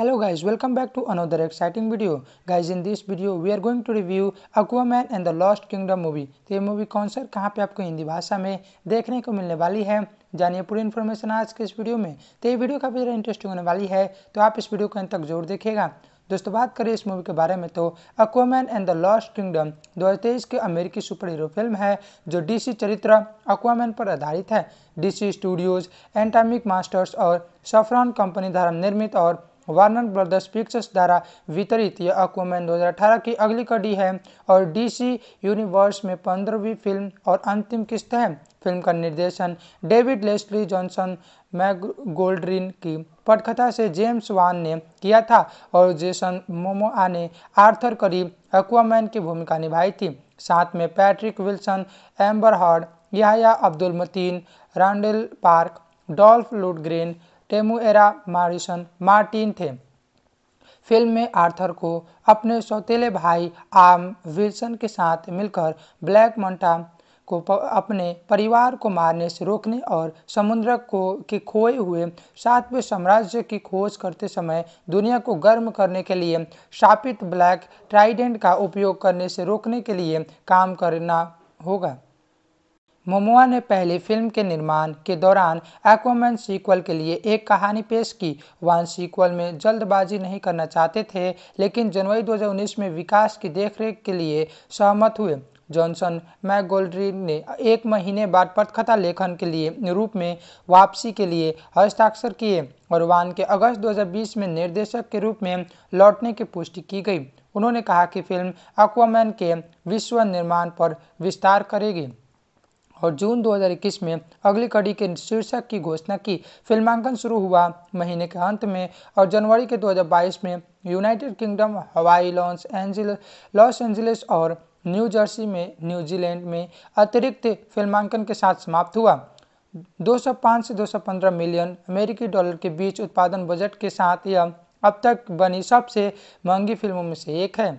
hello guys welcome back to another exciting video guys in this video we are going to review aquaman and the lost kingdom movie तो ये movie कौन sir कहाँ पे आपको हिंदी भाषा में देखने को मिलने वाली है जानिए पूरी इन्फॉर्मेशन आज के इस वीडियो में तो ये वीडियो काफ़ी ज़्यादा इंटरेस्टिंग होने वाली है तो आप इस वीडियो को अंत तक जरूर देखेगा दोस्तों बात करें इस मूवी के बारे में तो Aquaman and the Lost Kingdom 2023 की अमेरिकी सुपर हीरो फिल्म है जो डीसी चरित्र अक्वामैन पर आधारित है डीसी स्टूडियोज एंटामिक मास्टर्स और सफरॉन कंपनी द्वारा निर्मित और वार्नर ब्रदर्स पिक्चर्स द्वारा वितरित यह अक्वामैन 2018 की अगली कड़ी है और डीसी यूनिवर्स में पंद्रहवीं फिल्म और अंतिम किस्त है फिल्म का निर्देशन David Leslie Johnson McGoldrick की पटकथा से जेम्स वान ने किया था और जेसन मोमोआ ने आर्थर करीब एक्वामैन की भूमिका निभाई थी साथ में Patrick Wilson Amber Heard Yahya Abdul Mateen Randall Park Dolph Lundgren Temuera Morrison Martin थे फिल्म में आर्थर को अपने सौतेले भाई आम विल्सन के साथ मिलकर ब्लैक मंटा को अपने परिवार को मारने से रोकने और समुद्र को के खोए हुए सातवें साम्राज्य की खोज करते समय दुनिया को गर्म करने के लिए शापित ब्लैक ट्राइडेंट का उपयोग करने से रोकने के लिए काम करना होगा मोमोआ ने पहले फिल्म के निर्माण के दौरान एक्वामैन सीक्वल के लिए एक कहानी पेश की वन सीक्वल में जल्दबाजी नहीं करना चाहते थे लेकिन जनवरी 2019 में विकास की देखरेख के लिए सहमत हुए जॉनसन मैगोल्ड्री ने एक महीने बाद पटकथा लेखन के लिए रूप में वापसी के लिए हस्ताक्षर किए और वान के अगस्त 2020 में निर्देशक के रूप में लौटने की पुष्टि की गई उन्होंने कहा कि फिल्म एक्वामैन के विश्व निर्माण पर विस्तार करेगी और जून 2021 में अगली कड़ी के शीर्षक की घोषणा की फिल्मांकन शुरू हुआ महीने के अंत में और जनवरी के 2022 में United Kingdom Hawaii Los Angeles Los Angeles और न्यू जर्सी में न्यूजीलैंड में अतिरिक्त फिल्मांकन के साथ समाप्त हुआ 205 से 215 मिलियन अमेरिकी डॉलर के बीच उत्पादन बजट के साथ यह अब तक बनी सबसे महंगी फिल्मों में से एक है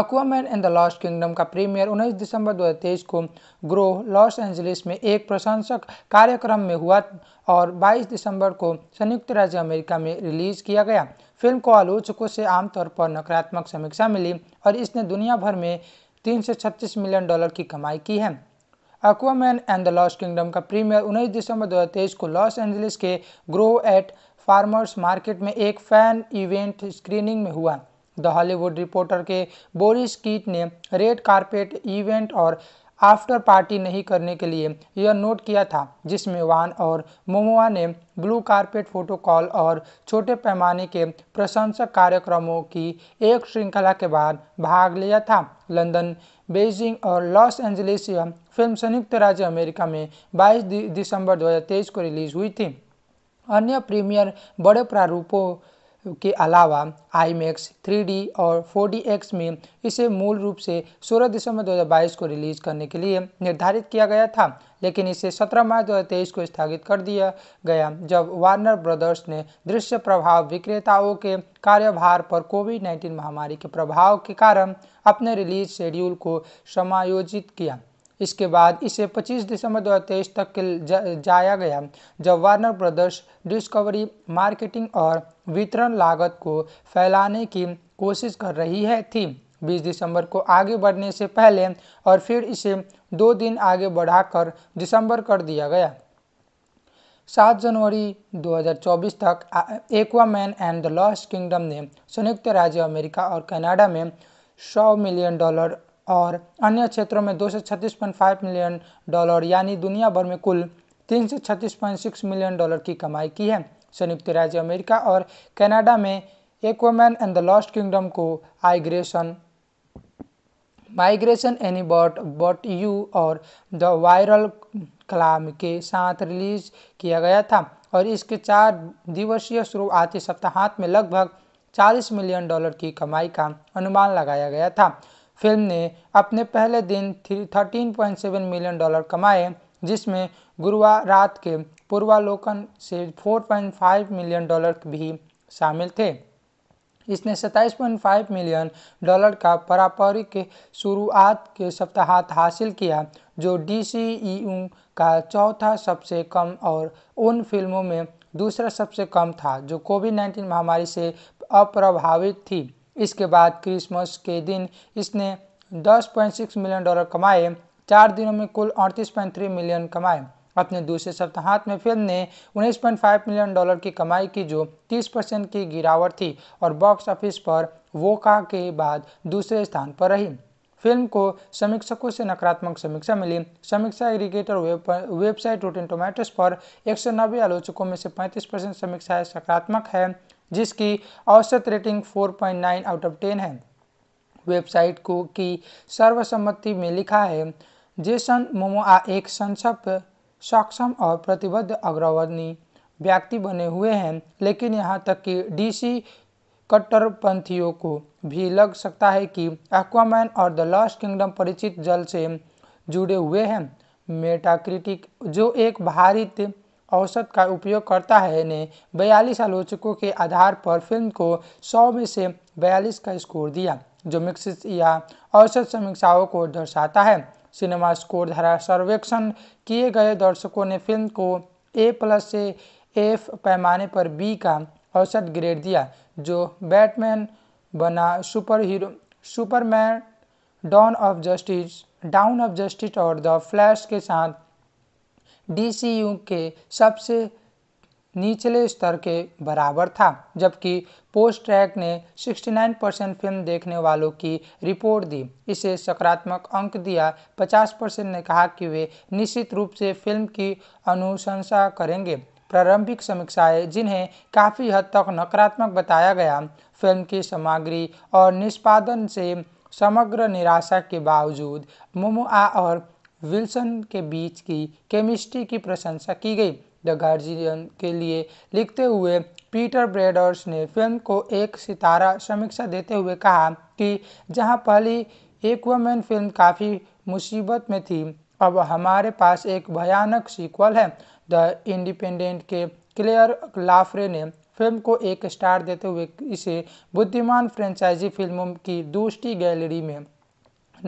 Aquaman and the Lost Kingdom का प्रीमियर 19 दिसंबर 2023 को ग्रोह लॉस एंजलिस में एक प्रशंसक कार्यक्रम में हुआ और 22 दिसंबर को संयुक्त राज्य अमेरिका में रिलीज किया गया फिल्म को आलोचकों से आमतौर पर नकारात्मक समीक्षा मिली और इसने दुनिया भर में तीन मिलियन डॉलर की कमाई की है Aquaman and the Lost Kingdom का प्रीमियर 19 दिसंबर 2023 को लॉस एंजलिस के ग्रो एट फार्मर्स मार्केट में एक फैन इवेंट स्क्रीनिंग में हुआ द हॉलीवुड रिपोर्टर के बोरिस कीट ने रेड कारपेट इवेंट और आफ्टर पार्टी नहीं करने के लिए यह नोट किया था जिसमें वान और मोमोआ ने ब्लू कारपेट फोटोकॉल और छोटे पैमाने के प्रशंसक कार्यक्रमों की एक श्रृंखला के बाद भाग लिया था लंदन बेजिंग और लॉस एंजलिस यह फिल्म संयुक्त राज्य अमेरिका में 22 दिसंबर 2023 को रिलीज हुई थी अन्य प्रीमियर बड़े प्रारूपों के अलावा आई मैक्स थ्री और फोर एक्स में इसे मूल रूप से 16 दिसंबर 2022 को रिलीज करने के लिए निर्धारित किया गया था लेकिन इसे 17 मार्च 2023 को स्थगित कर दिया गया जब वार्नर ब्रदर्स ने दृश्य प्रभाव विक्रेताओं के कार्यभार पर कोविड 19 महामारी के प्रभाव के कारण अपने रिलीज शेड्यूल को समायोजित किया इसके बाद इसे 25 दिसंबर 2023 तक के जाया गया जब वार्नर ब्रदर्स डिस्कवरी मार्केटिंग और वितरण लागत को फैलाने की कोशिश कर रही है थी 20 दिसंबर को आगे बढ़ने से पहले और फिर इसे दो दिन आगे बढ़ाकर दिसंबर कर दिया गया सात जनवरी 2024 तक Aquaman and the Lost Kingdom ने संयुक्त राज्य अमेरिका और कनाडा में 100 मिलियन डॉलर और अन्य क्षेत्रों में दो मिलियन डॉलर यानी दुनिया भर में कुल तीन मिलियन डॉलर की कमाई की है संयुक्त राज्य अमेरिका और कनाडा में Aquaman and the Lost Kingdom को आइग्रेशन migration any bot bot you और द वायरल कलाम के साथ रिलीज किया गया था और इसके चार दिवसीय शुरुआती सप्ताह में लगभग 40 मिलियन डॉलर की कमाई का अनुमान लगाया गया था फिल्म ने अपने पहले दिन thirteen point seven million dollar कमाए जिसमें गुरुवार रात के पूर्वालोकन से 4.5 मिलियन डॉलर भी शामिल थे इसने 27.5 मिलियन डॉलर का परापरिक शुरुआत के सप्ताहांत हासिल किया जो डी e का चौथा सबसे कम और उन फिल्मों में दूसरा सबसे कम था जो कोविड 19 महामारी से अप्रभावित थी इसके बाद क्रिसमस के दिन इसने 10.6 मिलियन डॉलर कमाए चार दिनों में कुल 38.3 मिलियन कमाए अपने दूसरे सप्ताहांत में फिल्म ने 19.5 मिलियन डॉलर की कमाई की जो 30 परसेंट की गिरावट थी और बॉक्स ऑफिस पर वोका के बाद दूसरे स्थान पर रही फिल्म को समीक्षकों से नकारात्मक समीक्षा मिली समीक्षा एग्रीगेटर वेबसाइट रोटेन टोमेटोस पर एक आलोचकों में से 35 परसेंट समीक्षाएं सकारात्मक है जिसकी औसत रेटिंग 4.9 आउट ऑफ 10 है वेबसाइट को की सर्वसम्मति में लिखा है जेसन मोमोआ एक संसप सक्षम और प्रतिबद्ध अग्रवर्णी व्यक्ति बने हुए हैं लेकिन यहाँ तक कि डीसी कट्टरपंथियों को भी लग सकता है कि एक्वामैन और द लॉस्ट किंगडम परिचित जल से जुड़े हुए हैं मेटाक्रिटिक जो एक भारित औसत का उपयोग करता है ने बयालीस आलोचकों के आधार पर फिल्म को सौ में से बयालीस का स्कोर दिया जो मिक्सिस या औसत समीक्षाओं को दर्शाता है सिनेमा स्कोर धारा सर्वेक्षण किए गए दर्शकों ने फिल्म को ए प्लस से एफ पैमाने पर बी का औसत ग्रेड दिया जो बैटमैन बना super hero Superman Dawn of Justice down of Justice और द फ्लैश के साथ डी के सबसे निचले स्तर के बराबर था जबकि पोस्ट ट्रैक ने 69 परसेंट फिल्म देखने वालों की रिपोर्ट दी इसे सकारात्मक अंक दिया 50 परसेंट ने कहा कि वे निश्चित रूप से फिल्म की अनुशंसा करेंगे प्रारंभिक समीक्षाएं जिन्हें काफ़ी हद तक नकारात्मक बताया गया फिल्म की सामग्री और निष्पादन से समग्र निराशा के बावजूद मुमुआ और विल्सन के बीच की केमिस्ट्री की प्रशंसा की गई द गार्जियन के लिए लिखते हुए पीटर ब्रेडर्स ने फिल्म को एक सितारा समीक्षा देते हुए कहा कि जहां पहली एक्वामैन फिल्म काफ़ी मुसीबत में थी अब हमारे पास एक भयानक सीक्वल है द इंडिपेंडेंट के क्लेयर लाफरे ने फिल्म को एक स्टार देते हुए इसे बुद्धिमान फ्रेंचाइजी फिल्मों की दूसरी गैलरी में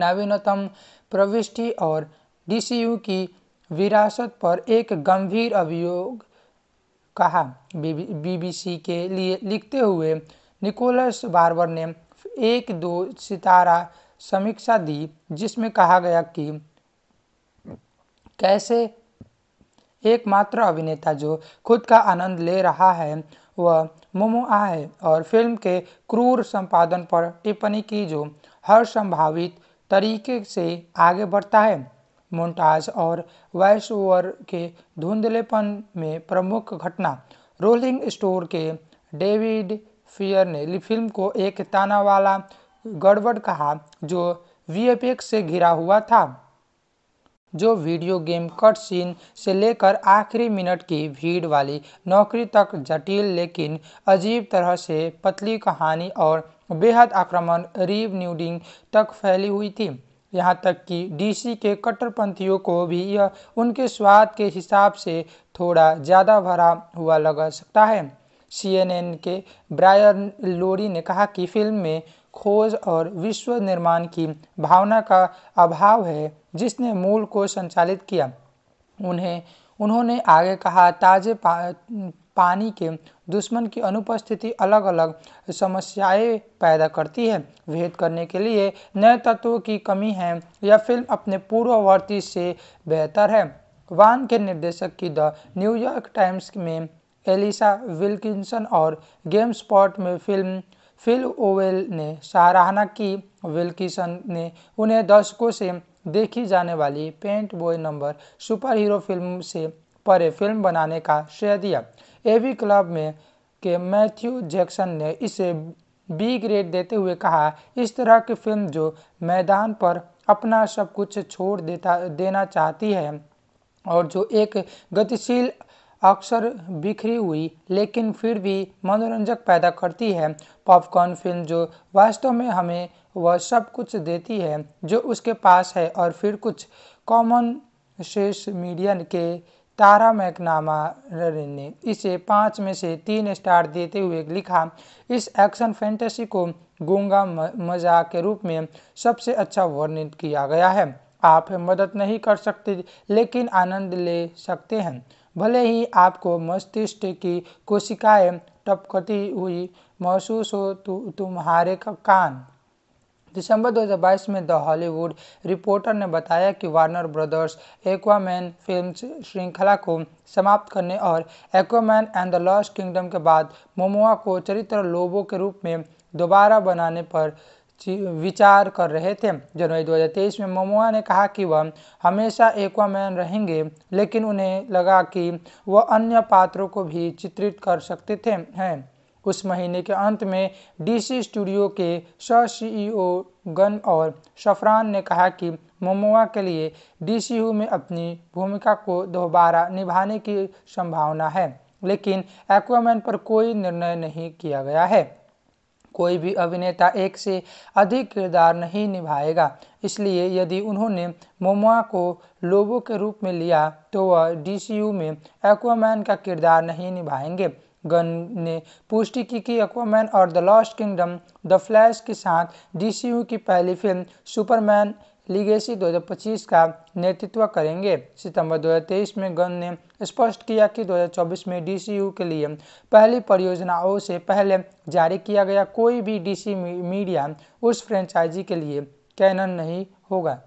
नवीनतम प्रविष्टि और डीसीयू की विरासत पर एक गंभीर अभियोग कहा बीबीसी के लिए लिखते हुए निकोलस बार्बर ने एक दो सितारा समीक्षा दी जिसमें कहा गया कि कैसे एकमात्र अभिनेता जो खुद का आनंद ले रहा है वह मोमोआ है और फिल्म के क्रूर संपादन पर टिप्पणी की जो हर संभावित तरीके से आगे बढ़ता है मोन्टाज और वॉइस ओवर के धुंधलेपन में प्रमुख घटना रोलिंग स्टोर के डेविड फियर ने फिल्म को एक ताना वाला गड़बड़ कहा जो वीएफएक्स से घिरा हुआ था जो वीडियो गेम कट सीन से लेकर आखिरी मिनट की भीड़ वाली नौकरी तक जटिल लेकिन अजीब तरह से पतली कहानी और बेहद आक्रमण रीव न्यूडिंग तक फैली हुई थी यहाँ तक कि डीसी के कट्टरपंथियों को भी यह उनके स्वाद के हिसाब से थोड़ा ज़्यादा भरा हुआ लग सकता है सीएनएन के ब्रायन लोरी ने कहा कि फिल्म में खोज और विश्व निर्माण की भावना का अभाव है जिसने मूल को संचालित किया उन्हें उन्होंने आगे कहा ताजे पानी के दुश्मन की अनुपस्थिति अलग अलग समस्याएं पैदा करती है भेद करने के लिए नए तत्वों की कमी है यह फिल्म अपने पूर्ववर्ती से बेहतर है वान के निर्देशक की द न्यूयॉर्क टाइम्स में एलिसा विल्किंसन और गेम स्पॉट में फिल्म फिल ओवेल ने सराहना की विल्किसन ने उन्हें दर्शकों से देखी जाने वाली paint by number super hero film से परे फिल्म बनाने का श्रेय दिया एवी क्लब में के मैथ्यू जैक्सन ने इसे बी ग्रेड देते हुए कहा इस तरह की फिल्म जो मैदान पर अपना सब कुछ छोड़ देता देना चाहती है और जो एक गतिशील अक्सर बिखरी हुई लेकिन फिर भी मनोरंजक पैदा करती है पॉपकॉर्न फिल्म जो वास्तव में हमें वह सब कुछ देती है जो उसके पास है और फिर कुछ कॉमन शेष मीडिया के तारा मैकनामा ने इसे पाँच में से तीन स्टार देते हुए लिखा इस एक्शन फैंटेसी को गूंगा मजाक के रूप में सबसे अच्छा वर्णित किया गया है आप मदद नहीं कर सकते लेकिन आनंद ले सकते हैं भले ही आपको मस्तिष्क की कोशिकाएं टपकती हुई महसूस हो तो तुम्हारे कान दिसंबर 2022 में द हॉलीवुड रिपोर्टर ने बताया कि वार्नर ब्रदर्स एक्वामैन फिल्म श्रृंखला को समाप्त करने और Aquaman and the Lost Kingdom के बाद मोमोआ को चरित्र लोबो के रूप में दोबारा बनाने पर विचार कर रहे थे जनवरी 2023 में मोमोआ ने कहा कि वह हमेशा एक्वामैन रहेंगे लेकिन उन्हें लगा कि वह अन्य पात्रों को भी चित्रित कर सकते थे हैं उस महीने के अंत में डीसी स्टूडियो के सह सीईओ गन और शफरान ने कहा कि मोमोआ के लिए डीसीयू में अपनी भूमिका को दोबारा निभाने की संभावना है लेकिन एक्वामैन पर कोई निर्णय नहीं किया गया है कोई भी अभिनेता एक से अधिक किरदार नहीं निभाएगा इसलिए यदि उन्होंने मोमोआ को लोबो के रूप में लिया तो वह डीसीयू में एक्वामैन का किरदार नहीं निभाएंगे गन ने पुष्टि की कि एक्वामैन और the Lost Kingdom the Flash के साथ डीसीयू की पहली फिल्म सुपरमैन लीगेसी 2025 का नेतृत्व करेंगे सितंबर 2023 में गन ने स्पष्ट किया कि 2024 में डीसीयू के लिए पहली परियोजनाओं से पहले जारी किया गया कोई भी डीसी मीडिया उस फ्रेंचाइजी के लिए कैनन नहीं होगा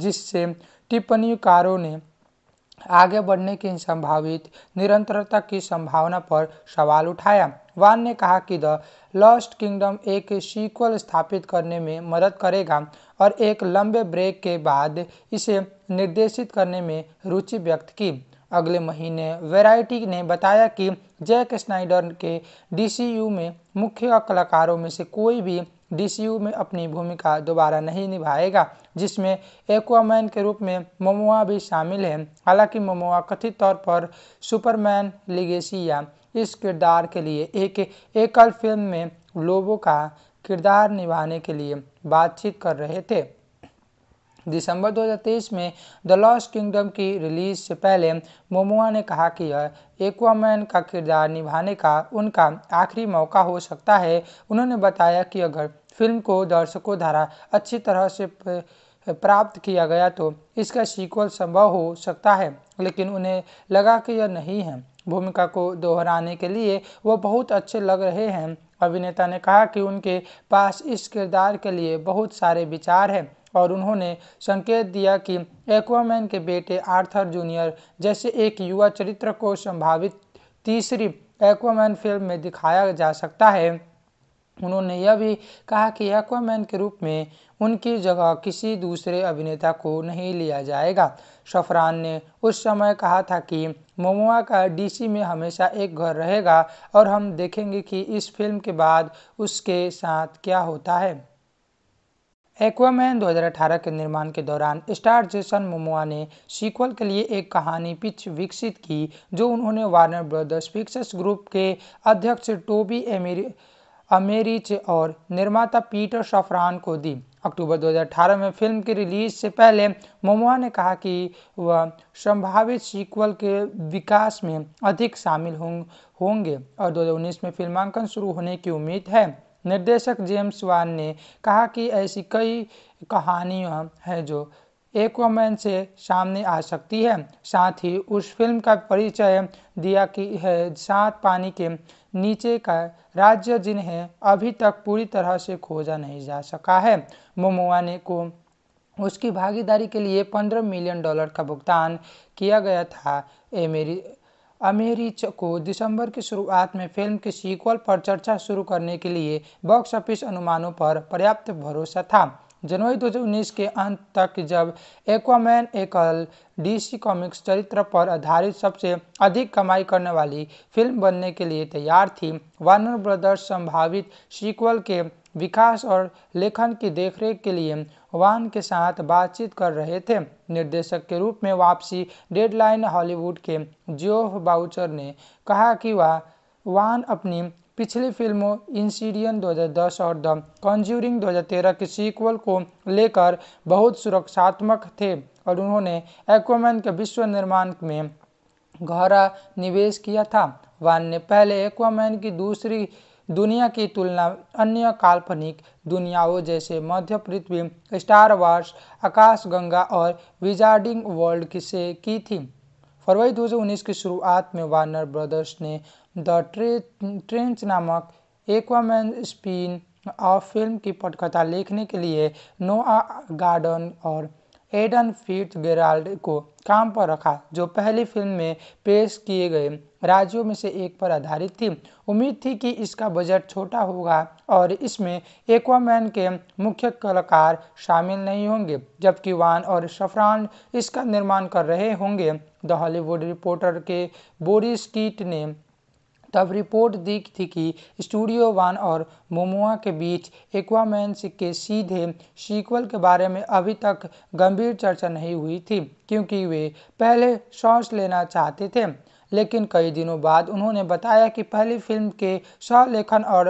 जिससे टिप्पणीकारों ने आगे बढ़ने की संभावित निरंतरता की संभावना पर सवाल उठाया वान ने कहा कि द लॉस्ट किंगडम एक सीक्वल स्थापित करने में मदद करेगा और एक लंबे ब्रेक के बाद इसे निर्देशित करने में रुचि व्यक्त की अगले महीने वैरायटी ने बताया कि जैक स्नाइडर के डीसीयू में मुख्य कलाकारों में से कोई भी डीसीयू में अपनी भूमिका दोबारा नहीं निभाएगा जिसमें एक्वामैन के रूप में मोमोआ भी शामिल है हालांकि मोमोआ कथित तौर पर सुपरमैन लिगेसी या इस किरदार के लिए एक एकल फिल्म में लोबो का किरदार निभाने के लिए बातचीत कर रहे थे दिसंबर 2023 में द लॉस्ट किंगडम की रिलीज से पहले मोमोआ ने कहा कि यह एक्वामैन का किरदार निभाने का उनका आखिरी मौका हो सकता है उन्होंने बताया कि अगर फिल्म को दर्शकों द्वारा अच्छी तरह से प्राप्त किया गया तो इसका सीक्वल संभव हो सकता है लेकिन उन्हें लगा कि यह नहीं है भूमिका को दोहराने के लिए वो बहुत अच्छे लग रहे हैं अभिनेता ने कहा कि उनके पास इस किरदार के लिए बहुत सारे विचार हैं और उन्होंने संकेत दिया कि एक्वामैन के बेटे आर्थर जूनियर जैसे एक युवा चरित्र को संभावित तीसरी एक्वामैन फिल्म में दिखाया जा सकता है उन्होंने यह भी कहा कि एक्वामैन के रूप में उनकी जगह किसी दूसरे अभिनेता को नहीं लिया जाएगा शफरान ने उस समय कहा था कि ममुआ का डीसी में हमेशा एक घर रहेगा और हम देखेंगे कि इस फिल्म के बाद उसके साथ क्या होता है एक्वामैन 2018 के निर्माण के दौरान स्टार जेसन मोमोआ ने सीक्वल के लिए एक कहानी पिच विकसित की जो उन्होंने वार्नर ब्रदर्स पिक्चर्स ग्रुप के अध्यक्ष टोबी एमेरी अमेरिच और निर्माता पीटर शफरान को दी अक्टूबर 2018 में फिल्म की रिलीज से पहले ममुआ ने कहा कि वह संभावित सीक्वल के विकास में अधिक शामिल होंगे और 2019 में फिल्मांकन शुरू होने की उम्मीद है निर्देशक जेम्स वान ने कहा कि ऐसी कई कहानियां हैं जो एक्वामैन से सामने आ सकती है साथ ही उस फिल्म का परिचय दिया कि है सात पानी के नीचे का राज्य जिन्हें अभी तक पूरी तरह से खोजा नहीं जा सका है मोमोवाने को उसकी भागीदारी के लिए 15 मिलियन डॉलर का भुगतान किया गया था एमेरी अमेरिच को दिसंबर की शुरुआत में फिल्म के सीक्वल पर चर्चा शुरू करने के लिए बॉक्स ऑफिस अनुमानों पर पर्याप्त भरोसा था जनवरी 2019 के अंत तक जब एक्वामैन एकल डीसी कॉमिक्स चरित्र पर आधारित सबसे अधिक कमाई करने वाली फिल्म बनने के लिए तैयार थी वार्नर ब्रदर्स संभावित सीक्वल के विकास और लेखन की देखरेख के लिए वान के साथ बातचीत कर रहे थे निर्देशक के रूप में वापसी डेडलाइन हॉलीवुड के जियोफ बाउचर ने कहा कि वह वान अपनी पिछली फिल्मों इंसीडियन 2010 और द कंज्यूरिंग 2013 के सीक्वल को लेकर बहुत सुरक्षात्मक थे और उन्होंने एक्वामैन के विश्व निर्माण में गहरा निवेश किया था वान ने पहले एक्वामैन की दूसरी दुनिया की तुलना अन्य काल्पनिक दुनियाओं जैसे मध्य पृथ्वी स्टार वार्स आकाशगंगा और विजार्डिंग वर्ल्ड से की थी फरवरी 2019 की शुरुआत में वार्नर ब्रदर्स ने द ट्रे ट्रेंच नामक एक्वामैन स्पिन ऑफ फिल्म की पटकथा लिखने के लिए नोआ गार्डन और एडन फिट गेराल्ड को काम पर रखा जो पहली फिल्म में पेश किए गए राज्यों में से एक पर आधारित थी उम्मीद थी कि इसका बजट छोटा होगा और इसमें एक्वामैन के मुख्य कलाकार शामिल नहीं होंगे जबकि वान और शफरान इसका निर्माण कर रहे होंगे द हॉलीवुड रिपोर्टर के बोरिस कीट ने तब रिपोर्ट दी थी कि स्टूडियो वन और मोमोआ के बीच एक्वामैन के सीधे सीक्वल के बारे में अभी तक गंभीर चर्चा नहीं हुई थी क्योंकि वे पहले सांस लेना चाहते थे लेकिन कई दिनों बाद उन्होंने बताया कि पहली फिल्म के सहलेखन और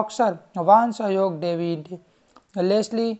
अक्सर वाहन सहयोग डेविड लेस्ली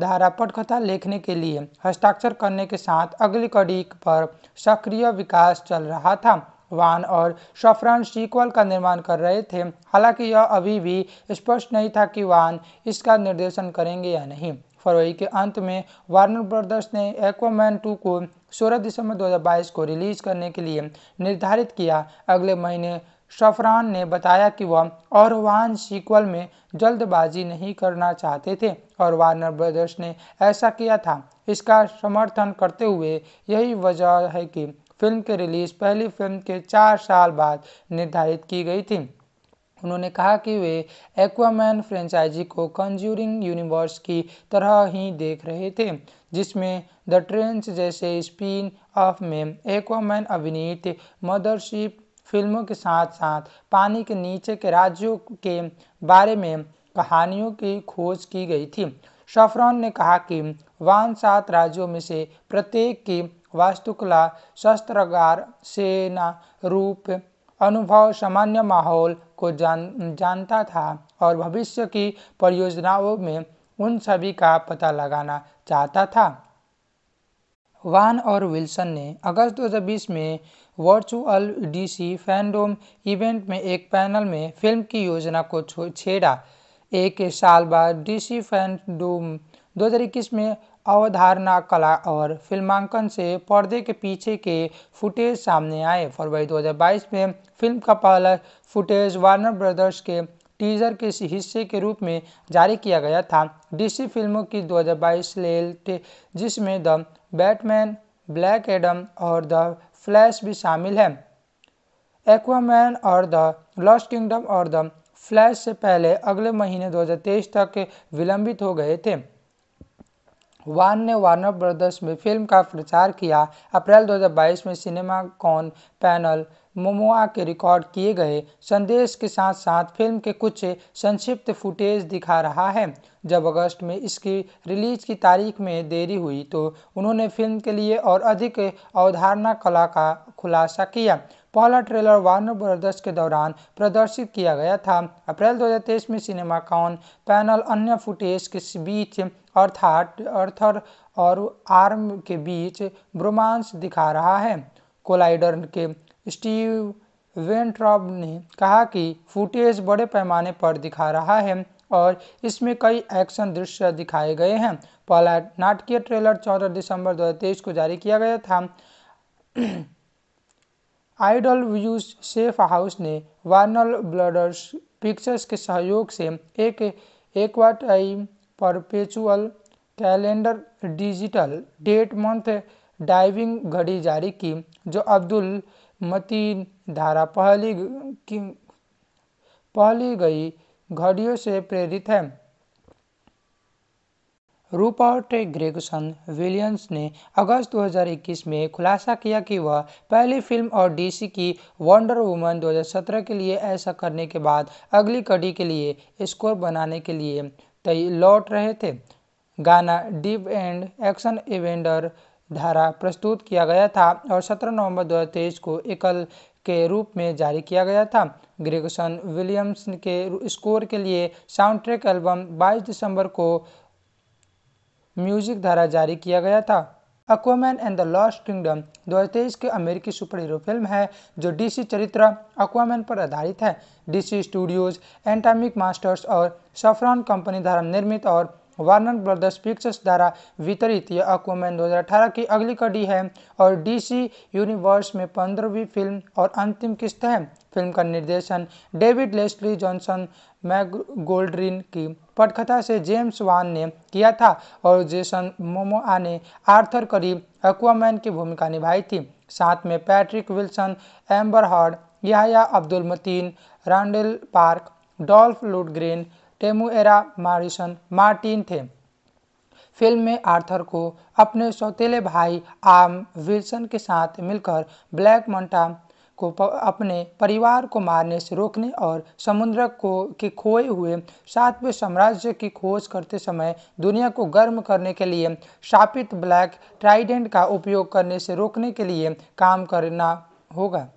धारा पटकथा लेखने के लिए हस्ताक्षर करने के साथ अगली कड़ी पर सक्रिय विकास चल रहा था वान और शफरान सीक्वल का निर्माण कर रहे थे हालांकि यह अभी भी स्पष्ट नहीं था कि वान इसका निर्देशन करेंगे या नहीं फरवरी के अंत में वार्नर ब्रदर्स ने एक्वामैन 2 को 16 दिसंबर 2022 को रिलीज करने के लिए निर्धारित किया अगले महीने शफरान ने बताया कि वह और वाहन सीक्वल में जल्दबाजी नहीं करना चाहते थे और वार्नर ब्रदर्स ने ऐसा किया था इसका समर्थन करते हुए यही वजह है कि फिल्म की रिलीज पहली फिल्म के चार साल बाद निर्धारित की गई थी उन्होंने कहा कि वे एक्वामैन फ्रेंचाइजी को कंज्यूरिंग यूनिवर्स की तरह ही देख रहे थे जिसमें द ट्रेंच जैसे स्पिन ऑफ में एक्वामैन अभिनीत मदरशिप फिल्मों के साथ साथ पानी के नीचे के राज्यों के बारे में कहानियों की खोज की गई थी शफरॉन ने कहा कि वान सात राज्यों में से प्रत्येक की वास्तुकला शस्त्रगार सेना रूप अनुभव सामान्य माहौल को जान जानता था और भविष्य की परियोजनाओं में उन सभी का पता लगाना चाहता था वान और विल्सन ने अगस्त 2020 में वर्चुअल डीसी फैंडोम इवेंट में एक पैनल में फिल्म की योजना को छेड़ा एक साल बाद डीसी फैंडोम दो में अवधारणा कला और फिल्मांकन से पर्दे के पीछे के फुटेज सामने आए फरवरी 2022 में फिल्म का पहला फुटेज वार्नर ब्रदर्स के टीजर के हिस्से के रूप में जारी किया गया था डीसी फिल्मों की 2022 बाईस जिसमें द बैटमैन ब्लैक एडम और द फ्लैश भी शामिल है एक्वामैन और द लॉस्ट किंगडम और द फ्लैश से पहले अगले महीने 2023 तक विलंबित हो गए थे वान ने वार्नर ब्रदर्स में फिल्म का प्रचार किया अप्रैल 2022 में सिनेमा कॉन पैनल मोमोआ के रिकॉर्ड किए गए संदेश के साथ साथ फिल्म के कुछ संक्षिप्त फुटेज दिखा रहा है जब अगस्त में इसकी रिलीज की तारीख में देरी हुई तो उन्होंने फिल्म के लिए और अधिक अवधारणा कला का खुलासा किया पहला ट्रेलर वार्नर ब्रदर्स के दौरान प्रदर्शित किया गया था अप्रैल 2023 में सिनेमा कॉन पैनल अन्य फुटेज के बीच अर्थात अर्थर और आर्म के बीच ब्रोमांस दिखा रहा है कोलाइडर के स्टीव वेंट्रॉब ने कहा कि फुटेज बड़े पैमाने पर दिखा रहा है और इसमें कई एक्शन दृश्य दिखाए गए हैं पहला नाटकीय ट्रेलर 14 दिसंबर 2023 को जारी किया गया था आइडल व्यूज सेफ हाउस ने वार्नर ब्लडर्स पिक्चर्स के सहयोग से एक Aquatime perpetual calendar digital date month diving घड़ी जारी की जो अब्दुल मतीन धारा पहली की पहली गई घड़ियों से प्रेरित है रूपर्ट ग्रेगसन विलियम्स ने अगस्त 2021 में खुलासा किया कि वह पहली फिल्म और डीसी की वंडर वुमन 2017 के लिए ऐसा करने के बाद अगली कड़ी के लिए स्कोर बनाने के लिए तय लौट रहे थे गाना डीप एंड एक्शन इवेंडर धारा प्रस्तुत किया गया था और 17 नवंबर 2023 को एकल के रूप में जारी किया गया था ग्रेगसन विलियम्स के स्कोर के लिए साउंड ट्रैक एल्बम 22 दिसंबर को म्यूजिक द्वारा जारी किया गया था Aquaman and the Lost Kingdom दो के अमेरिकी सुपर हीरो फिल्म है जो डीसी चरित्र अक्वामैन पर आधारित है डीसी स्टूडियोज एंटामिक मास्टर्स और सफरान कंपनी द्वारा निर्मित और वार्नर ब्रदर्स पिक्चर्स द्वारा वितरित यह अक्वामैन 2018 की अगली कड़ी है और डीसी यूनिवर्स में पंद्रहवीं फिल्म और अंतिम किस्त है फिल्म का निर्देशन डेविड लेस्ली जॉनसन मैगोल्ड्रिन की पटकथा से जेम्स वान ने किया था और जेसन मोमोआ ने आर्थर करीब एक्वामैन की भूमिका निभाई थी साथ में Patrick Wilson Amber Heard Yahya Abdul Mateen Randall Park Dolph Lundgren Temuera Morrison Martin थे फिल्म में आर्थर को अपने सौतेले भाई आम विल्सन के साथ मिलकर ब्लैक मंटा को अपने परिवार को मारने से रोकने और समुद्र को के खोए हुए सातवें साम्राज्य की खोज करते समय दुनिया को गर्म करने के लिए शापित ब्लैक ट्राइडेंट का उपयोग करने से रोकने के लिए काम करना होगा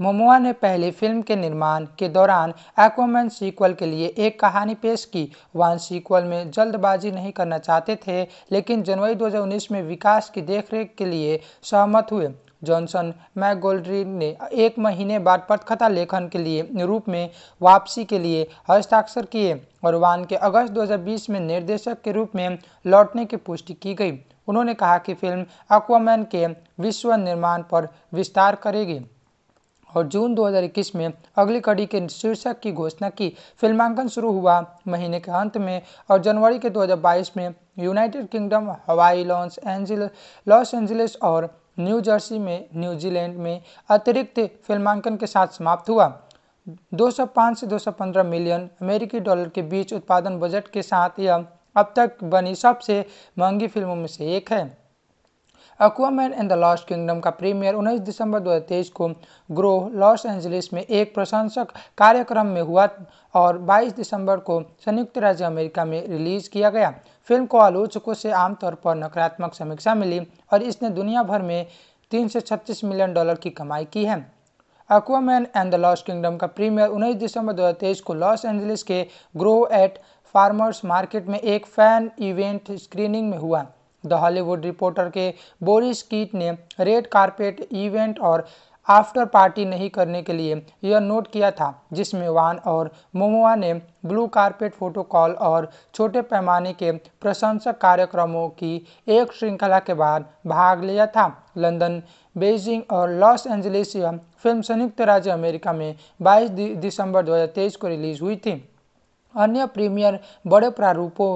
मोमोआ ने पहली फिल्म के निर्माण के दौरान एक्वामैन सीक्वल के लिए एक कहानी पेश की वन सीक्वल में जल्दबाजी नहीं करना चाहते थे लेकिन जनवरी 2019 में विकास की देखरेख के लिए सहमत हुए जॉनसन मैगोल्ड्री ने एक महीने बाद पटकथा लेखन के लिए रूप में वापसी के लिए हस्ताक्षर किए और वान के अगस्त 2020 में निर्देशक के रूप में लौटने की पुष्टि की गई उन्होंने कहा कि फिल्म अक्वामैन के विश्व निर्माण पर विस्तार करेगी और जून 2021 में अगली कड़ी के शीर्षक की घोषणा की फिल्मांकन शुरू हुआ महीने के अंत में और जनवरी के 2022 में United Kingdom Hawaii Los Angeles Los Angeles और न्यू जर्सी में न्यूजीलैंड में अतिरिक्त फिल्मांकन के साथ समाप्त हुआ 205 से 215 मिलियन अमेरिकी डॉलर के बीच उत्पादन बजट के साथ यह अब तक बनी सबसे महंगी फिल्मों में से एक है man and the Lost Kingdom का प्रीमियर 19 दिसंबर 2023 को ग्रोह लॉस एंजलिस में एक प्रशंसक कार्यक्रम में हुआ और 22 दिसंबर को संयुक्त राज्य अमेरिका में रिलीज किया गया फिल्म को आलोचकों से आमतौर पर नकारात्मक समीक्षा मिली और इसने दुनिया भर में तीन मिलियन डॉलर की कमाई की है Aquaman and the Lost Kingdom का प्रीमियर उन्नीस दिसंबर 2023 को लॉस एंजलिस के ग्रो एट फार्मर्स मार्केट में एक फैन इवेंट स्क्रीनिंग में हुआ द हॉलीवुड रिपोर्टर के बोरिस कीट ने रेड कारपेट इवेंट और आफ्टर पार्टी नहीं करने के लिए यह नोट किया था जिसमें वान और मोमोआ ने ब्लू कारपेट फोटोकॉल और छोटे पैमाने के प्रशंसक कार्यक्रमों की एक श्रृंखला के बाद भाग लिया था लंदन बेजिंग और लॉस एंजलिस यह फिल्म संयुक्त राज्य अमेरिका में 22 दिसंबर 2023 को रिलीज हुई थी अन्य प्रीमियर बड़े प्रारूपों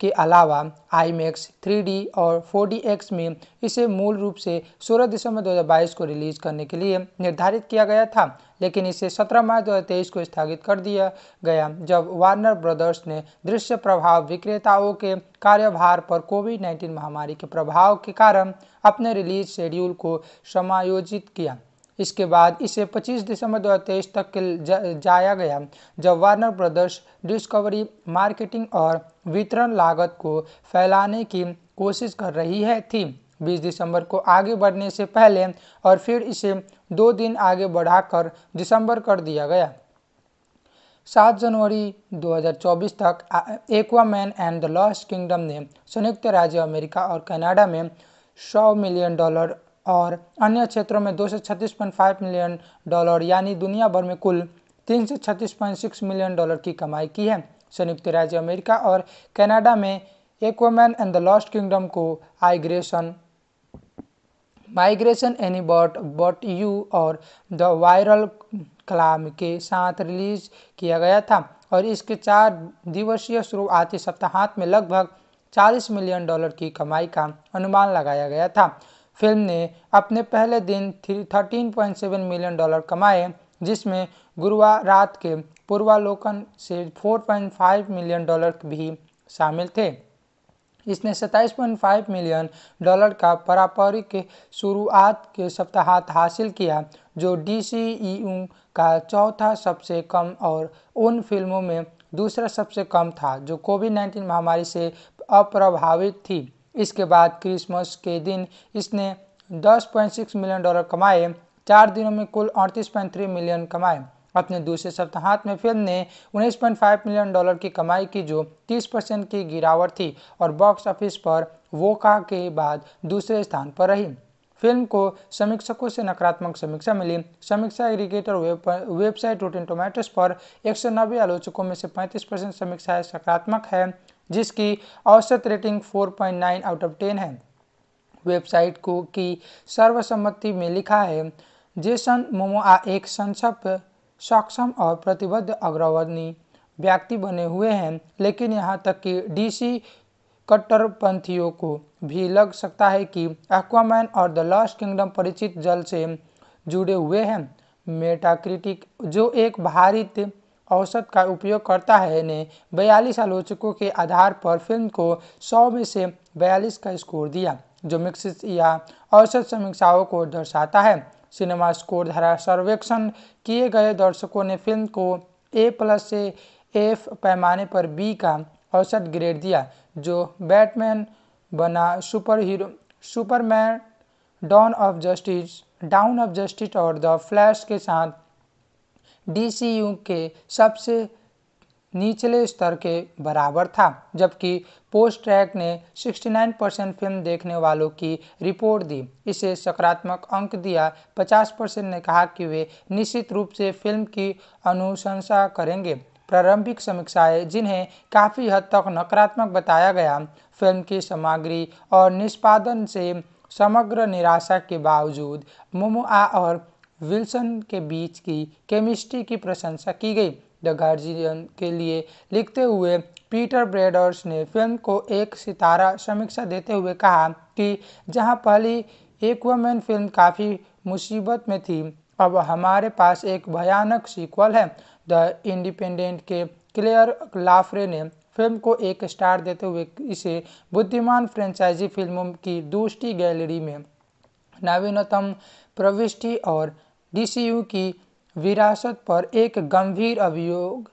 के अलावा आई मैक्स थ्री और फोर में इसे मूल रूप से 16 दिसंबर 2022 को रिलीज करने के लिए निर्धारित किया गया था लेकिन इसे 17 मार्च 2023 को स्थगित कर दिया गया जब वार्नर ब्रदर्स ने दृश्य प्रभाव विक्रेताओं के कार्यभार पर कोविड 19 महामारी के प्रभाव के कारण अपने रिलीज शेड्यूल को समायोजित किया इसके बाद इसे 25 दिसंबर 2023 तक के जाया गया जब वार्नर ब्रदर्स डिस्कवरी मार्केटिंग और वितरण लागत को फैलाने की कोशिश कर रही है थी 20 दिसंबर को आगे बढ़ने से पहले और फिर इसे दो दिन आगे बढ़ाकर दिसंबर कर दिया गया 7 जनवरी 2024 तक Aquaman and the Lost Kingdom ने संयुक्त राज्य अमेरिका और कनाडा में 100 मिलियन डॉलर और अन्य क्षेत्रों में दो मिलियन डॉलर यानी दुनिया भर में कुल तीन मिलियन डॉलर की कमाई की है संयुक्त राज्य अमेरिका और कनाडा में Aquaman and the Lost Kingdom को आइग्रेशन migration any bot bot you और द वायरल कलाम के साथ रिलीज किया गया था और इसके चार दिवसीय शुरुआती सप्ताहांत में लगभग 40 मिलियन डॉलर की कमाई का अनुमान लगाया गया था फिल्म ने अपने पहले दिन thirteen point seven million dollar कमाए जिसमें गुरुवार रात के पूर्वालोकन से 4.5 मिलियन डॉलर भी शामिल थे इसने 27.5 मिलियन डॉलर का परापरिक शुरुआत के सप्ताहांत हासिल किया जो डी e का चौथा सबसे कम और उन फिल्मों में दूसरा सबसे कम था जो कोविड 19 महामारी से अप्रभावित थी इसके बाद क्रिसमस के दिन इसने 10.6 मिलियन डॉलर कमाए चार दिनों में कुल 38.3 मिलियन कमाए अपने दूसरे सप्ताहांत में फिल्म ने 19.5 मिलियन डॉलर की कमाई की जो 30 परसेंट की गिरावट थी और बॉक्स ऑफिस पर वोका के बाद दूसरे स्थान पर रही फिल्म को समीक्षकों से नकारात्मक समीक्षा मिली समीक्षा aggregator web website Rotten Tomatoes पर एक आलोचकों में से 35 परसेंट समीक्षाएं सकारात्मक है जिसकी औसत रेटिंग 4.9 आउट ऑफ 10 है वेबसाइट को की सर्वसम्मति में लिखा है जेसन मोमोआ एक संसप सक्षम और प्रतिबद्ध अग्रवर्णी व्यक्ति बने हुए हैं लेकिन यहाँ तक कि डीसी कट्टरपंथियों को भी लग सकता है कि एक्वामैन और द लॉस्ट किंगडम परिचित जल से जुड़े हुए हैं मेटाक्रिटिक जो एक भारित औसत का उपयोग करता है ने बयालीस आलोचकों के आधार पर फिल्म को 100 में से बयालीस का स्कोर दिया जो मिक्सिस या औसत समीक्षाओं को दर्शाता है सिनेमा स्कोर धारा सर्वेक्षण किए गए दर्शकों ने फिल्म को ए प्लस से एफ पैमाने पर बी का औसत ग्रेड दिया जो बैटमैन बना super hero Superman Dawn of Justice down of Justice और द फ्लैश के साथ डी के सबसे निचले स्तर के बराबर था जबकि पोस्ट ट्रैक ने 69 परसेंट फिल्म देखने वालों की रिपोर्ट दी इसे सकारात्मक अंक दिया 50 परसेंट ने कहा कि वे निश्चित रूप से फिल्म की अनुशंसा करेंगे प्रारंभिक समीक्षाएं जिन्हें काफ़ी हद तक नकारात्मक बताया गया फिल्म की सामग्री और निष्पादन से समग्र निराशा के बावजूद ममुआ और विल्सन के बीच की केमिस्ट्री की प्रशंसा की गई द गार्जियन के लिए लिखते हुए पीटर ब्रेडर्स ने फिल्म को एक सितारा समीक्षा देते हुए कहा कि जहां पहली एक्वामैन फिल्म काफ़ी मुसीबत में थी अब हमारे पास एक भयानक सीक्वल है द इंडिपेंडेंट के क्लेयर लाफरे ने फिल्म को एक स्टार देते हुए इसे बुद्धिमान फ्रेंचाइजी फिल्मों की दूसरी गैलरी में नवीनतम प्रविष्टि और डीसीयू की विरासत पर एक गंभीर अभियोग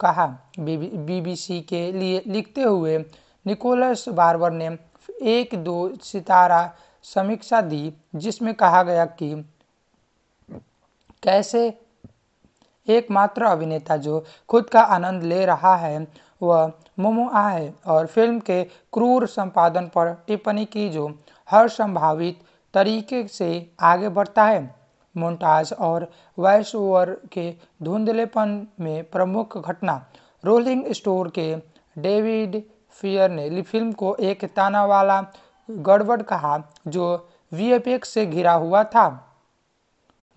कहा बीबीसी के लिए लिखते हुए निकोलस बार्बर ने एक दो सितारा समीक्षा दी जिसमें कहा गया कि कैसे एकमात्र अभिनेता जो खुद का आनंद ले रहा है वह मुमुआ है और फिल्म के क्रूर संपादन पर टिप्पणी की जो हर संभावित तरीके से आगे बढ़ता है मोन्टाज और वॉइस ओवर के धुंधलेपन में प्रमुख घटना रोलिंग स्टोर के डेविड फियर ने फिल्म को एक ताना वाला गड़बड़ कहा जो वीएफएक्स से घिरा हुआ था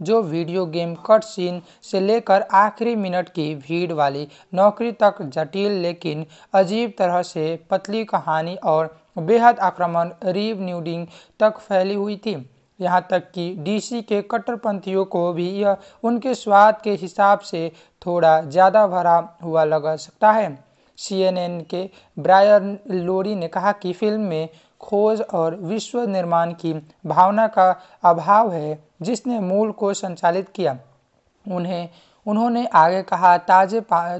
जो वीडियो गेम कट सीन से लेकर आखिरी मिनट की भीड़ वाली नौकरी तक जटिल लेकिन अजीब तरह से पतली कहानी और बेहद आक्रमण रीव न्यूडिंग तक फैली हुई थी यहाँ तक कि डीसी के कट्टरपंथियों को भी यह उनके स्वाद के हिसाब से थोड़ा ज़्यादा भरा हुआ लग सकता है सीएनएन के ब्रायन लोरी ने कहा कि फिल्म में खोज और विश्व निर्माण की भावना का अभाव है जिसने मूल को संचालित किया उन्हें उन्होंने आगे कहा ताजे पा,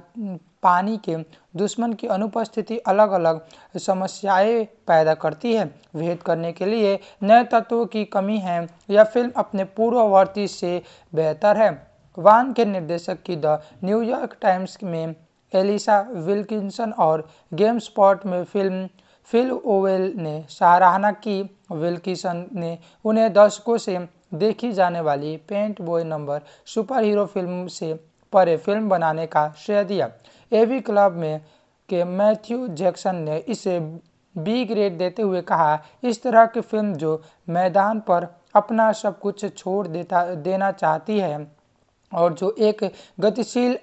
पानी के दुश्मन की अनुपस्थिति अलग अलग समस्याएं पैदा करती है भेद करने के लिए नए तत्वों की कमी है यह फिल्म अपने पूर्ववर्ती से बेहतर है वान के निर्देशक की द न्यूयॉर्क टाइम्स में एलिसा विल्किंसन और गेम स्पॉट में फिल्म फिल ओवेल ने सराहना की विल्किसन ने उन्हें दर्शकों से देखी जाने वाली paint by number super hero film से परे फिल्म बनाने का श्रेय दिया एवी क्लब में के मैथ्यू जैक्सन ने इसे बी ग्रेड देते हुए कहा इस तरह की फिल्म जो मैदान पर अपना सब कुछ छोड़ देता देना चाहती है और जो एक गतिशील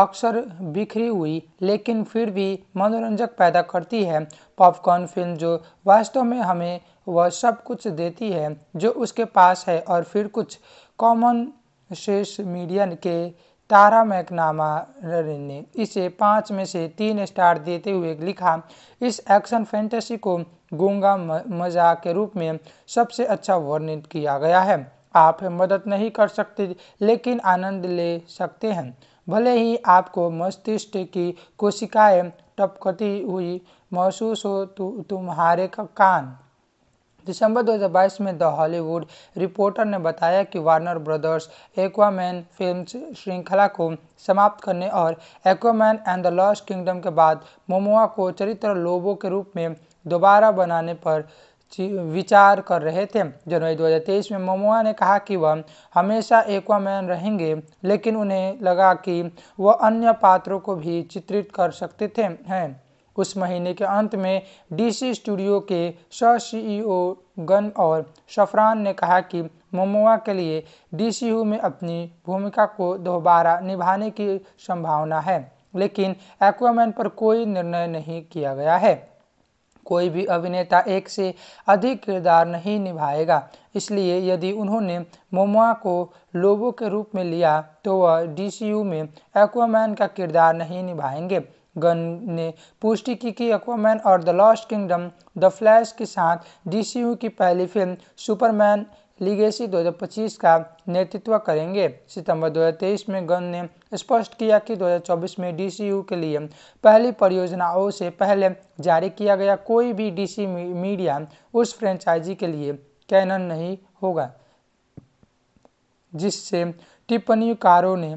अक्सर बिखरी हुई लेकिन फिर भी मनोरंजक पैदा करती है पॉपकॉर्न फिल्म जो वास्तव में हमें वह सब कुछ देती है जो उसके पास है और फिर कुछ कॉमन शेष मीडिया के तारा मैकनामा ने इसे पाँच में से तीन स्टार देते हुए लिखा इस एक्शन फैंटेसी को गूंगा मजाक के रूप में सबसे अच्छा वर्णित किया गया है आप मदद नहीं कर सकते लेकिन आनंद ले सकते हैं भले ही आपको मस्तिष्क की कोशिकाएं टपकती हुई महसूस हो तो तुम्हारे कान दिसंबर 2022 में द हॉलीवुड रिपोर्टर ने बताया कि वार्नर ब्रदर्स एक्वामैन फिल्म श्रृंखला को समाप्त करने और Aquaman and the Lost Kingdom के बाद मोमोआ को चरित्र लोबो के रूप में दोबारा बनाने पर विचार कर रहे थे जनवरी 2023 में मोमोआ ने कहा कि वह हमेशा एक्वामैन रहेंगे लेकिन उन्हें लगा कि वह अन्य पात्रों को भी चित्रित कर सकते थे हैं उस महीने के अंत में डीसी स्टूडियो के सह सीईओ e गन और सफरान ने कहा कि मोमोआ के लिए डीसीयू में अपनी भूमिका को दोबारा निभाने की संभावना है लेकिन एक्वामैन पर कोई निर्णय नहीं किया गया है कोई भी अभिनेता एक से अधिक किरदार नहीं निभाएगा इसलिए यदि उन्होंने मोमोआ को लोबो के रूप में लिया तो वह डीसीयू में एक्वामैन का किरदार नहीं निभाएंगे गन ने पुष्टि की कि एक्वामैन और the Lost Kingdom the Flash के साथ डीसीयू की पहली फिल्म सुपरमैन लीगेसी 2025 का नेतृत्व करेंगे सितंबर 2023 में गन ने स्पष्ट किया कि 2024 में डीसीयू के लिए पहली परियोजनाओं से पहले जारी किया गया कोई भी डीसी मीडिया उस फ्रेंचाइजी के लिए कैनन नहीं होगा जिससे टिप्पणीकारों ने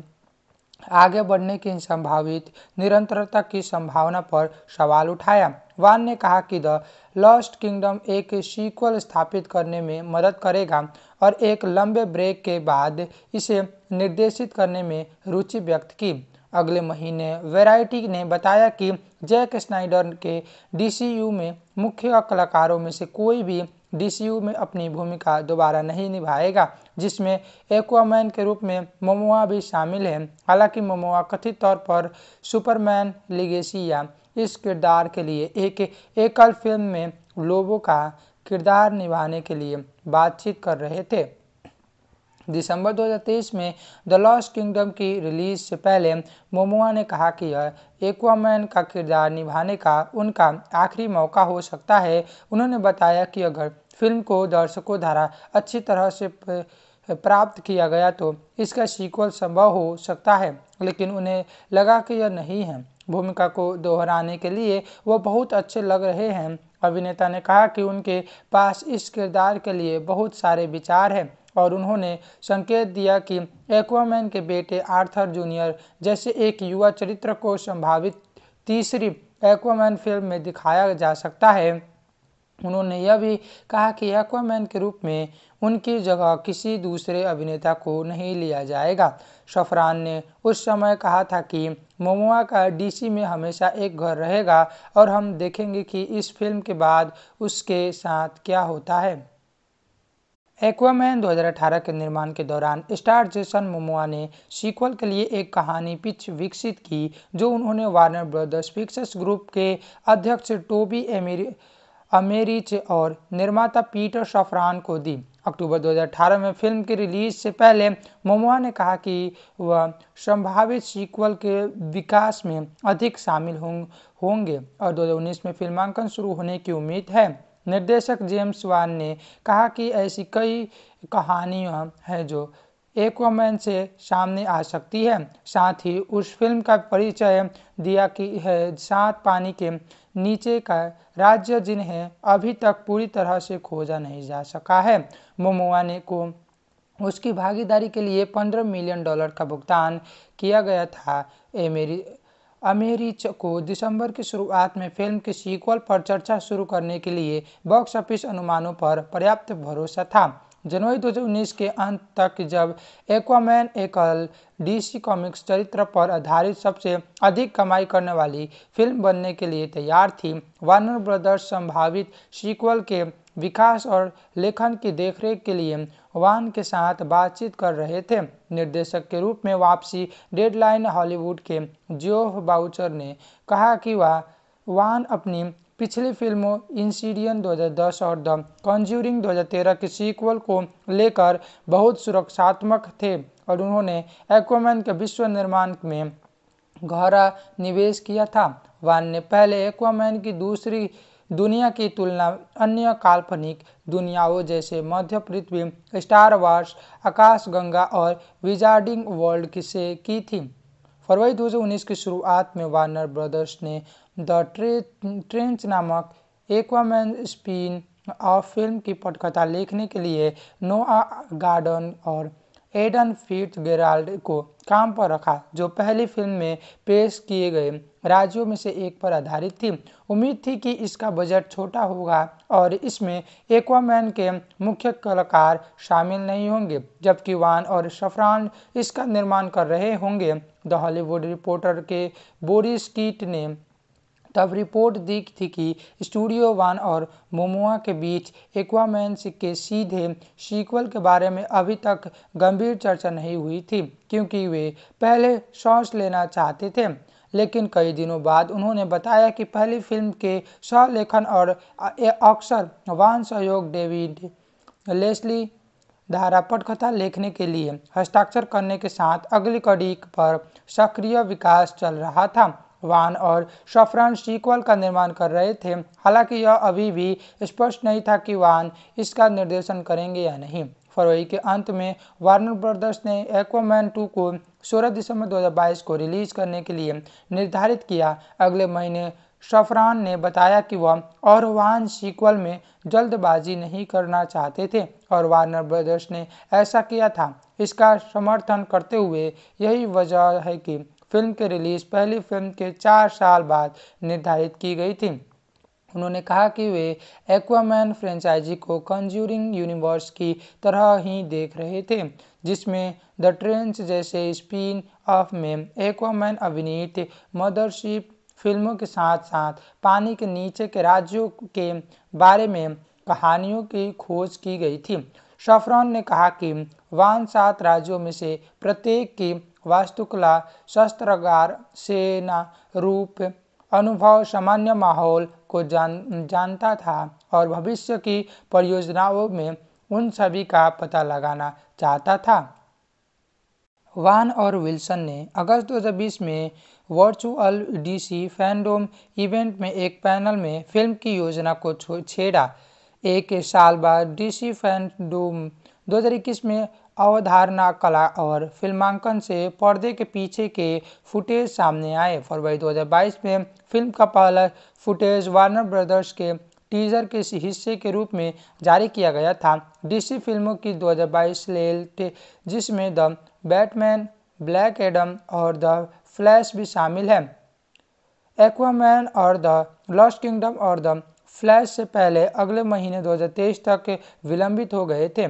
आगे बढ़ने की संभावित निरंतरता की संभावना पर सवाल उठाया वान ने कहा कि द लॉस्ट किंगडम एक सीक्वल स्थापित करने में मदद करेगा और एक लंबे ब्रेक के बाद इसे निर्देशित करने में रुचि व्यक्त की अगले महीने वेराइटी ने बताया कि जैक स्नाइडर के डीसीयू में मुख्य कलाकारों में से कोई भी डीसीयू में अपनी भूमिका दोबारा नहीं निभाएगा जिसमें एक्वामैन के रूप में मोमोआ भी शामिल है हालांकि मोमोआ कथित तौर पर सुपरमैन लिगेसी या इस किरदार के लिए एक एकल फिल्म में लोबो का किरदार निभाने के लिए बातचीत कर रहे थे दिसंबर 2023 में द लॉस्ट किंगडम की रिलीज से पहले मोमोआ ने कहा कि यह एक्वामैन का किरदार निभाने का उनका आखिरी मौका हो सकता है उन्होंने बताया कि अगर फिल्म को दर्शकों द्वारा अच्छी तरह से प्राप्त किया गया तो इसका सीक्वल संभव हो सकता है लेकिन उन्हें लगा कि यह नहीं है भूमिका को दोहराने के लिए वह बहुत अच्छे लग रहे हैं अभिनेता ने कहा कि उनके पास इस किरदार के लिए बहुत सारे विचार हैं और उन्होंने संकेत दिया कि एक्वामैन के बेटे आर्थर जूनियर जैसे एक युवा चरित्र को संभावित तीसरी एक्वामैन फिल्म में दिखाया जा सकता है उन्होंने यह भी कहा कि एक्वामैन के रूप में उनकी जगह किसी दूसरे अभिनेता को नहीं लिया जाएगा शफरान ने उस समय कहा था कि मोमुआ का डीसी में हमेशा एक घर रहेगा और हम देखेंगे कि इस फिल्म के बाद उसके साथ क्या होता है एक्वामैन 2018 के निर्माण के दौरान स्टार जेसन मोमोआ ने सीक्वल के लिए एक कहानी पिच विकसित की जो उन्होंने वार्नर ब्रदर्स पिक्चर्स ग्रुप के अध्यक्ष टोबी एमिर अमेरिच और निर्माता पीटर शफरान को दी अक्टूबर 2018 में फिल्म के रिलीज से पहले ममुआ ने कहा कि वह संभावित सीक्वल के विकास में अधिक शामिल होंगे और 2019 में फिल्मांकन शुरू होने की उम्मीद है निर्देशक जेम्स वान ने कहा कि ऐसी कई कहानियां हैं जो एक्वामैन से सामने आ सकती है साथ ही उस फिल्म का परिचय दिया कि है सात पानी के नीचे का राज्य जिन्हें अभी तक पूरी तरह से खोजा नहीं जा सका है मोमोआने को उसकी भागीदारी के लिए 15 मिलियन डॉलर का भुगतान किया गया था एमेरी अमेरिच को दिसंबर की शुरुआत में फिल्म के सीक्वल पर चर्चा शुरू करने के लिए बॉक्स ऑफिस अनुमानों पर पर्याप्त भरोसा था जनवरी 2019 के अंत तक जब एक्वामैन एकल डीसी कॉमिक्स चरित्र पर आधारित सबसे अधिक कमाई करने वाली फिल्म बनने के लिए तैयार थी वार्नर ब्रदर्स संभावित सीक्वल के विकास और लेखन की देखरेख के लिए वान के साथ बातचीत कर रहे थे निर्देशक के रूप में वापसी डेडलाइन हॉलीवुड के जियो बाउचर ने कहा कि वह वान अपनी पिछली फिल्मों इंसीडियन 2010 और द कॉन्ज्यूरिंग 2013 के सीक्वल को लेकर बहुत सुरक्षात्मक थे और उन्होंने एक्वामैन के विश्व निर्माण में गहरा निवेश किया था वान ने पहले एक्वामैन की दूसरी दुनिया की तुलना अन्य काल्पनिक दुनियाओं जैसे मध्य पृथ्वी स्टार वार्स आकाश गंगा और विजार्डिंग वर्ल्ड से की थी फरवरी 2019 की शुरुआत में वार्नर ब्रदर्स ने द ट्रे ट्रेंच नामक एक्वामैन स्पिन ऑफ फिल्म की पटकथा लिखने के लिए नोआ गार्डन और एडन फिट गेराल्ड को काम पर रखा जो पहली फिल्म में पेश किए गए राज्यों में से एक पर आधारित थी उम्मीद थी कि इसका बजट छोटा होगा और इसमें एक्वामैन के मुख्य कलाकार शामिल नहीं होंगे जबकि वान और शफरान इसका निर्माण कर रहे होंगे द हॉलीवुड रिपोर्टर के बोरिस कीट ने तब रिपोर्ट दी थी कि स्टूडियो वन और मोमोआ के बीच एक्वामैन के सीधे सीक्वल के बारे में अभी तक गंभीर चर्चा नहीं हुई थी क्योंकि वे पहले शॉर्ट्स लेना चाहते थे लेकिन कई दिनों बाद उन्होंने बताया कि पहली फिल्म के सलेखन और अक्सर वाहन सहयोग डेविड लेस्ली धारा पटकथा लेखने के लिए हस्ताक्षर करने के साथ अगली कड़ी पर सक्रिय विकास चल रहा था वान और शफरान सीक्वल का निर्माण कर रहे थे हालांकि यह अभी भी स्पष्ट नहीं था कि वान इसका निर्देशन करेंगे या नहीं फरवरी के अंत में वार्नर ब्रदर्स ने एक्वामैन 2 को 16 दिसंबर 2022 को रिलीज करने के लिए निर्धारित किया अगले महीने शफरान ने बताया कि वह और वाहन सीक्वल में जल्दबाजी नहीं करना चाहते थे और वार्नर ब्रदर्स ने ऐसा किया था इसका समर्थन करते हुए यही वजह है कि फिल्म के रिलीज पहली फिल्म के चार साल बाद निर्धारित की गई थी उन्होंने कहा कि वे एक्वामैन फ्रेंचाइजी को कंज्यूरिंग यूनिवर्स की तरह ही देख रहे थे जिसमें द ट्रेंच जैसे स्पिन ऑफ में एक्वामैन अभिनीत मदरशिप फिल्मों के साथ साथ पानी के नीचे के राज्यों के बारे में कहानियों की खोज की गई थी शफरॉन ने कहा कि वान सात राज्यों में से प्रत्येक की वास्तुकला शस्त्रगार सेना रूप अनुभव सामान्य माहौल को जान जानता था और भविष्य की परियोजनाओं में उन सभी का पता लगाना चाहता था वान और विल्सन ने अगस्त 2020 में वर्चुअल डीसी फैंडोम इवेंट में एक पैनल में फिल्म की योजना को छेड़ा एक साल बाद डीसी फैंडोम 2021 में अवधारणा कला और फिल्मांकन से पर्दे के पीछे के फुटेज सामने आए फरवरी 2022 में फिल्म का पहला फुटेज वार्नर ब्रदर्स के टीजर के हिस्से के रूप में जारी किया गया था डीसी फिल्मों की 2022 बाईस जिसमें द बैटमैन ब्लैक एडम और द फ्लैश भी शामिल है एक्वामैन और द लॉस्ट किंगडम और द फ्लैश से पहले अगले महीने 2023 तक विलंबित हो गए थे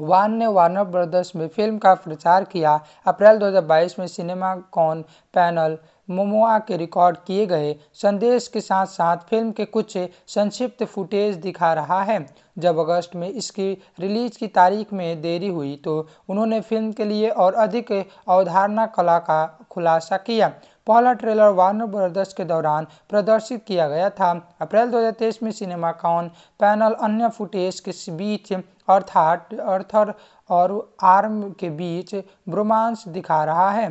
वान ने वार्नर ब्रदर्स में फिल्म का प्रचार किया अप्रैल 2022 में सिनेमा कॉन पैनल मोमोआ के रिकॉर्ड किए गए संदेश के साथ साथ फिल्म के कुछ संक्षिप्त फुटेज दिखा रहा है जब अगस्त में इसकी रिलीज की तारीख में देरी हुई तो उन्होंने फिल्म के लिए और अधिक अवधारणा कला का खुलासा किया पहला ट्रेलर वार्नर ब्रदर्स के दौरान प्रदर्शित किया गया था अप्रैल 2023 में सिनेमा कॉन पैनल अन्य फुटेज के बीच अर्थात अर्थर और आर्म के बीच ब्रोमांस दिखा रहा है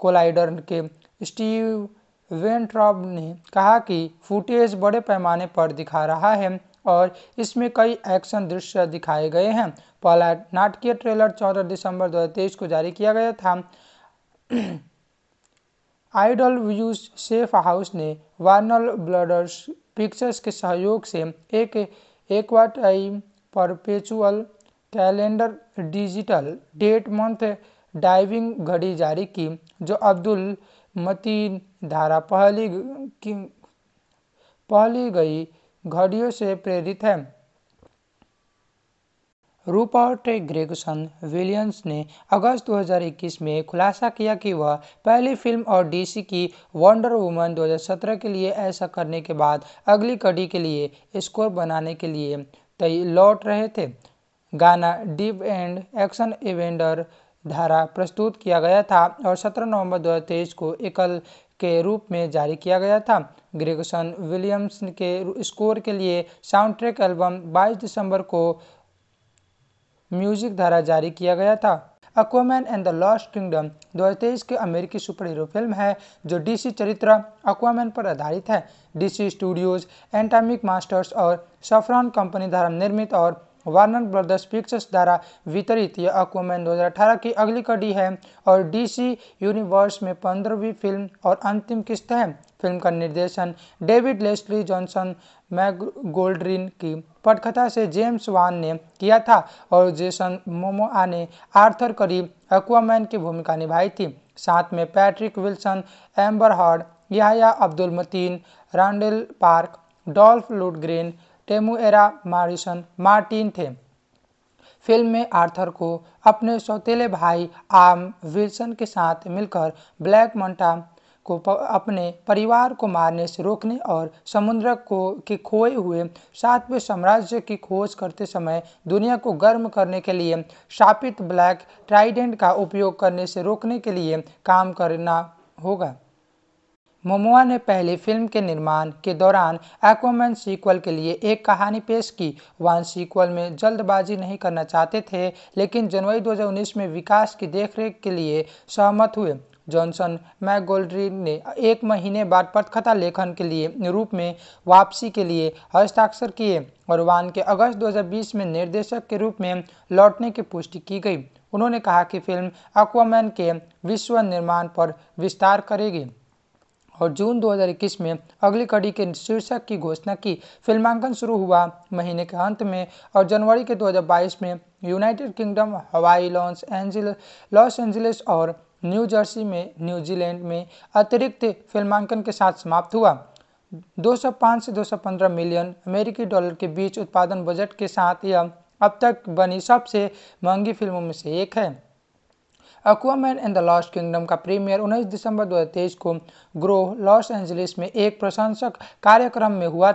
कोलाइडर के स्टीव वेंट्रॉब ने कहा कि फुटेज बड़े पैमाने पर दिखा रहा है और इसमें कई एक्शन दृश्य दिखाए गए हैं पहला नाटकीय ट्रेलर चौदह दिसंबर 2023 को जारी किया गया था आइडल व्यूज सेफ हाउस ने वार्नल ब्लडर्स पिक्चर्स के सहयोग से एक एक्वाटाइम perpetual calendar digital date month diving घड़ी जारी की जो अब्दुल मतीन धारा पहली की पहली गई घड़ियों से प्रेरित है रूपर्ट ग्रेगसन विलियम्स ने अगस्त 2021 में खुलासा किया कि वह पहली फिल्म और डीसी की वंडर वुमन 2017 के लिए ऐसा करने के बाद अगली कड़ी के लिए स्कोर बनाने के लिए तो लौट रहे थे गाना डीप एंड एक्शन इवेंडर धारा प्रस्तुत किया गया था और 17 नवंबर 2023 को एकल के रूप में जारी किया गया था ग्रेगसन विलियम्स के स्कोर के लिए साउंड ट्रैक एल्बम 22 दिसंबर को म्यूजिक धारा जारी किया गया था Aquaman and the Lost Kingdom 2023 के अमेरिकी सुपर हीरो फिल्म है जो डीसी चरित्र अक्वामैन पर आधारित है डीसी स्टूडियोज एंटामिक मास्टर्स और सफरान कंपनी द्वारा निर्मित और वार्नर ब्रदर्स पिक्चर्स द्वारा वितरित यह अक्वामैन 2018 की अगली कड़ी है और डीसी यूनिवर्स में पंद्रहवीं फिल्म और अंतिम किस्त है फिल्म का निर्देशन David Leslie Johnson McGoldrick की पटकथा से जेम्स वान ने किया था और जेसन मोमोआ ने आर्थर करीब एक्वामैन की भूमिका निभाई थी साथ में Patrick Wilson Amber Heard Yahya Abdul Mateen Randall Park Dolph Lundgren Temuera Morrison Martin थे फिल्म में आर्थर को अपने सौतेले भाई आम विल्सन के साथ मिलकर ब्लैक मंटा को अपने परिवार को मारने से रोकने और समुद्र को के खोए हुए सातवें साम्राज्य की खोज करते समय दुनिया को गर्म करने के लिए शापित ब्लैक ट्राइडेंट का उपयोग करने से रोकने के लिए काम करना होगा मोमोआ ने पहली फिल्म के निर्माण के दौरान एक्वामैन सीक्वल के लिए एक कहानी पेश की वन सीक्वल में जल्दबाजी नहीं करना चाहते थे लेकिन जनवरी 2019 में विकास की देखरेख के लिए सहमत हुए जॉनसन मैगोल्ड्री ने एक महीने बाद पटकथा लेखन के लिए रूप में वापसी के लिए हस्ताक्षर किए और वान के अगस्त 2020 में निर्देशक के रूप में लौटने की पुष्टि की गई उन्होंने कहा कि फिल्म अक्वामैन के विश्व निर्माण पर विस्तार करेगी और जून 2021 में अगली कड़ी के शीर्षक की घोषणा की फिल्मांकन शुरू हुआ महीने के अंत में और जनवरी के 2022 में United Kingdom Hawaii Los Angeles Los Angeles और न्यू जर्सी में न्यूजीलैंड में अतिरिक्त फिल्मांकन के साथ समाप्त हुआ 205 से 215 मिलियन अमेरिकी डॉलर के बीच उत्पादन बजट के साथ यह अब तक बनी सबसे महंगी फिल्मों में से एक है Aquaman and the Lost Kingdom का प्रीमियर 19 दिसंबर 2023 को ग्रोह लॉस एंजलिस में एक प्रशंसक कार्यक्रम में हुआ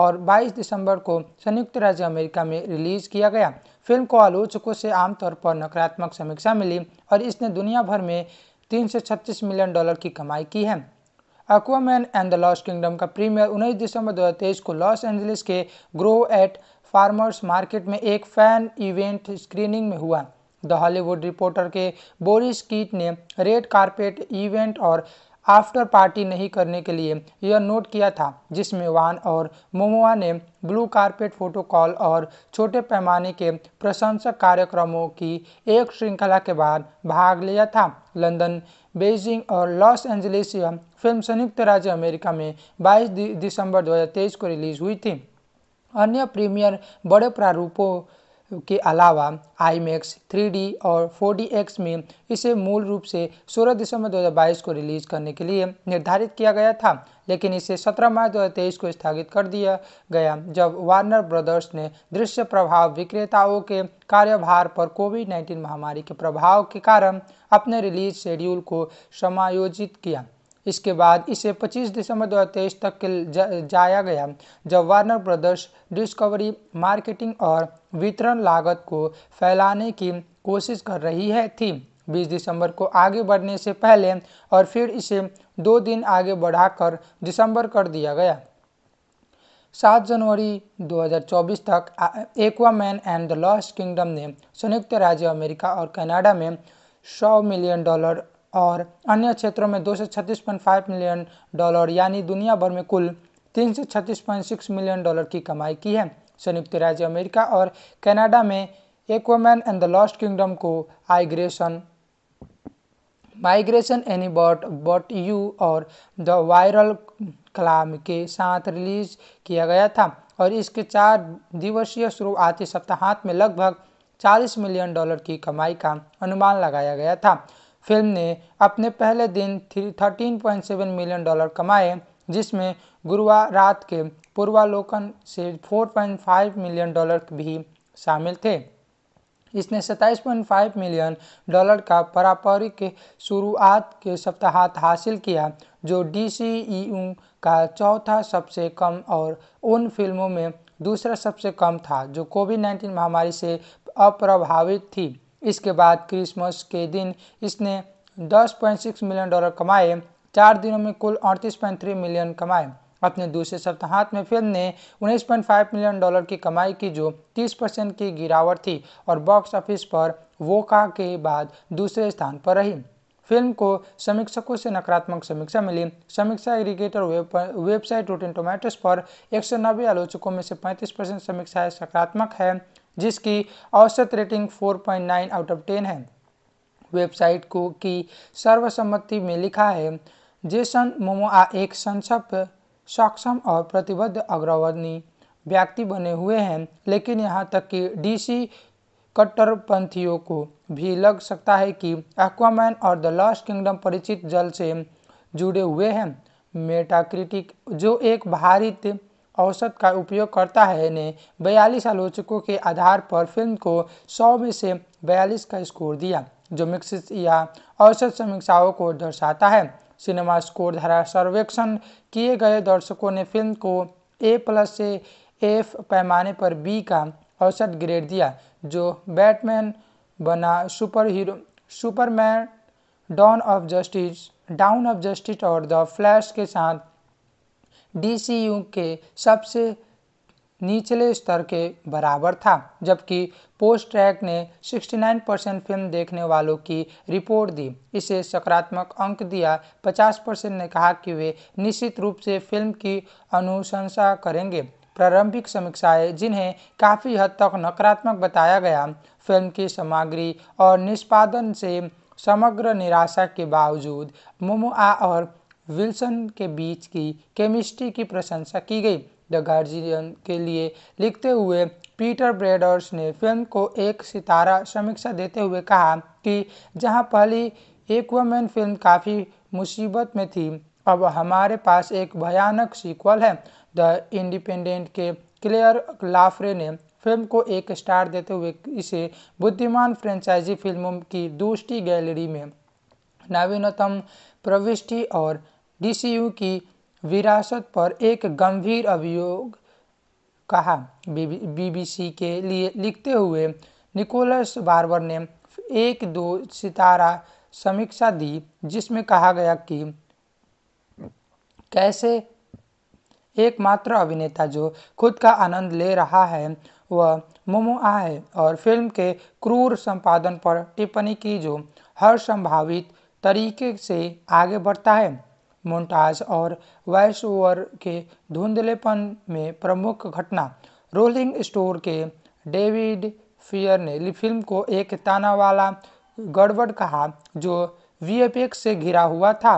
और 22 दिसंबर को संयुक्त राज्य अमेरिका में रिलीज किया गया फिल्म को आलोचकों से आमतौर पर नकारात्मक समीक्षा मिली और इसने दुनिया भर में तीन मिलियन डॉलर की कमाई की है Aquaman and the Lost Kingdom का प्रीमियर 19 दिसंबर 2023 को लॉस एंजलिस के ग्रो एट फार्मर्स मार्केट में एक फैन इवेंट स्क्रीनिंग में हुआ द हॉलीवुड रिपोर्टर के बोरिस कीट ने रेड कारपेट इवेंट और आफ्टर पार्टी नहीं करने के लिए यह नोट किया था जिसमें वान और मोमोआ ने ब्लू कारपेट फोटोकॉल और छोटे पैमाने के प्रशंसक कार्यक्रमों की एक श्रृंखला के बाद भाग लिया था लंदन बेजिंग और लॉस एंजलिस यह फिल्म संयुक्त राज्य अमेरिका में 22 दिसंबर 2023 को रिलीज हुई थी अन्य प्रीमियर बड़े प्रारूपों के अलावा आई मैक्स थ्री और फोर एक्स में इसे मूल रूप से 16 दिसंबर 2022 को रिलीज करने के लिए निर्धारित किया गया था लेकिन इसे 17 मार्च 2023 को स्थगित कर दिया गया जब वार्नर ब्रदर्स ने दृश्य प्रभाव विक्रेताओं के कार्यभार पर कोविड 19 महामारी के प्रभाव के कारण अपने रिलीज शेड्यूल को समायोजित किया इसके बाद इसे 25 दिसंबर 2023 तक के जाया गया जब वार्नर ब्रदर्स डिस्कवरी मार्केटिंग और वितरण लागत को फैलाने की कोशिश कर रही है थी 20 दिसंबर को आगे बढ़ने से पहले और फिर इसे दो दिन आगे बढ़ाकर दिसंबर कर दिया गया सात जनवरी 2024 तक Aquaman and the Lost Kingdom ने संयुक्त राज्य अमेरिका और कनाडा में 100 मिलियन डॉलर और अन्य क्षेत्रों में दो मिलियन डॉलर यानी दुनिया भर में कुल तीन मिलियन डॉलर की कमाई की है संयुक्त राज्य अमेरिका और कनाडा में Aquaman and the Lost Kingdom को आइग्रेशन migration any bot bot you और द वायरल कलाम के साथ रिलीज किया गया था और इसके चार दिवसीय शुरुआती सप्ताहांत में लगभग 40 मिलियन डॉलर की कमाई का अनुमान लगाया गया था फिल्म ने अपने पहले दिन thirteen point seven million dollar कमाए जिसमें गुरुवार रात के पूर्वालोकन से four point five million dollar भी शामिल थे इसने सत्ताईस पॉइंट फाइव मिलियन डॉलर का परापरिक शुरुआत के सप्ताहांत हासिल किया जो डी e का चौथा सबसे कम और उन फिल्मों में दूसरा सबसे कम था जो कोविड 19 महामारी से अप्रभावित थी इसके बाद क्रिसमस के दिन इसने 10.6 मिलियन डॉलर कमाए चार दिनों में कुल 38.3 मिलियन कमाए अपने दूसरे सप्ताहांत में फिल्म ने 19.5 मिलियन डॉलर की कमाई की जो 30 परसेंट की गिरावट थी और बॉक्स ऑफिस पर वोका के बाद दूसरे स्थान पर रही फिल्म को समीक्षकों से नकारात्मक समीक्षा मिली समीक्षा एग्रीगेटर वेबसाइट रोटेन टोमेटोस पर एक आलोचकों में से 35 परसेंट समीक्षाएं सकारात्मक है जिसकी औसत रेटिंग 4.9 आउट ऑफ 10 है वेबसाइट को की सर्वसम्मति में लिखा है जेसन मोमोआ एक संसप सक्षम और प्रतिबद्ध अग्रवर्णी व्यक्ति बने हुए हैं लेकिन यहाँ तक कि डीसी कट्टरपंथियों को भी लग सकता है कि एक्वामैन और द लॉस्ट किंगडम परिचित जल से जुड़े हुए हैं मेटाक्रिटिक जो एक भारित औसत का उपयोग करता है ने बयालीस आलोचकों के आधार पर फिल्म को 100 में से बयालीस का स्कोर दिया जो मिक्सिस या औसत समीक्षाओं को दर्शाता है सिनेमा स्कोर धारा सर्वेक्षण किए गए दर्शकों ने फिल्म को ए प्लस से एफ पैमाने पर बी का औसत ग्रेड दिया जो बैटमैन बना super hero Superman Dawn of Justice down of Justice और द फ्लैश के साथ डी के सबसे निचले स्तर के बराबर था जबकि पोस्ट ट्रैक ने 69 परसेंट फिल्म देखने वालों की रिपोर्ट दी इसे सकारात्मक अंक दिया 50 परसेंट ने कहा कि वे निश्चित रूप से फिल्म की अनुशंसा करेंगे प्रारंभिक समीक्षाएं जिन्हें काफ़ी हद तक नकारात्मक बताया गया फिल्म की सामग्री और निष्पादन से समग्र निराशा के बावजूद ममुआ और विल्सन के बीच की केमिस्ट्री की प्रशंसा की गई द गार्जियन के लिए लिखते हुए पीटर ब्रेडर्स ने फिल्म को एक सितारा समीक्षा देते हुए कहा कि जहां पहली एक्वामैन फिल्म काफ़ी मुसीबत में थी अब हमारे पास एक भयानक सीक्वल है द इंडिपेंडेंट के क्लेयर लाफरे ने फिल्म को एक स्टार देते हुए इसे बुद्धिमान फ्रेंचाइजी फिल्मों की दूसरी गैलरी में नवीनतम प्रविष्टि और डीसीयू की विरासत पर एक गंभीर अभियोग कहा बीबीसी के लिए लिखते हुए निकोलस बार्बर ने एक दो सितारा समीक्षा दी जिसमें कहा गया कि कैसे एकमात्र अभिनेता जो खुद का आनंद ले रहा है वह मोमोआ है और फिल्म के क्रूर संपादन पर टिप्पणी की जो हर संभावित तरीके से आगे बढ़ता है मोन्टाज और वॉइस ओवर के धुंधलेपन में प्रमुख घटना रोलिंग स्टोर के डेविड फियर ने फिल्म को एक ताना वाला गड़बड़ कहा जो वीएफएक्स से घिरा हुआ था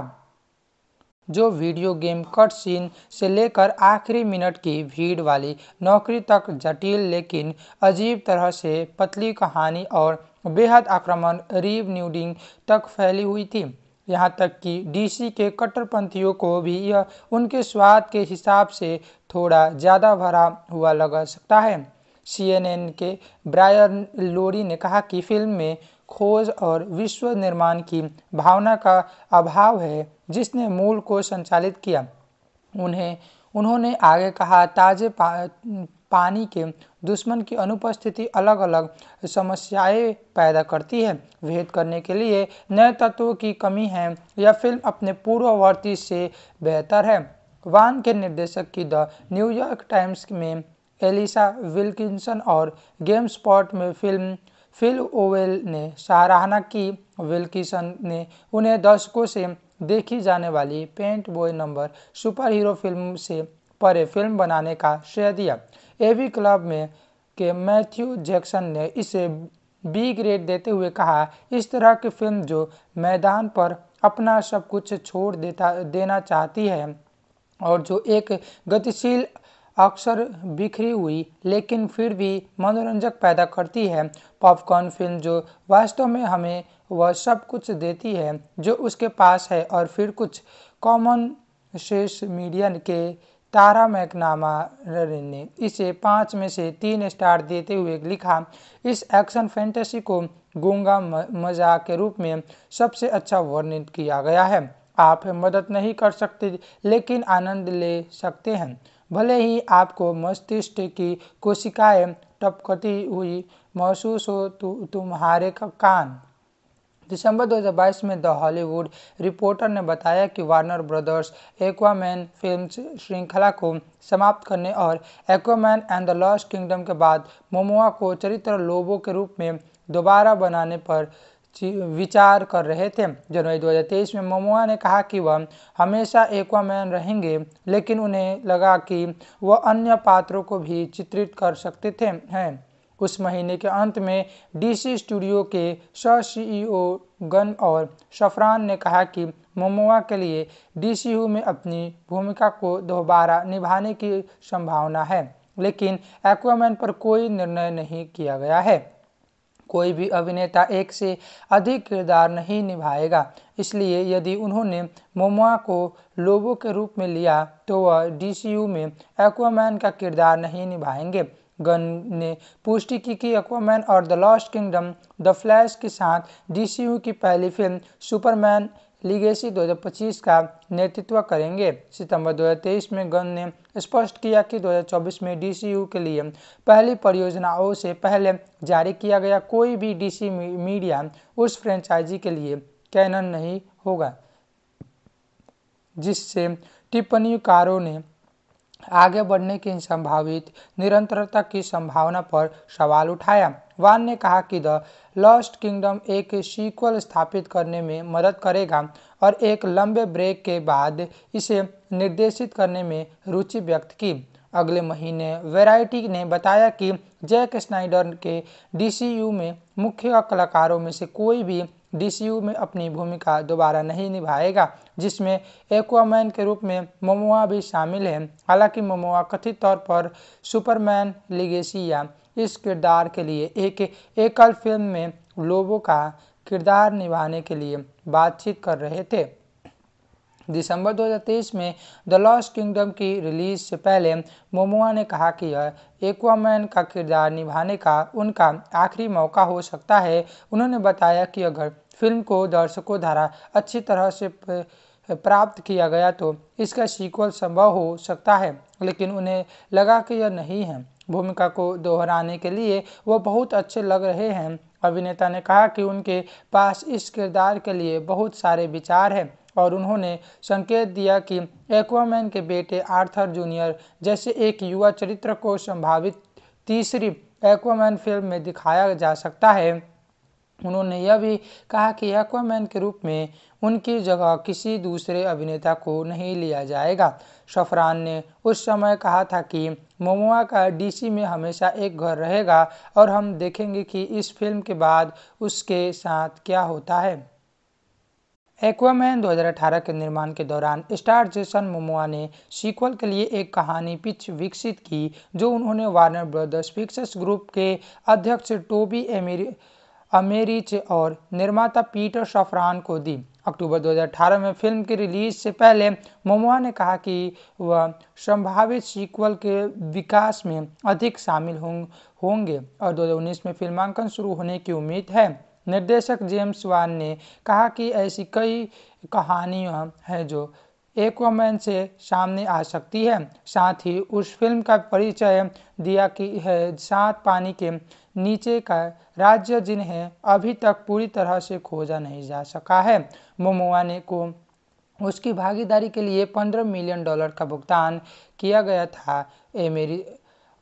जो वीडियो गेम कट सीन से लेकर आखिरी मिनट की भीड़ वाली नौकरी तक जटिल लेकिन अजीब तरह से पतली कहानी और बेहद आक्रमण रीव न्यूडिंग तक फैली हुई थी यहाँ तक कि डीसी के कट्टरपंथियों को भी यह उनके स्वाद के हिसाब से थोड़ा ज़्यादा भरा हुआ लग सकता है सीएनएन के ब्रायन लोरी ने कहा कि फिल्म में खोज और विश्व निर्माण की भावना का अभाव है जिसने मूल को संचालित किया उन्हें उन्होंने आगे कहा ताजे पानी के दुश्मन की अनुपस्थिति अलग अलग समस्याएं पैदा करती है भेद करने के लिए नए तत्वों की कमी है यह फिल्म अपने पूर्ववर्ती से बेहतर है वान के निर्देशक की द न्यूयॉर्क टाइम्स में एलिसा विल्किंसन और गेम स्पॉट में फिल्म फिल ओवेल ने सराहना की विल्किसन ने उन्हें दर्शकों से देखी जाने वाली paint by number super hero film से परे फिल्म बनाने का श्रेय दिया एवी क्लब में के मैथ्यू जैक्सन ने इसे बी ग्रेड देते हुए कहा इस तरह की फिल्म जो मैदान पर अपना सब कुछ छोड़ देता देना चाहती है और जो एक गतिशील अक्सर बिखरी हुई लेकिन फिर भी मनोरंजक पैदा करती है पॉपकॉर्न फिल्म जो वास्तव में हमें वह सब कुछ देती है जो उसके पास है और फिर कुछ कॉमन शेष मीडिया के तारा मैकनामा ने इसे पाँच में से तीन स्टार देते हुए लिखा इस एक्शन फैंटेसी को गूंगा मजाक के रूप में सबसे अच्छा वर्णित किया गया है आप मदद नहीं कर सकते लेकिन आनंद ले सकते हैं भले ही आपको मस्तिष्क की कोशिकाएं टपकती हुई महसूस हो तो तुम्हारे कान दिसंबर 2022 में द हॉलीवुड रिपोर्टर ने बताया कि वार्नर ब्रदर्स एक्वामैन फिल्म श्रृंखला को समाप्त करने और Aquaman and the Lost Kingdom के बाद मोमोआ को चरित्र लोबो के रूप में दोबारा बनाने पर विचार कर रहे थे जनवरी 2023 में मोमोआ ने कहा कि वह हमेशा एक्वामैन रहेंगे लेकिन उन्हें लगा कि वह अन्य पात्रों को भी चित्रित कर सकते थे हैं उस महीने के अंत में डीसी स्टूडियो के सह सीईओ गन और शफरान ने कहा कि मोमोआ के लिए डीसीयू में अपनी भूमिका को दोबारा निभाने की संभावना है लेकिन एक्वामैन पर कोई निर्णय नहीं किया गया है कोई भी अभिनेता एक से अधिक किरदार नहीं निभाएगा इसलिए यदि उन्होंने मोमोआ को लोबो के रूप में लिया तो वह डीसीयू में एक्वामैन का किरदार नहीं निभाएंगे गन ने पुष्टि की कि एक्वामैन और the Lost Kingdom the Flash के साथ डीसीयू की पहली फिल्म सुपरमैन लीगेसी 2025 का नेतृत्व करेंगे सितंबर 2023 में गन ने स्पष्ट किया कि 2024 में डीसीयू के लिए पहली परियोजनाओं से पहले जारी किया गया कोई भी डीसी मीडिया उस फ्रेंचाइजी के लिए कैनन नहीं होगा जिससे टिप्पणीकारों ने आगे बढ़ने की संभावित निरंतरता की संभावना पर सवाल उठाया वान ने कहा कि द लॉस्ट किंगडम एक सीक्वल स्थापित करने में मदद करेगा और एक लंबे ब्रेक के बाद इसे निर्देशित करने में रुचि व्यक्त की अगले महीने वैरायटी ने बताया कि जैक स्नाइडर के डीसीयू में मुख्य कलाकारों में से कोई भी डीसीयू में अपनी भूमिका दोबारा नहीं निभाएगा जिसमें एक्वामैन के रूप में मोमोआ भी शामिल है हालांकि मोमोआ कथित तौर पर सुपरमैन लिगेसी या इस किरदार के लिए एक एकल फिल्म में लोबो का किरदार निभाने के लिए बातचीत कर रहे थे दिसंबर 2023 में द लॉस्ट किंगडम की रिलीज से पहले मोमोआ ने कहा कि यह एक्वामैन का किरदार निभाने का उनका आखिरी मौका हो सकता है उन्होंने बताया कि अगर फिल्म को दर्शकों द्वारा अच्छी तरह से प्राप्त किया गया तो इसका सीक्वल संभव हो सकता है लेकिन उन्हें लगा कि यह नहीं है भूमिका को दोहराने के लिए वो बहुत अच्छे लग रहे हैं अभिनेता ने कहा कि उनके पास इस किरदार के लिए बहुत सारे विचार हैं और उन्होंने संकेत दिया कि एक्वामैन के बेटे आर्थर जूनियर जैसे एक युवा चरित्र को संभावित तीसरी एक्वामैन फिल्म में दिखाया जा सकता है उन्होंने यह भी कहा कि एक्वामैन के रूप में उनकी जगह किसी दूसरे अभिनेता को नहीं लिया जाएगा शफरान ने उस समय कहा था कि ममुआ का डीसी में हमेशा एक घर रहेगा और हम देखेंगे कि इस फिल्म के बाद उसके साथ क्या होता है एक्वामैन 2018 के निर्माण के दौरान स्टार जेसन मोमोआ ने सीक्वल के लिए एक कहानी पिच विकसित की जो उन्होंने वार्नर ब्रदर्स पिक्चर्स ग्रुप के अध्यक्ष टोबी एमेरी अमेरिच और निर्माता पीटर शफरान को दी अक्टूबर 2018 में फिल्म की रिलीज से पहले ममुआ ने कहा कि वह संभावित सीक्वल के विकास में अधिक शामिल होंगे और 2019 में फिल्मांकन शुरू होने की उम्मीद है निर्देशक जेम्स वान ने कहा कि ऐसी कई कहानियां हैं जो एक्वामैन से सामने आ सकती है साथ ही उस फिल्म का परिचय दिया कि है सात पानी के नीचे का राज्य जिन्हें अभी तक पूरी तरह से खोजा नहीं जा सका है मोमोआ ने को उसकी भागीदारी के लिए 15 मिलियन डॉलर का भुगतान किया गया था एमेरी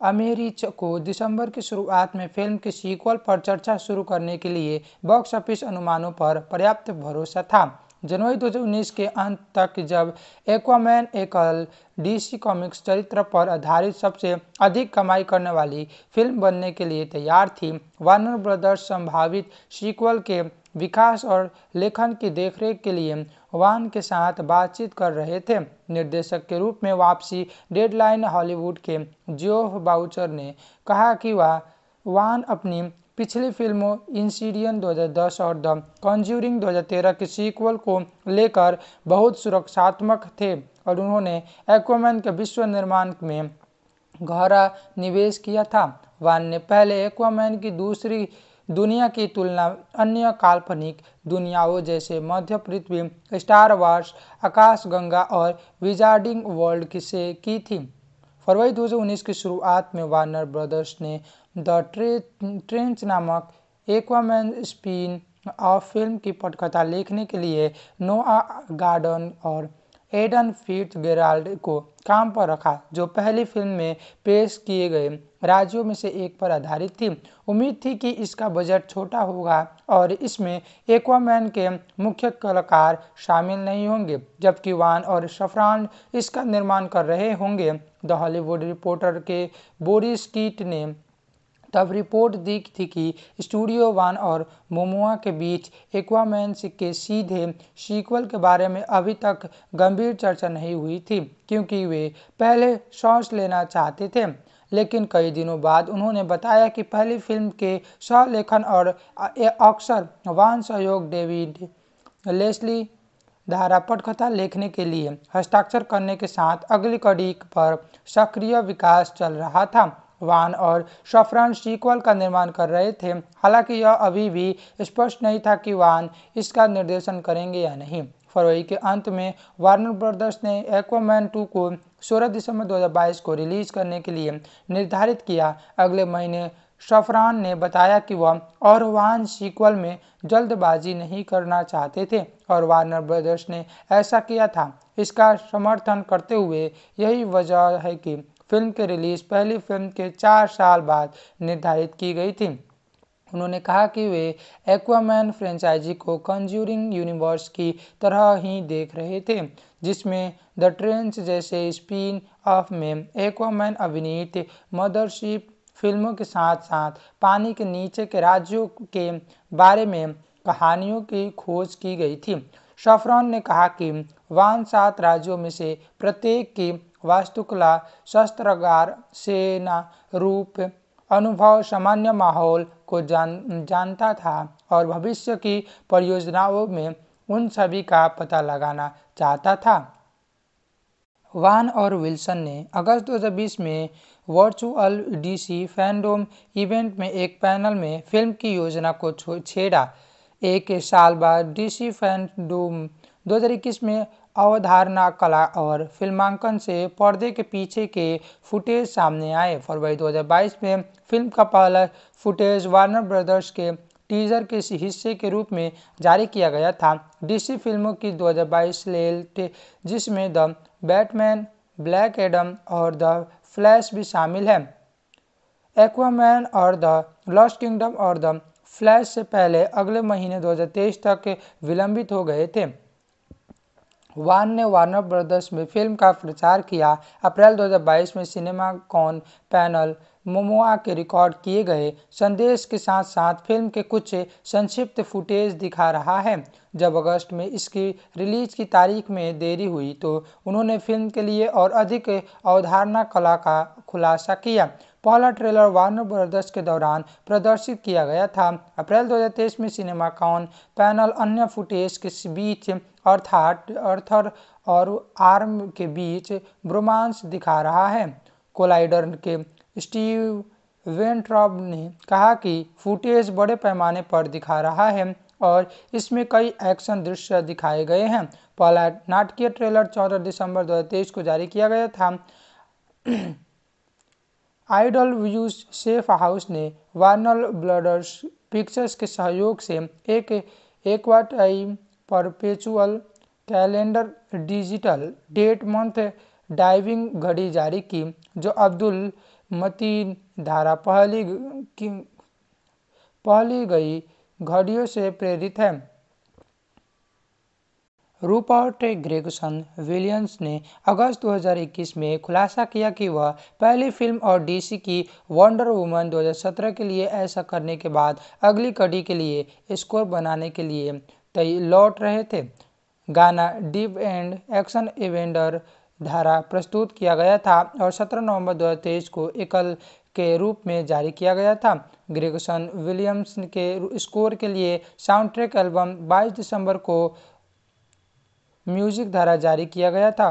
अमेरिच को दिसंबर की शुरुआत में फिल्म के सीक्वल पर चर्चा शुरू करने के लिए बॉक्स ऑफिस अनुमानों पर पर्याप्त भरोसा था जनवरी 2019 के अंत तक जब एक्वामैन एकल डीसी कॉमिक्स चरित्र पर आधारित सबसे अधिक कमाई करने वाली फिल्म बनने के लिए तैयार थी वार्नर ब्रदर्स संभावित सीक्वल के विकास और लेखन की देखरेख के लिए वान के साथ बातचीत कर रहे थे निर्देशक के रूप में वापसी डेडलाइन हॉलीवुड के जियोफ बाउचर ने कहा कि वह वान अपनी पिछली फिल्मों इंसीडियन 2010 और द कंज्यूरिंग 2013 के सीक्वल को लेकर बहुत सुरक्षात्मक थे और उन्होंने एक्वामैन के विश्व निर्माण में गहरा निवेश किया था वान ने पहले एक्वामैन की दूसरी दुनिया की तुलना अन्य काल्पनिक दुनियाओं जैसे मध्य पृथ्वी स्टार वार्स आकाशगंगा और विजार्डिंग वर्ल्ड से की थी फरवरी 2019 की शुरुआत में वार्नर ब्रदर्स ने द ट्रे ट्रेंच नामक एक्वामैन स्पिन ऑफ फिल्म की पटकथा लिखने के लिए नोआ गार्डन और एडन फिट गेराल्ड को काम पर रखा जो पहली फिल्म में पेश किए गए राज्यों में से एक पर आधारित थी उम्मीद थी कि इसका बजट छोटा होगा और इसमें एक्वामैन के मुख्य कलाकार शामिल नहीं होंगे जबकि वान और शफरान इसका निर्माण कर रहे होंगे द हॉलीवुड रिपोर्टर के बोरिस कीट ने तब रिपोर्ट दी थी कि स्टूडियो वन और मोमोआ के बीच एक्वामैन के सीधे सीक्वल के बारे में अभी तक गंभीर चर्चा नहीं हुई थी क्योंकि वे पहले शॉर्ट्स लेना चाहते थे लेकिन कई दिनों बाद उन्होंने बताया कि पहली फिल्म के सहलेखन और अक्सर वन सहयोग डेविड लेस्ली धारा पटकथा लेखने के लिए हस्ताक्षर करने के साथ अगली कड़ी पर सक्रिय विकास चल रहा था वान और शफरान सीक्वल का निर्माण कर रहे थे हालांकि यह अभी भी स्पष्ट नहीं था कि वान इसका निर्देशन करेंगे या नहीं फरवरी के अंत में वार्नर ब्रदर्स ने एक्वामैन 2 को 16 दिसंबर 2022 को रिलीज करने के लिए निर्धारित किया अगले महीने शफरान ने बताया कि वह और वाहन सीक्वल में जल्दबाजी नहीं करना चाहते थे और वार्नर ब्रदर्स ने ऐसा किया था इसका समर्थन करते हुए यही वजह है कि फिल्म के रिलीज पहली फिल्म के चार साल बाद निर्धारित की गई थी उन्होंने कहा कि वे एक्वामैन फ्रेंचाइजी को कंज्यूरिंग यूनिवर्स की तरह ही देख रहे थे जिसमें द ट्रेंच जैसे स्पिन ऑफ में एक्वामैन अभिनीत मदरशिप फिल्मों के साथ साथ पानी के नीचे के राज्यों के बारे में कहानियों की खोज की गई थी शफरॉन ने कहा कि वान सात राज्यों में से प्रत्येक की वास्तुकला शस्त्रगार सेना रूप अनुभव सामान्य माहौल को जान जानता था और भविष्य की परियोजनाओं में उन सभी का पता लगाना चाहता था वान और विल्सन ने अगस्त 2020 में वर्चुअल डीसी फैंडोम इवेंट में एक पैनल में फिल्म की योजना को छेड़ा एक साल बाद डीसी फैंडोम दो में अवधारणा कला और फिल्मांकन से पर्दे के पीछे के फुटेज सामने आए फरवरी 2022 में फिल्म का पहला फुटेज वार्नर ब्रदर्स के टीजर के हिस्से के रूप में जारी किया गया था डीसी फिल्मों की 2022 बाईस जिसमें द बैटमैन ब्लैक एडम और द फ्लैश भी शामिल है एक्वामैन और द लॉस्ट किंगडम और द फ्लैश से पहले अगले महीने 2023 तक विलंबित हो गए थे वान ने वार्नर ब्रदर्स में फिल्म का प्रचार किया अप्रैल 2022 में सिनेमा कॉन पैनल मोमोआ के रिकॉर्ड किए गए संदेश के साथ साथ फिल्म के कुछ संक्षिप्त फुटेज दिखा रहा है जब अगस्त में इसकी रिलीज की तारीख में देरी हुई तो उन्होंने फिल्म के लिए और अधिक अवधारणा कला का खुलासा किया पहला ट्रेलर वार्नर ब्रदर्स के दौरान प्रदर्शित किया गया था अप्रैल 2023 में सिनेमा कॉन पैनल अन्य फुटेज के बीच अर्थात अर्थर और आर्म के बीच ब्रोमांस दिखा रहा है कोलाइडर के स्टीव वेंट्रॉब ने कहा कि फुटेज बड़े पैमाने पर दिखा रहा है और इसमें कई एक्शन दृश्य दिखाए गए हैं पहला नाटकीय ट्रेलर 14 दिसंबर 2023 को जारी किया गया था आइडल व्यूज सेफ हाउस ने वार्नर ब्लडर्स पिक्चर्स के सहयोग से एक aqua time perpetual calendar digital date month diving घड़ी जारी की जो अब्दुल मतीन धारा पहली की पहली गई घड़ियों से प्रेरित है रूपर्ट ग्रेगसन विलियम्स ने अगस्त 2021 में खुलासा किया कि वह पहली फिल्म और डीसी की वंडर वुमन 2017 के लिए ऐसा करने के बाद अगली कड़ी के लिए स्कोर बनाने के लिए तय लौट रहे थे गाना डीप एंड एक्शन इवेंडर धारा प्रस्तुत किया गया था और 17 नवंबर 2023 को एकल के रूप में जारी किया गया था ग्रेगसन विलियम्स के स्कोर के लिए साउंड ट्रैक एल्बम 22 दिसंबर को म्यूजिक द्वारा जारी किया गया था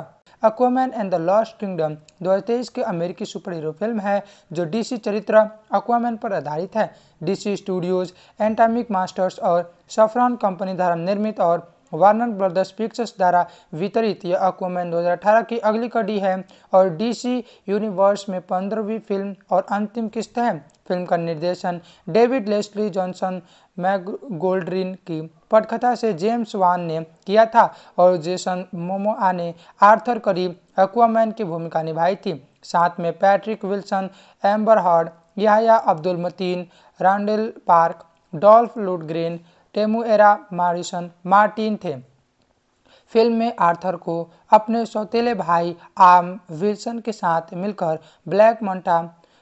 Aquaman and the Lost Kingdom 2023 की अमेरिकी सुपर हीरो फिल्म है जो डीसी चरित्र अक्वामैन पर आधारित है डीसी स्टूडियोज एंटामिक मास्टर्स और सफरान कंपनी द्वारा निर्मित और वार्नर ब्रदर्स पिक्चर्स द्वारा वितरित यह अक्वामैन 2018 की अगली कड़ी है और डीसी यूनिवर्स में पंद्रहवीं फिल्म और अंतिम किस्त है फिल्म का निर्देशन David Leslie Johnson McGoldrick की पटकथा से जेम्स वान ने किया था और जेसन मोमोआ ने आर्थर करी एक्वामैन की भूमिका निभाई थी साथ में Patrick Wilson Amber Heard Yahya Abdul Mateen Randall Park Dolph Lundgren Temuera Morrison Martin थे फिल्म में आर्थर को अपने सौतेले भाई आम विल्सन के साथ मिलकर ब्लैक मंटा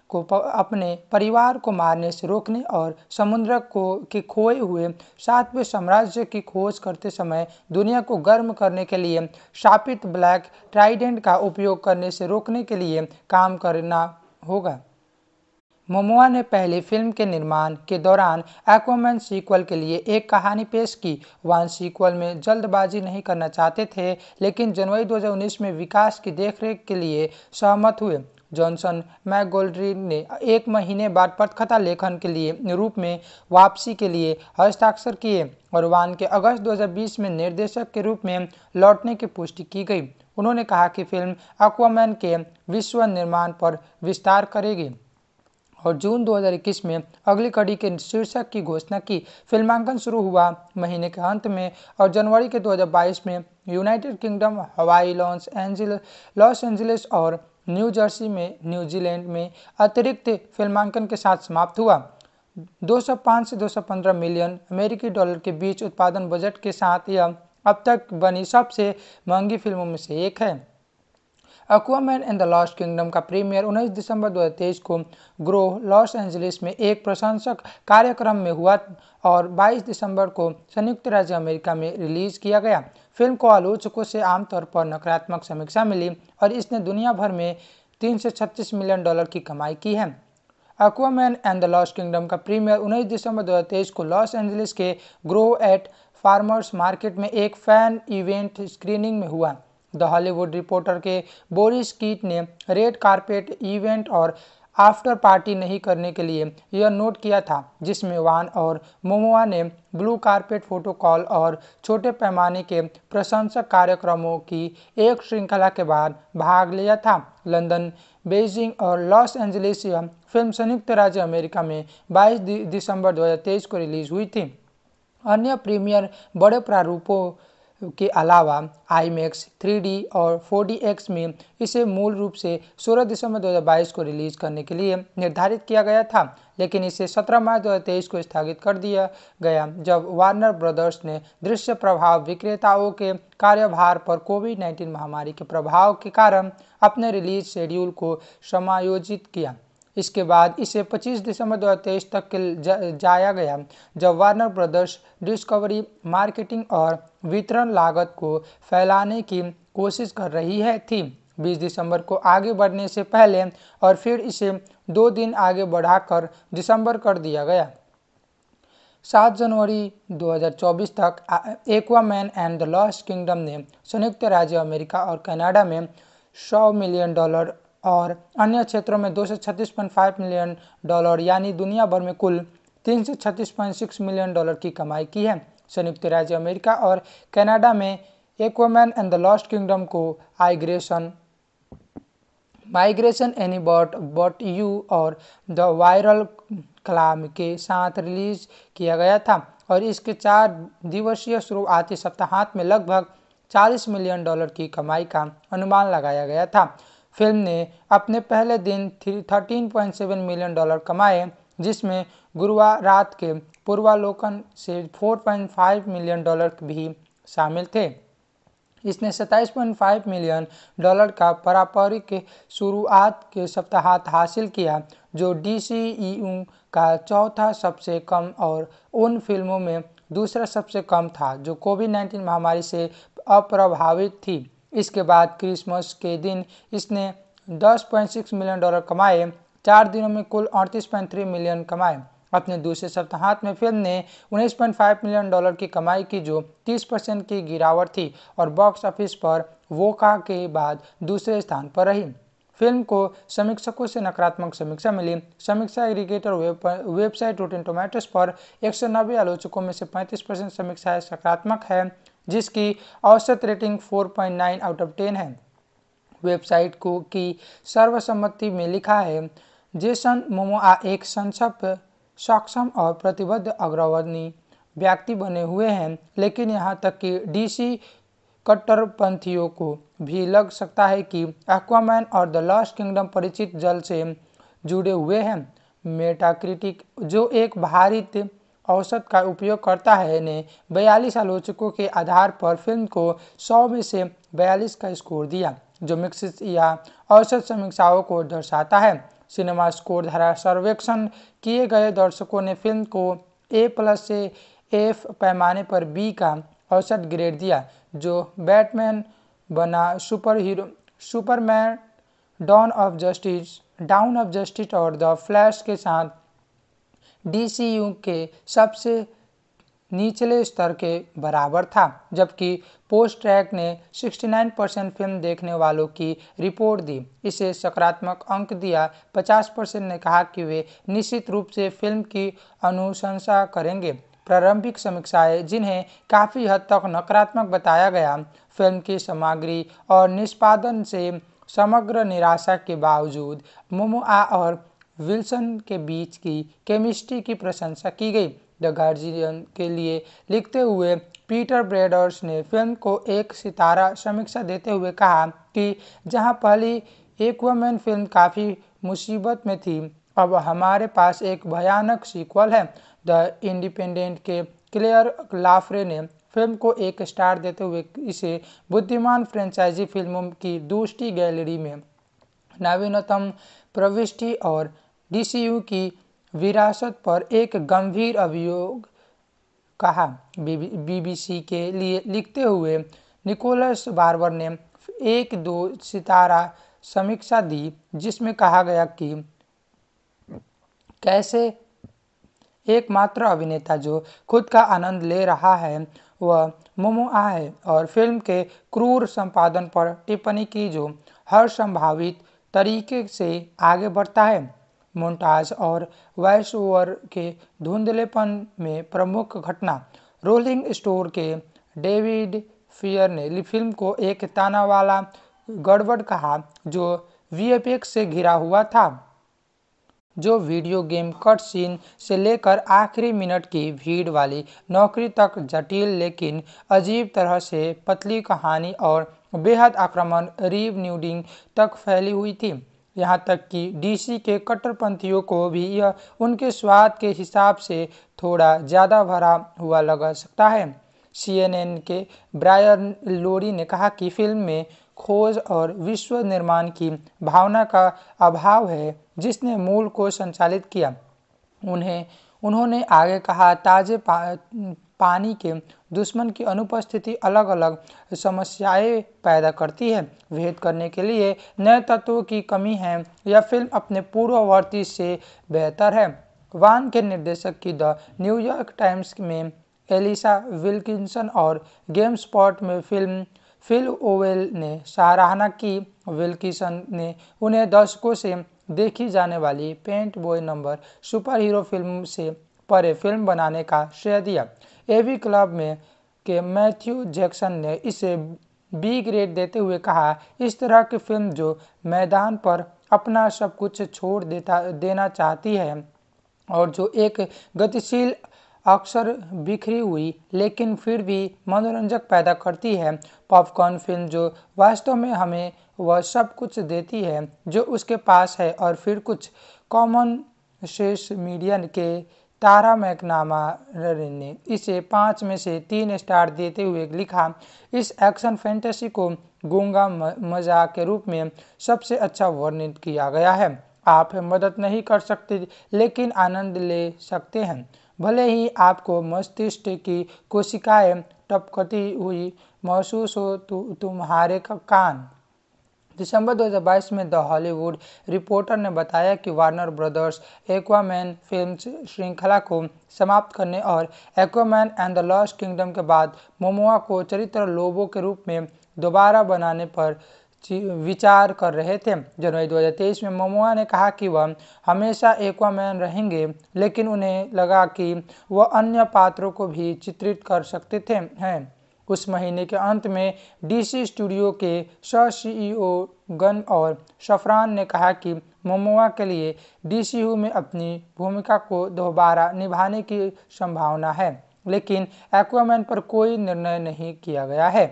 को अपने परिवार को मारने से रोकने और समुद्र को के खोए हुए सातवें साम्राज्य की खोज करते समय दुनिया को गर्म करने के लिए शापित ब्लैक ट्राइडेंट का उपयोग करने से रोकने के लिए काम करना होगा मोमोआ ने पहली फिल्म के निर्माण के दौरान एक्वामैन सीक्वल के लिए एक कहानी पेश की वन सीक्वल में जल्दबाजी नहीं करना चाहते थे लेकिन जनवरी 2019 में विकास की देखरेख के लिए सहमत हुए जॉनसन मैगोल्ड्री ने एक महीने बाद पटकथा लेखन के लिए रूप में वापसी के लिए हस्ताक्षर किए और वान के अगस्त 2020 में निर्देशक के रूप में लौटने की पुष्टि की गई उन्होंने कहा कि फिल्म अक्वामैन के विश्व निर्माण पर विस्तार करेगी और जून 2021 में अगली कड़ी के शीर्षक की घोषणा की फिल्मांकन शुरू हुआ महीने के अंत में और जनवरी के 2022 में United Kingdom Hawaii Los Angeles Los Angeles और न्यू जर्सी में न्यूजीलैंड में अतिरिक्त फिल्मांकन के साथ समाप्त हुआ 205 से 215 मिलियन अमेरिकी डॉलर के बीच उत्पादन बजट के साथ यह अब तक बनी सबसे महंगी फिल्मों में से एक है Aquaman and the Lost Kingdom का प्रीमियर 19 दिसंबर 2023 को ग्रोह लॉस एंजलिस में एक प्रशंसक कार्यक्रम में हुआ और 22 दिसंबर को संयुक्त राज्य अमेरिका में रिलीज किया गया फिल्म को आलोचकों से आमतौर पर नकारात्मक समीक्षा मिली और इसने दुनिया भर में तीन मिलियन डॉलर की कमाई की है Aquaman and the Lost Kingdom का प्रीमियर 19 दिसंबर 2023 को लॉस एंजलिस के ग्रो एट फार्मर्स मार्केट में एक फैन इवेंट स्क्रीनिंग में हुआ द हॉलीवुड रिपोर्टर के बोरिस कीट ने रेड कारपेट इवेंट और आफ्टर पार्टी नहीं करने के लिए यह नोट किया था जिसमें वान और मोमोआ ने ब्लू कारपेट फोटोकॉल और छोटे पैमाने के प्रशंसक कार्यक्रमों की एक श्रृंखला के बाद भाग लिया था लंदन बेजिंग और लॉस एंजलिस यह फिल्म संयुक्त राज्य अमेरिका में 22 दिसंबर 2023 को रिलीज हुई थी अन्य प्रीमियर बड़े प्रारूपों के अलावा आई मैक्स थ्री और फोर एक्स में इसे मूल रूप से 16 दिसंबर 2022 को रिलीज करने के लिए निर्धारित किया गया था लेकिन इसे 17 मार्च 2023 को स्थगित कर दिया गया जब वार्नर ब्रदर्स ने दृश्य प्रभाव विक्रेताओं के कार्यभार पर कोविड 19 महामारी के प्रभाव के कारण अपने रिलीज शेड्यूल को समायोजित किया इसके बाद इसे 25 दिसंबर 2023 तक के जा, जाया गया जब वार्नर ब्रदर्स डिस्कवरी मार्केटिंग और वितरण लागत को फैलाने की कोशिश कर रही है थी 20 दिसंबर को आगे बढ़ने से पहले और फिर इसे दो दिन आगे बढ़ाकर दिसंबर कर दिया गया 7 जनवरी 2024 तक Aquaman and the Lost Kingdom ने संयुक्त राज्य अमेरिका और कनाडा में 100 मिलियन डॉलर और अन्य क्षेत्रों में दो मिलियन डॉलर यानी दुनिया भर में कुल तीन मिलियन डॉलर की कमाई की है संयुक्त राज्य अमेरिका और कनाडा में एक woman and the Lost Kingdom को आइग्रेशन migration any bot bot you और द वायरल कलाम के साथ रिलीज किया गया था और इसके चार दिवसीय शुरुआती सप्ताहांत में लगभग 40 मिलियन डॉलर की कमाई का अनुमान लगाया गया था फिल्म ने अपने पहले दिन 13.7 मिलियन डॉलर कमाए जिसमें गुरुवार रात के पूर्वालोकन से 4.5 मिलियन डॉलर भी शामिल थे इसने 27.5 मिलियन डॉलर का पारंपरिक शुरुआत के सप्ताहांत हासिल किया जो डी e का चौथा सबसे कम और उन फिल्मों में दूसरा सबसे कम था जो कोविड 19 महामारी से अप्रभावित थी इसके बाद क्रिसमस के दिन इसने 10.6 मिलियन डॉलर कमाए चार दिनों में कुल 38.3 मिलियन कमाए अपने दूसरे सप्ताहांत में फिल्म ने 19.5 मिलियन डॉलर की कमाई की जो 30 परसेंट की गिरावट थी और बॉक्स ऑफिस पर वोका के बाद दूसरे स्थान पर रही फिल्म को समीक्षकों से नकारात्मक समीक्षा मिली समीक्षा aggregator web website Rotten Tomatoes पर एक सौ नब्बे आलोचकों में से 35 परसेंट समीक्षाएँ सकारात्मक है जिसकी औसत रेटिंग 4.9 आउट ऑफ 10 है वेबसाइट को की सर्वसम्मति में लिखा है जेसन मोमोआ एक संसप सक्षम और प्रतिबद्ध अग्रवर्णी व्यक्ति बने हुए हैं लेकिन यहाँ तक कि डीसी कट्टरपंथियों को भी लग सकता है कि एक्वामैन और द लॉस्ट किंगडम परिचित जल से जुड़े हुए हैं मेटाक्रिटिक जो एक भारित औसत का उपयोग करता है ने बयालीस आलोचकों के आधार पर फिल्म को 100 में से बयालीस का स्कोर दिया जो मिक्सिस या औसत समीक्षाओं को दर्शाता है सिनेमा स्कोर धारा सर्वेक्षण किए गए दर्शकों ने फिल्म को ए प्लस से एफ पैमाने पर बी का औसत ग्रेड दिया जो बैटमैन बना super hero Superman Dawn of Justice down of Justice और द फ्लैश के साथ डीसीयू के सबसे निचले स्तर के बराबर था जबकि पोस्ट ट्रैक ने 69 परसेंट फिल्म देखने वालों की रिपोर्ट दी इसे सकारात्मक अंक दिया 50 परसेंट ने कहा कि वे निश्चित रूप से फिल्म की अनुशंसा करेंगे प्रारंभिक समीक्षाएं जिन्हें काफ़ी हद तक नकारात्मक बताया गया फिल्म की सामग्री और निष्पादन से समग्र निराशा के बावजूद मुमुआ और विल्सन के बीच की केमिस्ट्री की प्रशंसा की गई द गार्जियन के लिए लिखते हुए पीटर ब्रेडर्स ने फिल्म को एक सितारा समीक्षा देते हुए कहा कि जहां पहली एक्वामैन फिल्म काफ़ी मुसीबत में थी अब हमारे पास एक भयानक सीक्वल है द इंडिपेंडेंट के क्लेयर लाफरे ने फिल्म को एक स्टार देते हुए इसे बुद्धिमान फ्रेंचाइजी फिल्मों की दूसरी गैलरी में नवीनतम प्रविष्टि और डीसीयू की विरासत पर एक गंभीर अभियोग कहा बीबीसी के लिए लिखते हुए निकोलस बार्बर ने एक दो सितारा समीक्षा दी जिसमें कहा गया कि कैसे एकमात्र अभिनेता जो खुद का आनंद ले रहा है वह मोमोआ है और फिल्म के क्रूर संपादन पर टिप्पणी की जो हर संभावित तरीके से आगे बढ़ता है मोन्टाज और वॉइस ओवर के धुंधलेपन में प्रमुख घटना रोलिंग स्टोर के डेविड फियर ने फिल्म को एक ताना वाला गड़बड़ कहा जो वीएफएक्स से घिरा हुआ था जो वीडियो गेम कट सीन से लेकर आखिरी मिनट की भीड़ वाली नौकरी तक जटिल लेकिन अजीब तरह से पतली कहानी और बेहद आक्रमण रीव न्यूडिंग तक फैली हुई थी यहाँ तक कि डीसी के कट्टरपंथियों को भी यह उनके स्वाद के हिसाब से थोड़ा ज़्यादा भरा हुआ लग सकता है सीएनएन के ब्रायन लोरी ने कहा कि फिल्म में खोज और विश्व निर्माण की भावना का अभाव है जिसने मूल को संचालित किया उन्हें उन्होंने आगे कहा ताजे पानी के दुश्मन की अनुपस्थिति अलग अलग समस्याएं पैदा करती है भेद करने के लिए नए तत्वों की कमी है यह फिल्म अपने पूर्ववर्ती से बेहतर है वान के निर्देशक की द न्यूयॉर्क टाइम्स में एलिसा विल्किंसन और गेम स्पॉट में फिल्म फिल ओवेल ने सराहना की विल्किसन ने उन्हें दशकों से देखी जाने वाली paint by number super hero film से परे फिल्म बनाने का श्रेय दिया एवी क्लब में के मैथ्यू जैक्सन ने इसे बी ग्रेड देते हुए कहा इस तरह की फिल्म जो मैदान पर अपना सब कुछ छोड़ देता देना चाहती है और जो एक गतिशील अक्सर बिखरी हुई लेकिन फिर भी मनोरंजक पैदा करती है पॉपकॉर्न फिल्म जो वास्तव में हमें वह सब कुछ देती है जो उसके पास है और फिर कुछ कॉमन शेष मीडिया के तारा मैकनामा ने इसे पाँच में से तीन स्टार देते हुए लिखा इस एक्शन फैंटेसी को गंगा मजाक के रूप में सबसे अच्छा वर्णित किया गया है आप मदद नहीं कर सकते लेकिन आनंद ले सकते हैं भले ही आपको मस्तिष्क की कोशिकाएं टपकती हुई महसूस हो तो तुम्हारे कान दिसंबर 2022 में द हॉलीवुड रिपोर्टर ने बताया कि वार्नर ब्रदर्स एक्वामैन फिल्म श्रृंखला को समाप्त करने और Aquaman and the Lost Kingdom के बाद मोमोआ को चरित्र लोबो के रूप में दोबारा बनाने पर विचार कर रहे थे जनवरी 2023 में मोमोआ ने कहा कि वह हमेशा एक्वामैन रहेंगे लेकिन उन्हें लगा कि वह अन्य पात्रों को भी चित्रित कर सकते थे हैं उस महीने के अंत में डीसी स्टूडियो के सह सीईओ गन और शफरान ने कहा कि मोमोआ के लिए डीसीयू में अपनी भूमिका को दोबारा निभाने की संभावना है लेकिन एक्वामैन पर कोई निर्णय नहीं किया गया है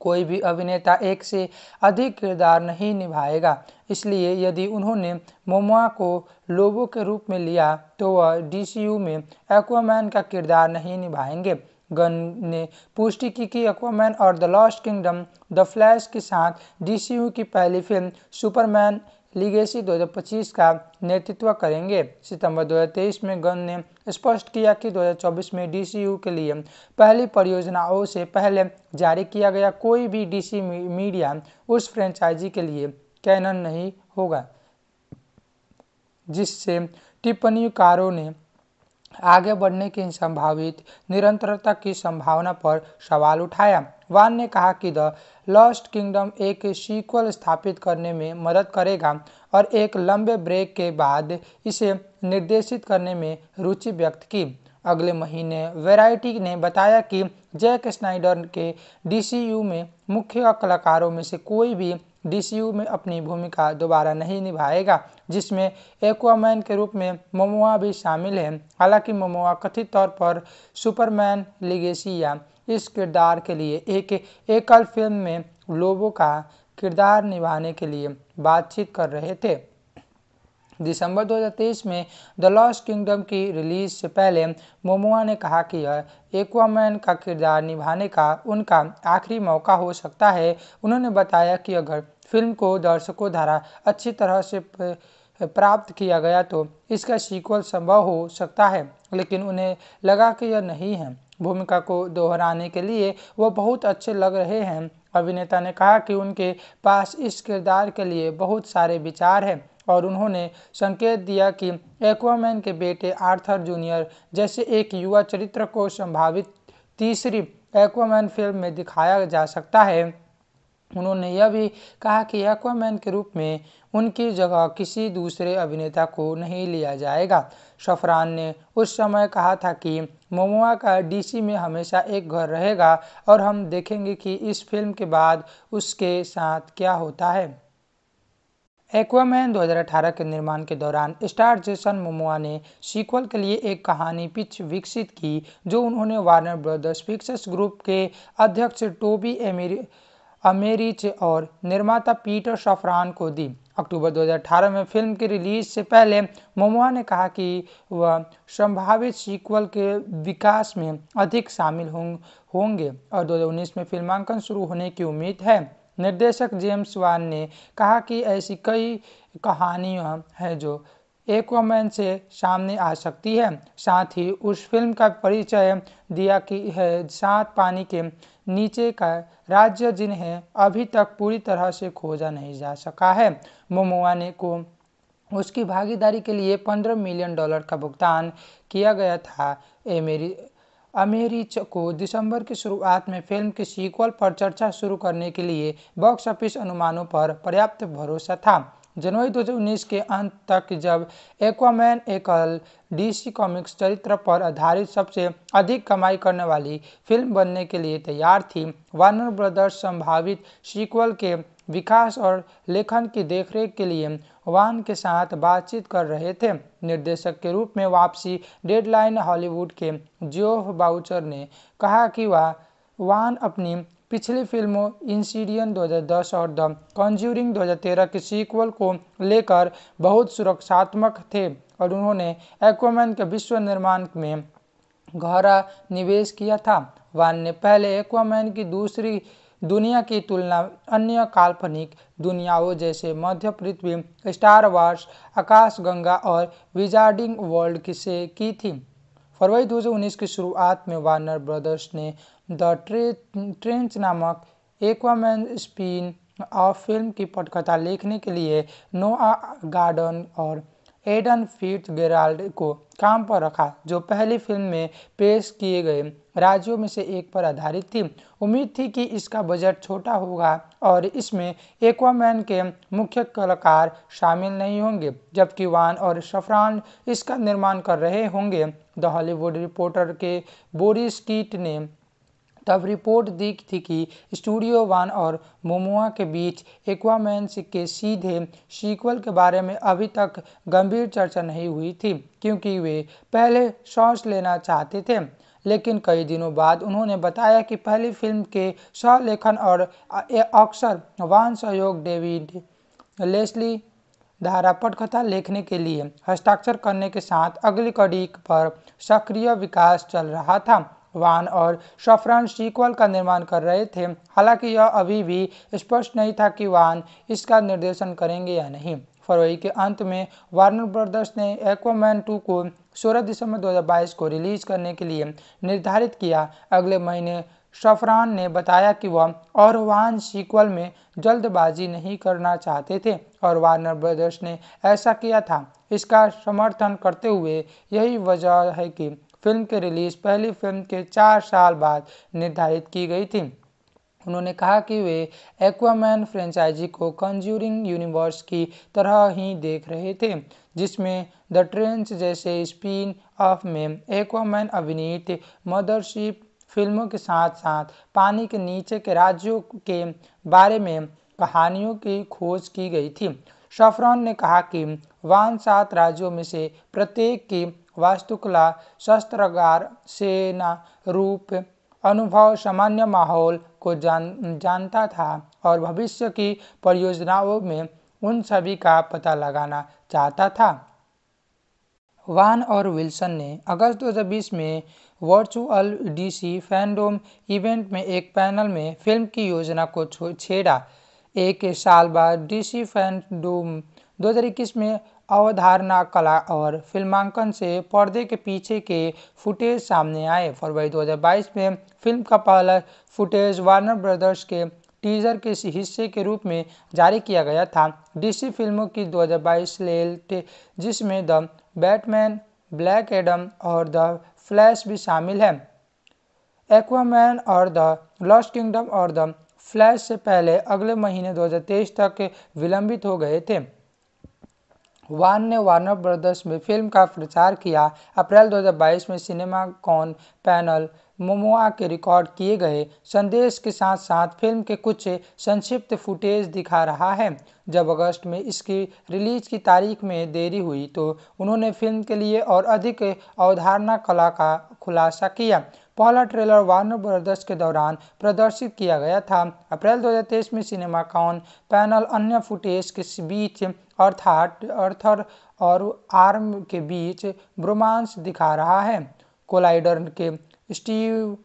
कोई भी अभिनेता एक से अधिक किरदार नहीं निभाएगा इसलिए यदि उन्होंने मोमोआ को लोबो के रूप में लिया तो वह डीसीयू में एक्वामैन का किरदार नहीं निभाएंगे गन ने पुष्टि की कि एक्वामैन और the Lost Kingdom the Flash के साथ डी की पहली फिल्म सुपरमैन लीगेसी 2025 का नेतृत्व करेंगे सितंबर 2023 में गन ने स्पष्ट किया कि 2024 में डीसीयू के लिए पहली परियोजनाओं से पहले जारी किया गया कोई भी डीसी मीडिया उस फ्रेंचाइजी के लिए कैनन नहीं होगा जिससे टिप्पणीकारों ने आगे बढ़ने की संभावित निरंतरता की संभावना पर सवाल उठाया वान ने कहा कि द लॉस्ट किंगडम एक सीक्वल स्थापित करने में मदद करेगा और एक लंबे ब्रेक के बाद इसे निर्देशित करने में रुचि व्यक्त की अगले महीने वेराइटी ने बताया कि जैक स्नाइडर के डीसीयू में मुख्य कलाकारों में से कोई भी डीसीयू में अपनी भूमिका दोबारा नहीं निभाएगा जिसमें एक्वामैन के रूप में मोमोआ भी शामिल है हालांकि मोमोआ कथित तौर पर सुपरमैन लिगेसी या इस किरदार के लिए एक एकल फिल्म में लोबो का किरदार निभाने के लिए बातचीत कर रहे थे दिसंबर 2023 में द लॉस्ट किंगडम की रिलीज से पहले मोमोआ ने कहा कि यह एक्वामैन का किरदार निभाने का उनका आखिरी मौका हो सकता है उन्होंने बताया कि अगर फिल्म को दर्शकों द्वारा अच्छी तरह से प्राप्त किया गया तो इसका सीक्वल संभव हो सकता है लेकिन उन्हें लगा कि यह नहीं है भूमिका को दोहराने के लिए वो बहुत अच्छे लग रहे हैं अभिनेता ने कहा कि उनके पास इस किरदार के लिए बहुत सारे विचार हैं और उन्होंने संकेत दिया कि एक्वामैन के बेटे आर्थर जूनियर जैसे एक युवा चरित्र को संभावित तीसरी एक्वामैन फिल्म में दिखाया जा सकता है उन्होंने यह भी कहा कि एक्वामैन के रूप में उनकी जगह किसी दूसरे अभिनेता को नहीं लिया जाएगा शफरान ने उस समय कहा था कि ममुआ का डीसी में हमेशा एक घर रहेगा और हम देखेंगे कि इस फिल्म के बाद उसके साथ क्या होता है एक्वामैन 2018 के निर्माण के दौरान स्टार जेसन मोमोआ ने सीक्वल के लिए एक कहानी पिच विकसित की जो उन्होंने वार्नर ब्रदर्स पिक्चर्स ग्रुप के अध्यक्ष टोबी एमिर अमेरिच और निर्माता पीटर शफरान को दी अक्टूबर 2018 में फिल्म की रिलीज से पहले मोमोआ ने कहा कि वह संभावित सीक्वल के विकास में अधिक शामिल होंगे और 2019 में फिल्मांकन शुरू होने की उम्मीद है निर्देशक जेम्स वान ने कहा कि ऐसी कई कहानियां हैं जो एक्वामैन से सामने आ सकती है साथ ही उस फिल्म का परिचय दिया कि है सात पानी के नीचे का राज्य जिन्हें अभी तक पूरी तरह से खोजा नहीं जा सका है मोमोआ ने को उसकी भागीदारी के लिए पंद्रह मिलियन डॉलर का भुगतान किया गया था एमेरी अमेरिच को दिसंबर की शुरुआत में फिल्म के सीक्वल पर चर्चा शुरू करने के लिए बॉक्स ऑफिस अनुमानों पर पर्याप्त भरोसा था जनवरी 2019 के अंत तक जब एक्वामैन एकल डीसी कॉमिक्स चरित्र पर आधारित सबसे अधिक कमाई करने वाली फिल्म बनने के लिए तैयार थी वार्नर ब्रदर्स संभावित सीक्वल के विकास और लेखन की देखरेख के लिए वान के साथ बातचीत कर रहे थे निर्देशक के रूप में वापसी डेडलाइन हॉलीवुड के जियो बाउचर ने कहा कि वह वान अपनी पिछली फिल्मों इंसीडियन 2010 और द कंज्यूरिंग 2013 के सीक्वल को लेकर बहुत सुरक्षात्मक थे और उन्होंने एक्वामैन के विश्व निर्माण में गहरा निवेश किया था वान ने पहले एक्वामैन की दूसरी दुनिया की तुलना अन्य काल्पनिक दुनियाओं जैसे मध्य पृथ्वी स्टार वार्स आकाशगंगा और विजार्डिंग वर्ल्ड से की थी फरवरी 2019 की शुरुआत में वार्नर ब्रदर्स ने द ट्रे ट्रेंच नामक एक्वामैन स्पिन ऑफ फिल्म की पटकथा लिखने के लिए नोआ गार्डन और एडन फिट गेराल्ड को काम पर रखा जो पहली फिल्म में पेश किए गए राज्यों में से एक पर आधारित थी उम्मीद थी कि इसका बजट छोटा होगा और इसमें एक्वामैन के मुख्य कलाकार शामिल नहीं होंगे जबकि वान और शफरान इसका निर्माण कर रहे होंगे द हॉलीवुड रिपोर्टर के बोरिस कीट ने तब रिपोर्ट दी थी कि स्टूडियो वन और मोमोआ के बीच एक्वामैन के सीधे सीक्वल के बारे में अभी तक गंभीर चर्चा नहीं हुई थी क्योंकि वे पहले शॉर्ट्स लेना चाहते थे लेकिन कई दिनों बाद उन्होंने बताया कि पहली फिल्म के सहलेखन और अक्सर वाहन सहयोग डेविड लेस्ली धारा पटकथा लेखने के लिए हस्ताक्षर करने के साथ अगली कड़ी पर सक्रिय विकास चल रहा था वान और शफरान सीक्वल का निर्माण कर रहे थे हालांकि यह अभी भी स्पष्ट नहीं था कि वान इसका निर्देशन करेंगे या नहीं फरवरी के अंत में वार्नर ब्रदर्स ने एक्वामैन 2 को 16 दिसंबर 2022 को रिलीज करने के लिए निर्धारित किया अगले महीने शफरान ने बताया कि वह और वान सीक्वल में जल्दबाजी नहीं करना चाहते थे और वार्नर ब्रदर्स ने ऐसा किया था इसका समर्थन करते हुए यही वजह है कि फिल्म के रिलीज़ पहली फिल्म के चार साल बाद निर्धारित की गई थी उन्होंने कहा कि वे एक्वामैन फ्रेंचाइजी को कंज्यूरिंग यूनिवर्स की तरह ही देख रहे थे जिसमें द ट्रेंस जैसे स्पिन ऑफ में एक्वामैन अभिनीत मदरशिप फिल्मों के साथ साथ पानी के नीचे के राज्यों के बारे में कहानियों की खोज की गई थी शफरान ने कहा कि वान सात राज्यों में से प्रत्येक की वास्तुकला शस्त्रगार सेना रूप अनुभव सामान्य माहौल को जान जानता था और भविष्य की परियोजनाओं में उन सभी का पता लगाना चाहता था वान और विल्सन ने अगस्त 2020 में वर्चुअल डीसी फैंडोम इवेंट में एक पैनल में फिल्म की योजना को छेड़ा एक साल बाद डीसी फैंडोम 2021 में अवधारणा कला और फिल्मांकन से पर्दे के पीछे के फुटेज सामने आए फरवरी 2022 में फिल्म का पहला फुटेज वार्नर ब्रदर्स के टीजर के हिस्से के रूप में जारी किया गया था डीसी फिल्मों की 2022 बाईस जिसमें द बैटमैन ब्लैक एडम और द फ्लैश भी शामिल है एक्वामैन और द लॉस्ट किंगडम और द फ्लैश से पहले अगले महीने 2023 तक विलंबित हो गए थे वान ने वार्नर ब्रदर्स में फिल्म का प्रचार किया अप्रैल 2022 में सिनेमा कॉन पैनल मोमोआ के रिकॉर्ड किए गए संदेश के साथ साथ फिल्म के कुछ संक्षिप्त फुटेज दिखा रहा है जब अगस्त में इसकी रिलीज की तारीख में देरी हुई तो उन्होंने फिल्म के लिए और अधिक अवधारणा कला का खुलासा किया पहला ट्रेलर वार्नर ब्रदर्स के दौरान प्रदर्शित किया गया था अप्रैल 2023 में सिनेमा कॉन पैनल अन्य फुटेज के बीच अर्थात अर्थर और आर्म के बीच ब्रोमांस दिखा रहा है कोलाइडर के स्टीव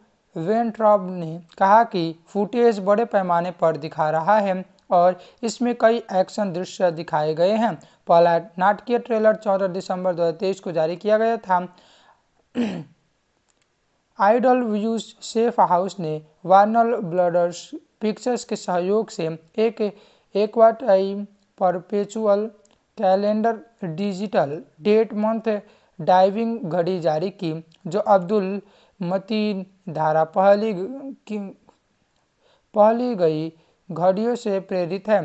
वेंट्रॉब ने कहा कि फुटेज बड़े पैमाने पर दिखा रहा है और इसमें कई एक्शन दृश्य दिखाए गए हैं पहला नाटकीय ट्रेलर 14 दिसंबर 2023 को जारी किया गया था आइडल व्यूज सेफ हाउस ने वार्नल ब्लडर्स पिक्चर्स के सहयोग से एक aqua time perpetual calendar digital date month diving घड़ी जारी की जो अब्दुल मतीन धारा पहली की पहली गई घड़ियों से प्रेरित है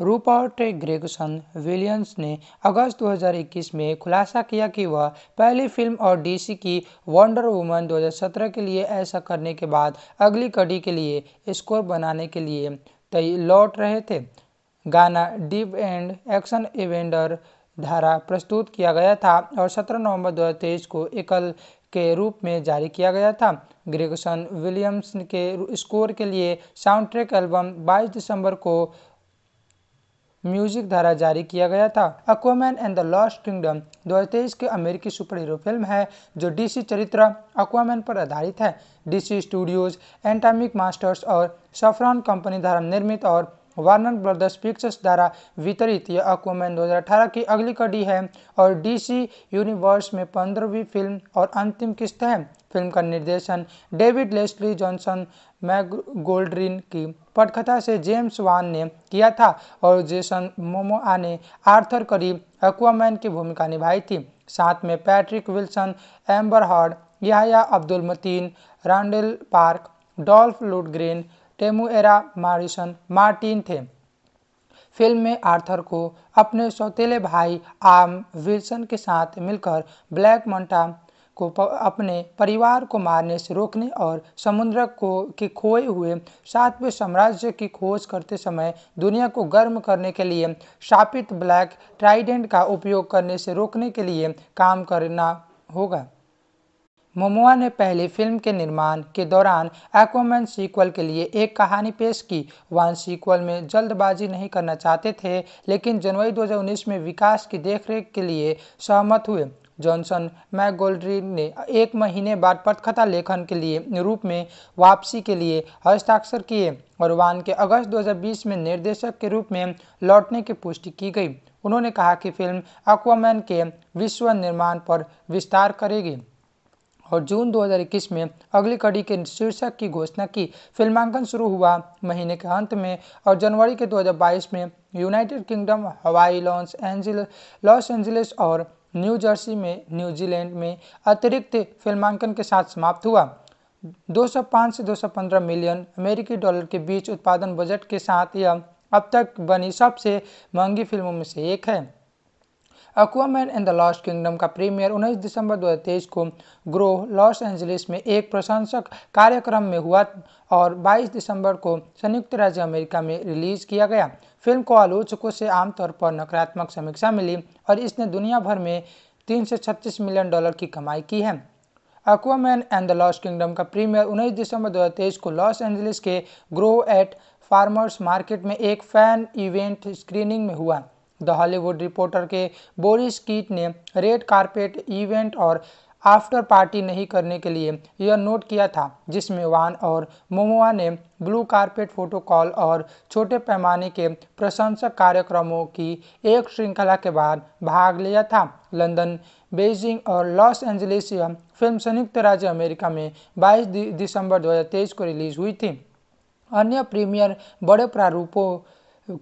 रूपर्ट ग्रेगसन विलियम्स ने अगस्त 2021 में खुलासा किया कि वह पहली फिल्म और डीसी की वंडर वुमन 2017 के लिए ऐसा करने के बाद अगली कड़ी के लिए स्कोर बनाने के लिए तय लौट रहे थे गाना डीप एंड एक्शन इवेंडर धारा प्रस्तुत किया गया था और 17 नवंबर 2023 को एकल के रूप में जारी किया गया था ग्रेगसन विलियम्स के स्कोर के लिए साउंड ट्रैक एल्बम 22 दिसंबर को म्यूजिक द्वारा जारी किया गया था Aquaman and the Lost Kingdom 2023 की अमेरिकी सुपर हीरो फिल्म है जो डीसी चरित्र अक्वामैन पर आधारित है डीसी स्टूडियोज एंटामिक मास्टर्स और सफरान कंपनी द्वारा निर्मित और वार्नर ब्रदर्स पिक्चर्स द्वारा वितरित यह अक्वामैन 2018 की अगली कड़ी है और डीसी यूनिवर्स में पंद्रहवीं फिल्म और अंतिम किस्त है फिल्म का निर्देशन David Leslie Johnson McGoldrick की पटकथा से जेम्स वान ने किया था और जेसन मोमोआ ने आर्थर करी एक्वामैन की भूमिका निभाई थी साथ में Patrick Wilson Amber Heard Yahya Abdul Mateen Randall Park Dolph Lundgren Temuera Morrison Martin थे फिल्म में आर्थर को अपने सौतेले भाई आम विल्सन के साथ मिलकर ब्लैक मंटा को अपने परिवार को मारने से रोकने और समुद्र को के खोए हुए सातवें साम्राज्य की खोज करते समय दुनिया को गर्म करने के लिए शापित ब्लैक ट्राइडेंट का उपयोग करने से रोकने के लिए काम करना होगा मोमोआ ने पहली फिल्म के निर्माण के दौरान एक्वामैन सीक्वल के लिए एक कहानी पेश की वन सीक्वल में जल्दबाजी नहीं करना चाहते थे लेकिन जनवरी 2019 में विकास की देखरेख के लिए सहमत हुए जॉनसन मैगोल्ड्री ने एक महीने बाद पटकथा लेखन के लिए रूप में वापसी के लिए हस्ताक्षर किए और वान के अगस्त 2020 में निर्देशक के रूप में लौटने की पुष्टि की गई उन्होंने कहा कि फिल्म अक्वामैन के विश्व निर्माण पर विस्तार करेगी और जून 2021 में अगली कड़ी के शीर्षक की घोषणा की फिल्मांकन शुरू हुआ महीने के अंत में और जनवरी के 2022 में United Kingdom Hawaii Los Angeles Los Angeles और न्यू जर्सी में न्यूजीलैंड में अतिरिक्त फिल्मांकन के साथ समाप्त हुआ 205 से 215 मिलियन अमेरिकी डॉलर के बीच उत्पादन बजट के साथ यह अब तक बनी सबसे महंगी फिल्मों में से एक है Aquaman and the Lost Kingdom का प्रीमियर 19 दिसंबर 2023 को ग्रो लॉस एंजलिस में एक प्रशंसक कार्यक्रम में हुआ और 22 दिसंबर को संयुक्त राज्य अमेरिका में रिलीज किया गया फिल्म को आलोचकों से आमतौर पर नकारात्मक समीक्षा मिली और इसने दुनिया भर में तीन मिलियन डॉलर की कमाई की है Aquaman and the Lost Kingdom का प्रीमियर 19 दिसंबर 2023 को लॉस एंजलिस के ग्रो एट फार्मर्स मार्केट में एक फैन इवेंट स्क्रीनिंग में हुआ द हॉलीवुड रिपोर्टर के बोरिस कीट ने रेड कारपेट इवेंट और आफ्टर पार्टी नहीं करने के लिए यह नोट किया था जिसमें वान और मोमोआ ने ब्लू कारपेट फोटोकॉल और छोटे पैमाने के प्रशंसक कार्यक्रमों की एक श्रृंखला के बाद भाग लिया था लंदन बेजिंग और लॉस एंजलिस यह फिल्म संयुक्त राज्य अमेरिका में 22 दिसंबर 2023 को रिलीज हुई थी अन्य प्रीमियर बड़े प्रारूपों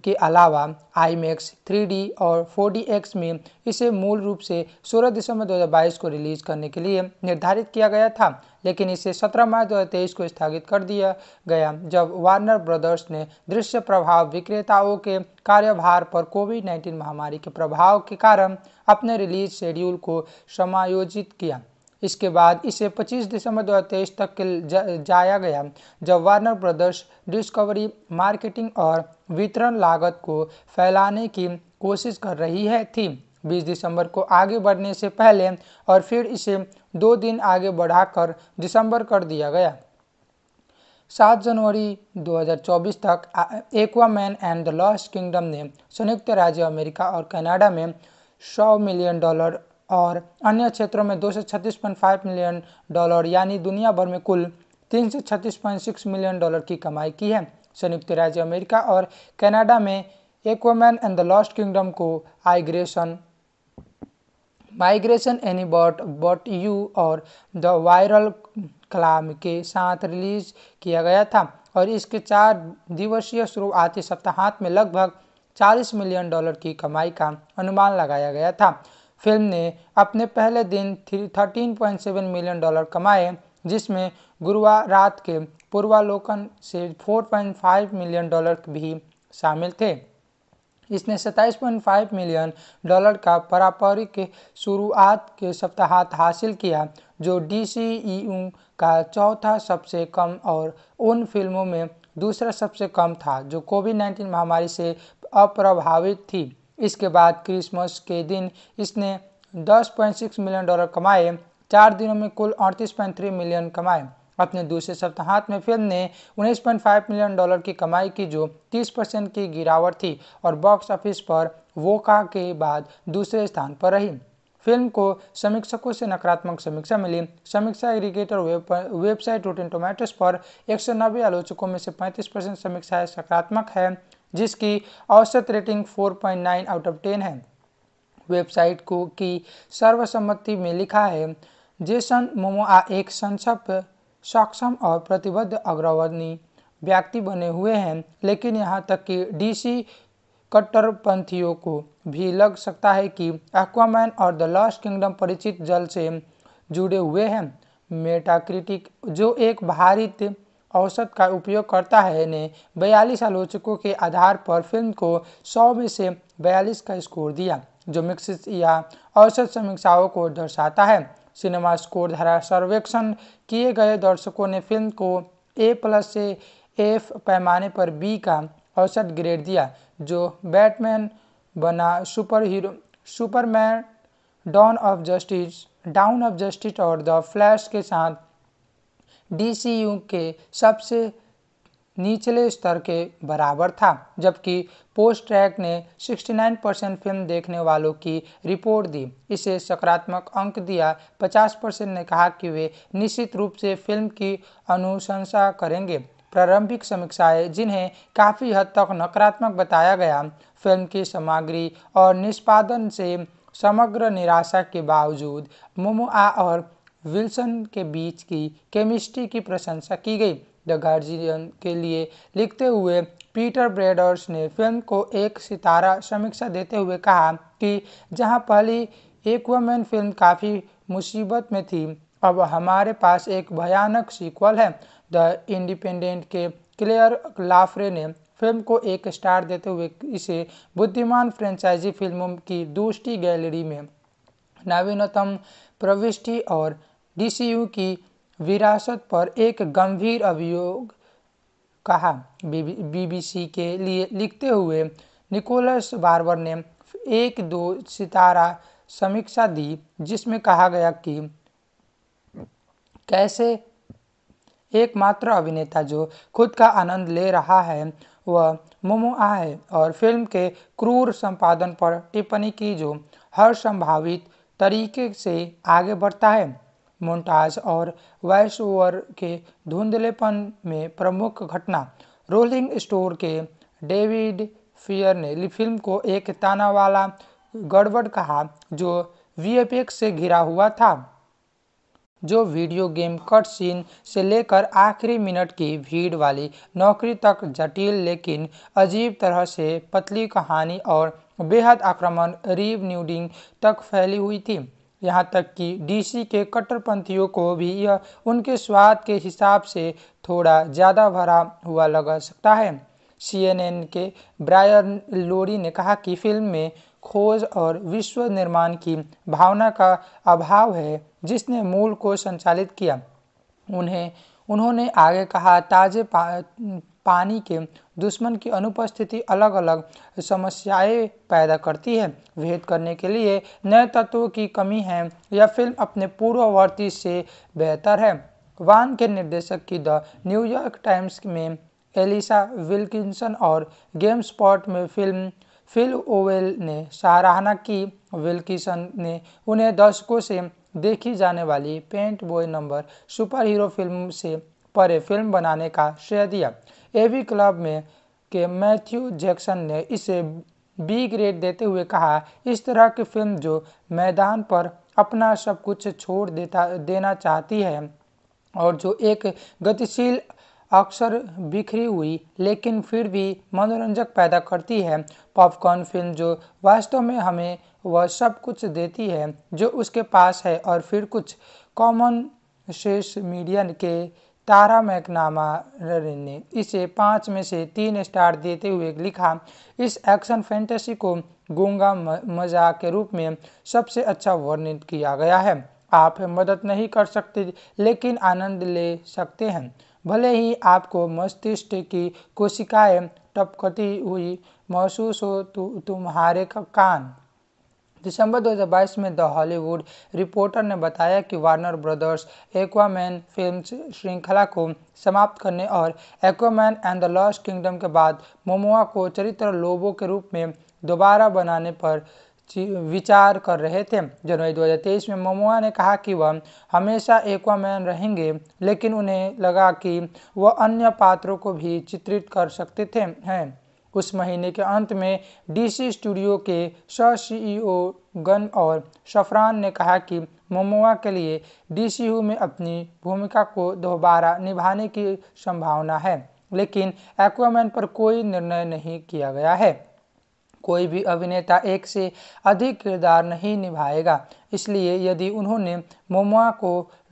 के अलावा आई मैक्स थ्री और फोर एक्स में इसे मूल रूप से 16 दिसंबर 2022 को रिलीज करने के लिए निर्धारित किया गया था लेकिन इसे 17 मार्च 2023 को स्थगित कर दिया गया जब वार्नर ब्रदर्स ने दृश्य प्रभाव विक्रेताओं के कार्यभार पर कोविड 19 महामारी के प्रभाव के कारण अपने रिलीज शेड्यूल को समायोजित किया इसके बाद इसे 25 दिसंबर 2023 तक के जाया गया जब वार्नर ब्रदर्स डिस्कवरी मार्केटिंग और वितरण लागत को फैलाने की कोशिश कर रही है थी 20 दिसंबर को आगे बढ़ने से पहले और फिर इसे दो दिन आगे बढ़ाकर दिसंबर कर दिया गया 7 जनवरी 2024 तक Aquaman and the Lost Kingdom ने संयुक्त राज्य अमेरिका और कनाडा में 100 मिलियन डॉलर और अन्य क्षेत्रों में दो मिलियन डॉलर यानी दुनिया भर में कुल तीन मिलियन डॉलर की कमाई की है संयुक्त राज्य अमेरिका और कनाडा में Aquaman and the Lost Kingdom को आइग्रेशन migration any bot bot you और द वायरल कलाम के साथ रिलीज किया गया था और इसके चार दिवसीय शुरुआती सप्ताहांत में लगभग 40 मिलियन डॉलर की कमाई का अनुमान लगाया गया था फिल्म ने अपने पहले दिन thirteen point seven million dollar कमाए जिसमें गुरुवार रात के पूर्वालोकन से 4.5 मिलियन डॉलर भी शामिल थे इसने 27.5 मिलियन डॉलर का पारापरिक शुरुआत के सप्ताहांत हासिल किया जो डी e का चौथा सबसे कम और उन फिल्मों में दूसरा सबसे कम था जो कोविड 19 महामारी से अप्रभावित थी इसके बाद क्रिसमस के दिन इसने 10.6 मिलियन डॉलर कमाए चार दिनों में कुल 38.3 मिलियन कमाए अपने दूसरे सप्ताहांत में फिल्म ने 19.5 मिलियन डॉलर की कमाई की जो 30 परसेंट की गिरावट थी और बॉक्स ऑफिस पर वोका के बाद दूसरे स्थान पर रही फिल्म को समीक्षकों से नकारात्मक समीक्षा मिली समीक्षा aggregator web website Rotten Tomatoes पर एक आलोचकों में से 35 परसेंट समीक्षाएं सकारात्मक है जिसकी औसत रेटिंग 4.9 आउट ऑफ 10 है वेबसाइट को की सर्वसम्मति में लिखा है जेसन मोमोआ एक संक्षिप्त सक्षम और प्रतिबद्ध अग्रवर्णी व्यक्ति बने हुए हैं लेकिन यहाँ तक कि डीसी कट्टरपंथियों को भी लग सकता है कि एक्वामैन और द लॉस्ट किंगडम परिचित जल से जुड़े हुए हैं मेटाक्रिटिक जो एक भारित औसत का उपयोगकर्ता है ने बयालीस आलोचकों के आधार पर फिल्म को सौ में से बयालीस का स्कोर दिया जो मिक्सित या औसत समीक्षाओं को दर्शाता है सिनेमा स्कोर धारा सर्वेक्षण किए गए दर्शकों ने फिल्म को ए प्लस से एफ पैमाने पर बी का औसत ग्रेड दिया जो बैटमैन बना super hero Superman Dawn of Justice down of Justice और द फ्लैश के साथ डी के सबसे निचले स्तर के बराबर था जबकि पोस्ट ट्रैक ने 69 परसेंट फिल्म देखने वालों की रिपोर्ट दी इसे सकारात्मक अंक दिया 50 परसेंट ने कहा कि वे निश्चित रूप से फिल्म की अनुशंसा करेंगे प्रारंभिक समीक्षाएं जिन्हें काफ़ी हद तक नकारात्मक बताया गया फिल्म की सामग्री और निष्पादन से समग्र निराशा के बावजूद मुमुआ और विल्सन के बीच की केमिस्ट्री की प्रशंसा की गई द गार्जियन के लिए लिखते हुए पीटर ब्रेडर्स ने फिल्म को एक सितारा समीक्षा देते हुए कहा कि जहां पहली एक एक्वामैन फिल्म काफ़ी मुसीबत में थी अब हमारे पास एक भयानक सीक्वल है द इंडिपेंडेंट के क्लेयर लाफरे ने फिल्म को एक स्टार देते हुए इसे बुद्धिमान फ्रेंचाइजी फिल्मों की दूसरी गैलरी में नवीनतम प्रविष्टि और डीसीयू की विरासत पर एक गंभीर अभियोग कहा बीबीसी के लिए लिखते हुए निकोलस बार्बर ने एक दो सितारा समीक्षा दी जिसमें कहा गया कि कैसे एकमात्र अभिनेता जो खुद का आनंद ले रहा है वह मोमोआ है और फिल्म के क्रूर संपादन पर टिप्पणी की जो हर संभावित तरीके से आगे बढ़ता है मोन्टाज और वॉइस ओवर के धुंधलेपन में प्रमुख घटना रोलिंग स्टोर के डेविड फियर ने फिल्म को एक ताना वाला गड़बड़ कहा जो वीएफएक्स से घिरा हुआ था जो वीडियो गेम कट सीन से लेकर आखिरी मिनट की भीड़ वाली नौकरी तक जटिल लेकिन अजीब तरह से पतली कहानी और बेहद आक्रमण रीव न्यूडिंग तक फैली हुई थी यहाँ तक कि डीसी के कट्टरपंथियों को भी यह उनके स्वाद के हिसाब से थोड़ा ज़्यादा भरा हुआ लग सकता है सीएनएन के ब्रायन लोरी ने कहा कि फिल्म में खोज और विश्व निर्माण की भावना का अभाव है जिसने मूल को संचालित किया उन्हें उन्होंने आगे कहा ताज़े पा, पानी के दुश्मन की अनुपस्थिति अलग अलग समस्याएं पैदा करती है भेद करने के लिए नए तत्वों की कमी है यह फिल्म अपने पूर्ववर्ती से बेहतर है वान के निर्देशक की द न्यूयॉर्क टाइम्स में एलिसा विल्किंसन और गेम स्पॉट में फिल्म फिल ओवेल ने सराहना की विल्किसन ने उन्हें दर्शकों से देखी जाने वाली paint by number super hero film से परे फिल्म बनाने का श्रेय दिया एवी क्लब में के मैथ्यू जैक्सन ने इसे बी ग्रेड देते हुए कहा इस तरह की फिल्म जो मैदान पर अपना सब कुछ छोड़ देता देना चाहती है और जो एक गतिशील अक्सर बिखरी हुई लेकिन फिर भी मनोरंजक पैदा करती है पॉपकॉर्न फिल्म जो वास्तव में हमें वह सब कुछ देती है जो उसके पास है और फिर कुछ कॉमन शेष मीडियन के तारा मैकनामा ने इसे पाँच में से तीन स्टार देते हुए लिखा इस एक्शन फैंटेसी को गंगा मजा के रूप में सबसे अच्छा वर्णित किया गया है आप मदद नहीं कर सकते लेकिन आनंद ले सकते हैं भले ही आपको मस्तिष्क की कोशिकाएं टपकती हुई महसूस हो तु, तुम्हारे कान दिसंबर 2022 में द हॉलीवुड रिपोर्टर ने बताया कि वार्नर ब्रदर्स एक्वामैन फिल्म श्रृंखला को समाप्त करने और Aquaman and the Lost Kingdom के बाद मोमोआ को चरित्र लोबो के रूप में दोबारा बनाने पर विचार कर रहे थे जनवरी 2023 में मोमुआ ने कहा कि वह हमेशा एक्वामैन रहेंगे लेकिन उन्हें लगा कि वह अन्य पात्रों को भी चित्रित कर सकते थे हैं उस महीने के अंत में डीसी स्टूडियो के सह सीईओ गन और शफरान ने कहा कि मोमोआ के लिए डीसीयू में अपनी भूमिका को दोबारा निभाने की संभावना है लेकिन एक्वामैन पर कोई निर्णय नहीं किया गया है कोई भी अभिनेता एक से अधिक किरदार नहीं निभाएगा इसलिए यदि उन्होंने मोमोआ को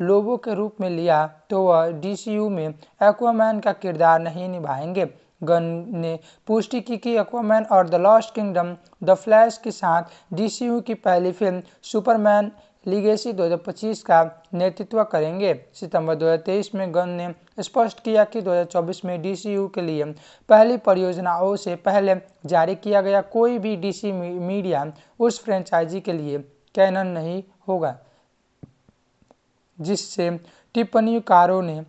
लोबो के रूप में लिया तो वह डीसीयू में एक्वामैन का किरदार नहीं निभाएंगे गन ने पुष्टि की कि एक्वामैन और the Lost Kingdom the Flash के साथ डीसीयू की पहली फिल्म सुपरमैन लीगेसी 2025 का नेतृत्व करेंगे सितंबर 2023 में गन ने स्पष्ट किया कि 2024 में डीसीयू के लिए पहली परियोजनाओं से पहले जारी किया गया कोई भी डीसी मीडिया उस फ्रेंचाइजी के लिए कैनन नहीं होगा जिससे टिप्पणीकारों ने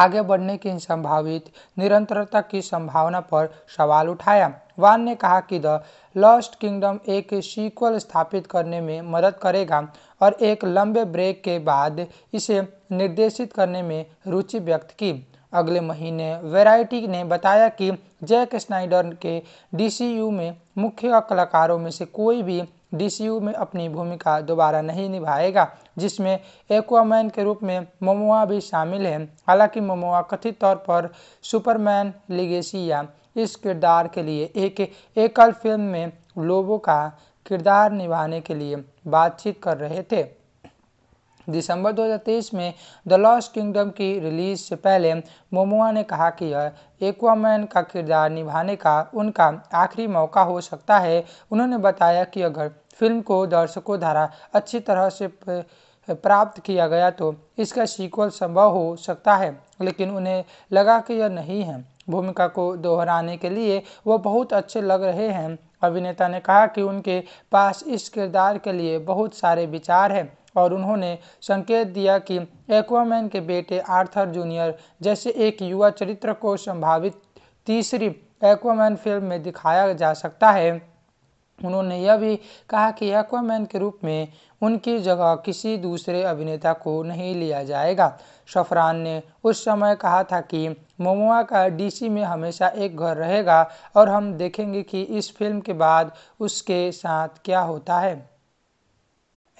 आगे बढ़ने की संभावित निरंतरता की संभावना पर सवाल उठाया वान ने कहा कि द लॉस्ट किंगडम एक सीक्वल स्थापित करने में मदद करेगा और एक लंबे ब्रेक के बाद इसे निर्देशित करने में रुचि व्यक्त की अगले महीने वेराइटी ने बताया कि जैक स्नाइडर के डीसीयू में मुख्य कलाकारों में से कोई भी डीसीयू में अपनी भूमिका दोबारा नहीं निभाएगा जिसमें एक्वामैन के रूप में ममोआ भी शामिल है हालांकि ममोआ कथित तौर पर सुपरमैन लिगेसी या इस किरदार के लिए एक एकल फिल्म में लोबो का किरदार निभाने के लिए बातचीत कर रहे थे दिसंबर 2023 में द लॉस्ट किंगडम की रिलीज से पहले मोमोआ ने कहा कि यह एक्वामैन का किरदार निभाने का उनका आखिरी मौका हो सकता है उन्होंने बताया कि अगर फिल्म को दर्शकों द्वारा अच्छी तरह से प्राप्त किया गया तो इसका सीक्वल संभव हो सकता है लेकिन उन्हें लगा कि यह नहीं है भूमिका को दोहराने के लिए वो बहुत अच्छे लग रहे हैं अभिनेता ने कहा कि उनके पास इस किरदार के लिए बहुत सारे विचार हैं और उन्होंने संकेत दिया कि एक्वामैन के बेटे आर्थर जूनियर जैसे एक युवा चरित्र को संभावित तीसरी एक्वामैन फिल्म में दिखाया जा सकता है उन्होंने यह भी कहा कि एक्वामैन के रूप में उनकी जगह किसी दूसरे अभिनेता को नहीं लिया जाएगा शफरान ने उस समय कहा था कि मोमोआ का डीसी में हमेशा एक घर रहेगा और हम देखेंगे कि इस फिल्म के बाद उसके साथ क्या होता है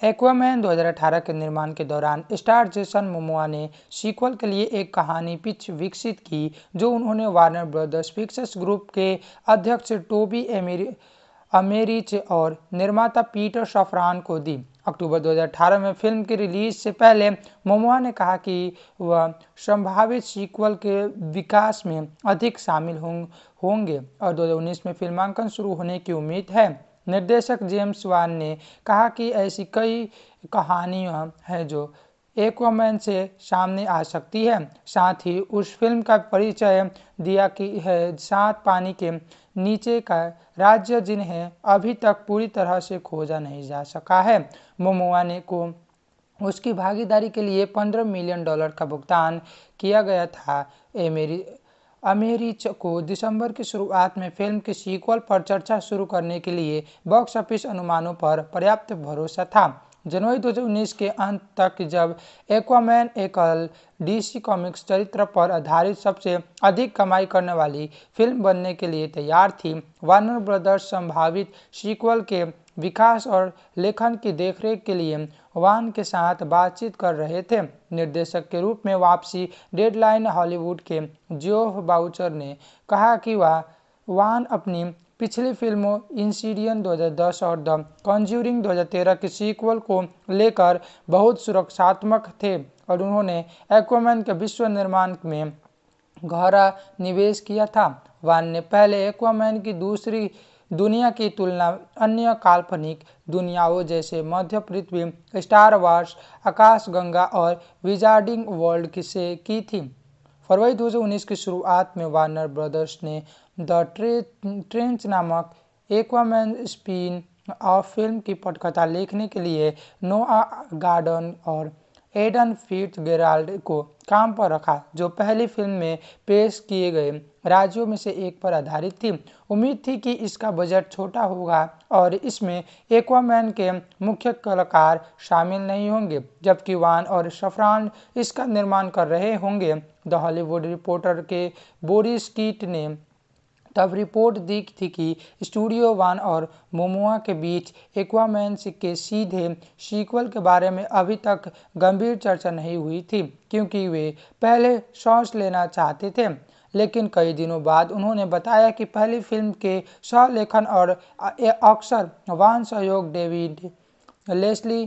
एक्वामैन 2018 के निर्माण के दौरान स्टार जेसन मोमोआ ने सीक्वल के लिए एक कहानी पिच विकसित की जो उन्होंने वार्नर ब्रदर्स पिक्चर्स ग्रुप के अध्यक्ष टोबी एमेरी अमेरिच और निर्माता पीटर शफरान को दी अक्टूबर 2018 में फिल्म की रिलीज से पहले मोमोआ ने कहा कि वह संभावित सीक्वल के विकास में अधिक शामिल होंगे और 2019 में फिल्मांकन शुरू होने की उम्मीद है निर्देशक जेम्स वान ने कहा कि ऐसी कई कहानियां हैं जो एक्वामैन से सामने आ सकती है साथ ही उस फिल्म का परिचय दिया कि है सात पानी के नीचे का राज्य जिन्हें अभी तक पूरी तरह से खोजा नहीं जा सका है मोमोआने को उसकी भागीदारी के लिए 15 मिलियन डॉलर का भुगतान किया गया था एमेरी अमेरिच को दिसंबर की शुरुआत में फिल्म के सीक्वल पर चर्चा शुरू करने के लिए बॉक्स ऑफिस अनुमानों पर पर्याप्त भरोसा था जनवरी 2019 के अंत तक जब एक्वामैन एकल डीसी कॉमिक्स चरित्र पर आधारित सबसे अधिक कमाई करने वाली फिल्म बनने के लिए तैयार थी वार्नर ब्रदर्स संभावित सीक्वल के विकास और लेखन की देखरेख के लिए वान के साथ बातचीत कर रहे थे निर्देशक के रूप में वापसी डेडलाइन हॉलीवुड के जियोफ बाउचर ने कहा कि वह वान अपनी पिछली फिल्मों इंसीडियन 2010 और द कंज्यूरिंग 2013 के सीक्वल को लेकर बहुत सुरक्षात्मक थे और उन्होंने एक्वामैन के विश्व निर्माण में गहरा निवेश किया था वान ने पहले एक्वामैन की दूसरी दुनिया की तुलना अन्य काल्पनिक दुनियाओं जैसे मध्य पृथ्वी स्टार वार्स आकाशगंगा और विजार्डिंग वर्ल्ड से की थी फरवरी 2019 की शुरुआत में वार्नर ब्रदर्स ने द ट्रे ट्रेंच नामक एक्वामैन स्पिन ऑफ फिल्म की पटकथा लिखने के लिए नोआ गार्डन और एडन फिट गेराल्ड को काम पर रखा जो पहली फिल्म में पेश किए गए राज्यों में से एक पर आधारित थी उम्मीद थी कि इसका बजट छोटा होगा और इसमें एक्वामैन के मुख्य कलाकार शामिल नहीं होंगे जबकि वान और शफरान इसका निर्माण कर रहे होंगे द हॉलीवुड रिपोर्टर के बोरिस कीट ने तब रिपोर्ट दी थी कि स्टूडियो वन और मोमोआ के बीच एक्वामैन के सीधे सीक्वल के बारे में अभी तक गंभीर चर्चा नहीं हुई थी क्योंकि वे पहले शॉर्ट्स लेना चाहते थे लेकिन कई दिनों बाद उन्होंने बताया कि पहली फिल्म के सहलेखन और अक्सर वाहन सहयोग डेविड लेस्ली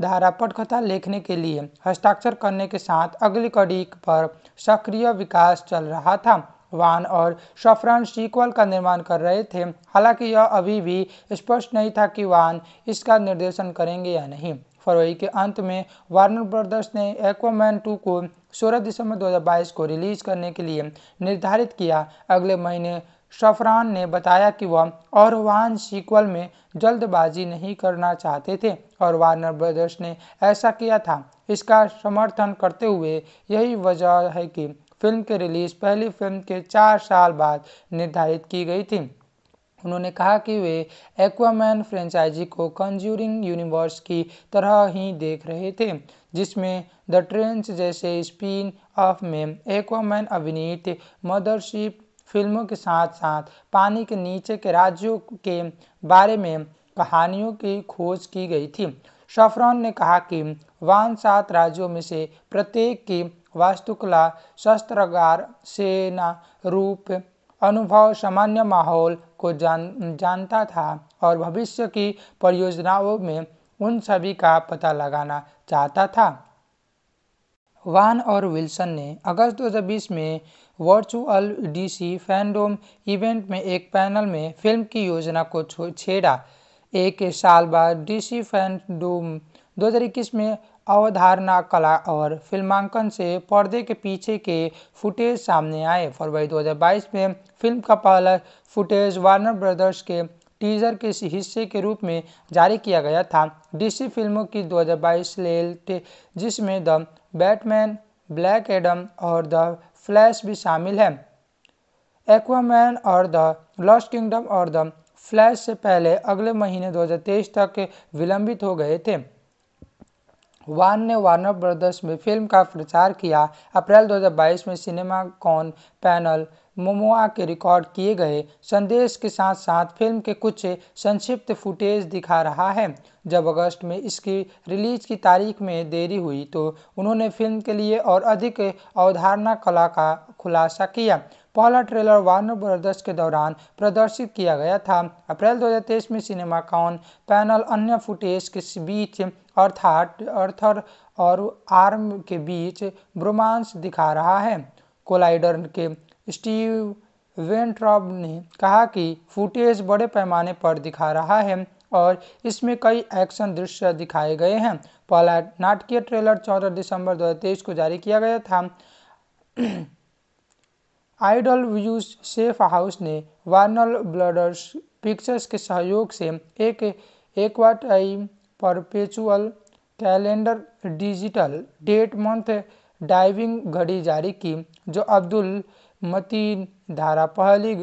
धारा पटकथा लेखने के लिए हस्ताक्षर करने के साथ अगली कड़ी पर सक्रिय विकास चल रहा था वान और शफरान सीक्वल का निर्माण कर रहे थे हालांकि यह अभी भी स्पष्ट नहीं था कि वान इसका निर्देशन करेंगे या नहीं फरवरी के अंत में वार्नर ब्रदर्स ने एक्वामैन 2 को 16 दिसंबर 2022 को रिलीज करने के लिए निर्धारित किया अगले महीने शफरान ने बताया कि वह और वान सीक्वल में जल्दबाजी नहीं करना चाहते थे और वार्नर ब्रदर्स ने ऐसा किया था इसका समर्थन करते हुए यही वजह है कि फिल्म के रिलीज पहली फिल्म के चार साल बाद निर्धारित की गई थी उन्होंने कहा कि वे एक्वामैन फ्रेंचाइजी को कंज्यूरिंग यूनिवर्स की तरह ही देख रहे थे जिसमें द ट्रेंच जैसे स्पिन ऑफ में एक्वामैन अभिनीत मदरशिप फिल्मों के साथ साथ पानी के नीचे के राज्यों के बारे में कहानियों की खोज की गई थी शफरॉन ने कहा कि वान सात राज्यों में से प्रत्येक की वास्तुकला शस्त्रगार सेना रूप अनुभव सामान्य माहौल को जान जानता था और भविष्य की परियोजनाओं में उन सभी का पता लगाना चाहता था वान और विल्सन ने अगस्त 2020 में वर्चुअल डीसी फैंडोम इवेंट में एक पैनल में फिल्म की योजना को छेड़ा एक साल बाद डीसी फैंडोम 2021 में अवधारणा कला और फिल्मांकन से पर्दे के पीछे के फुटेज सामने आए फरवरी 2022 में फिल्म का पहला फुटेज वार्नर ब्रदर्स के टीजर के हिस्से के रूप में जारी किया गया था डीसी फिल्मों की 2022 लेल जिसमें द बैटमैन ब्लैक एडम और द फ्लैश भी शामिल है एक्वामैन और द लॉस्ट किंगडम और द फ्लैश से पहले अगले महीने 2023 तक विलंबित हो गए थे वान ने वार्नर ब्रदर्स में फिल्म का प्रचार किया अप्रैल 2022 में सिनेमा कॉन पैनल मोमोआ के रिकॉर्ड किए गए संदेश के साथ साथ फिल्म के कुछ संक्षिप्त फुटेज दिखा रहा है जब अगस्त में इसकी रिलीज की तारीख में देरी हुई तो उन्होंने फिल्म के लिए और अधिक अवधारणा कला का खुलासा किया पहला ट्रेलर वार्नर ब्रदर्स के दौरान प्रदर्शित किया गया था अप्रैल 2023 में सिनेमा कॉन पैनल अन्य फुटेज के बीच अर्थात अर्थर और आर्म के बीच ब्रोमांस दिखा रहा है कोलाइडर के स्टीव वेंट्रॉब ने कहा कि फुटेज बड़े पैमाने पर दिखा रहा है और इसमें कई एक्शन दृश्य दिखाए गए हैं पहला नाटकीय ट्रेलर 14 दिसंबर 2023 को जारी किया गया था आइडल व्यूज सेफ हाउस ने वार्नल ब्लडर्स पिक्चर्स के सहयोग से एक aqua time perpetual calendar digital date month diving घड़ी जारी की जो अब्दुल मतीन धारा पहली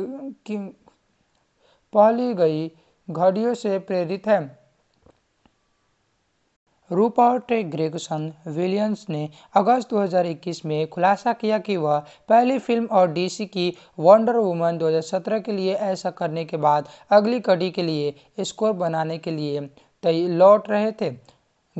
की पहली गई घड़ियों से प्रेरित है रूपर्ट ग्रेगसन विलियम्स ने अगस्त 2021 में खुलासा किया कि वह पहली फिल्म और डीसी की वंडर वुमन 2017 के लिए ऐसा करने के बाद अगली कड़ी के लिए स्कोर बनाने के लिए तय लौट रहे थे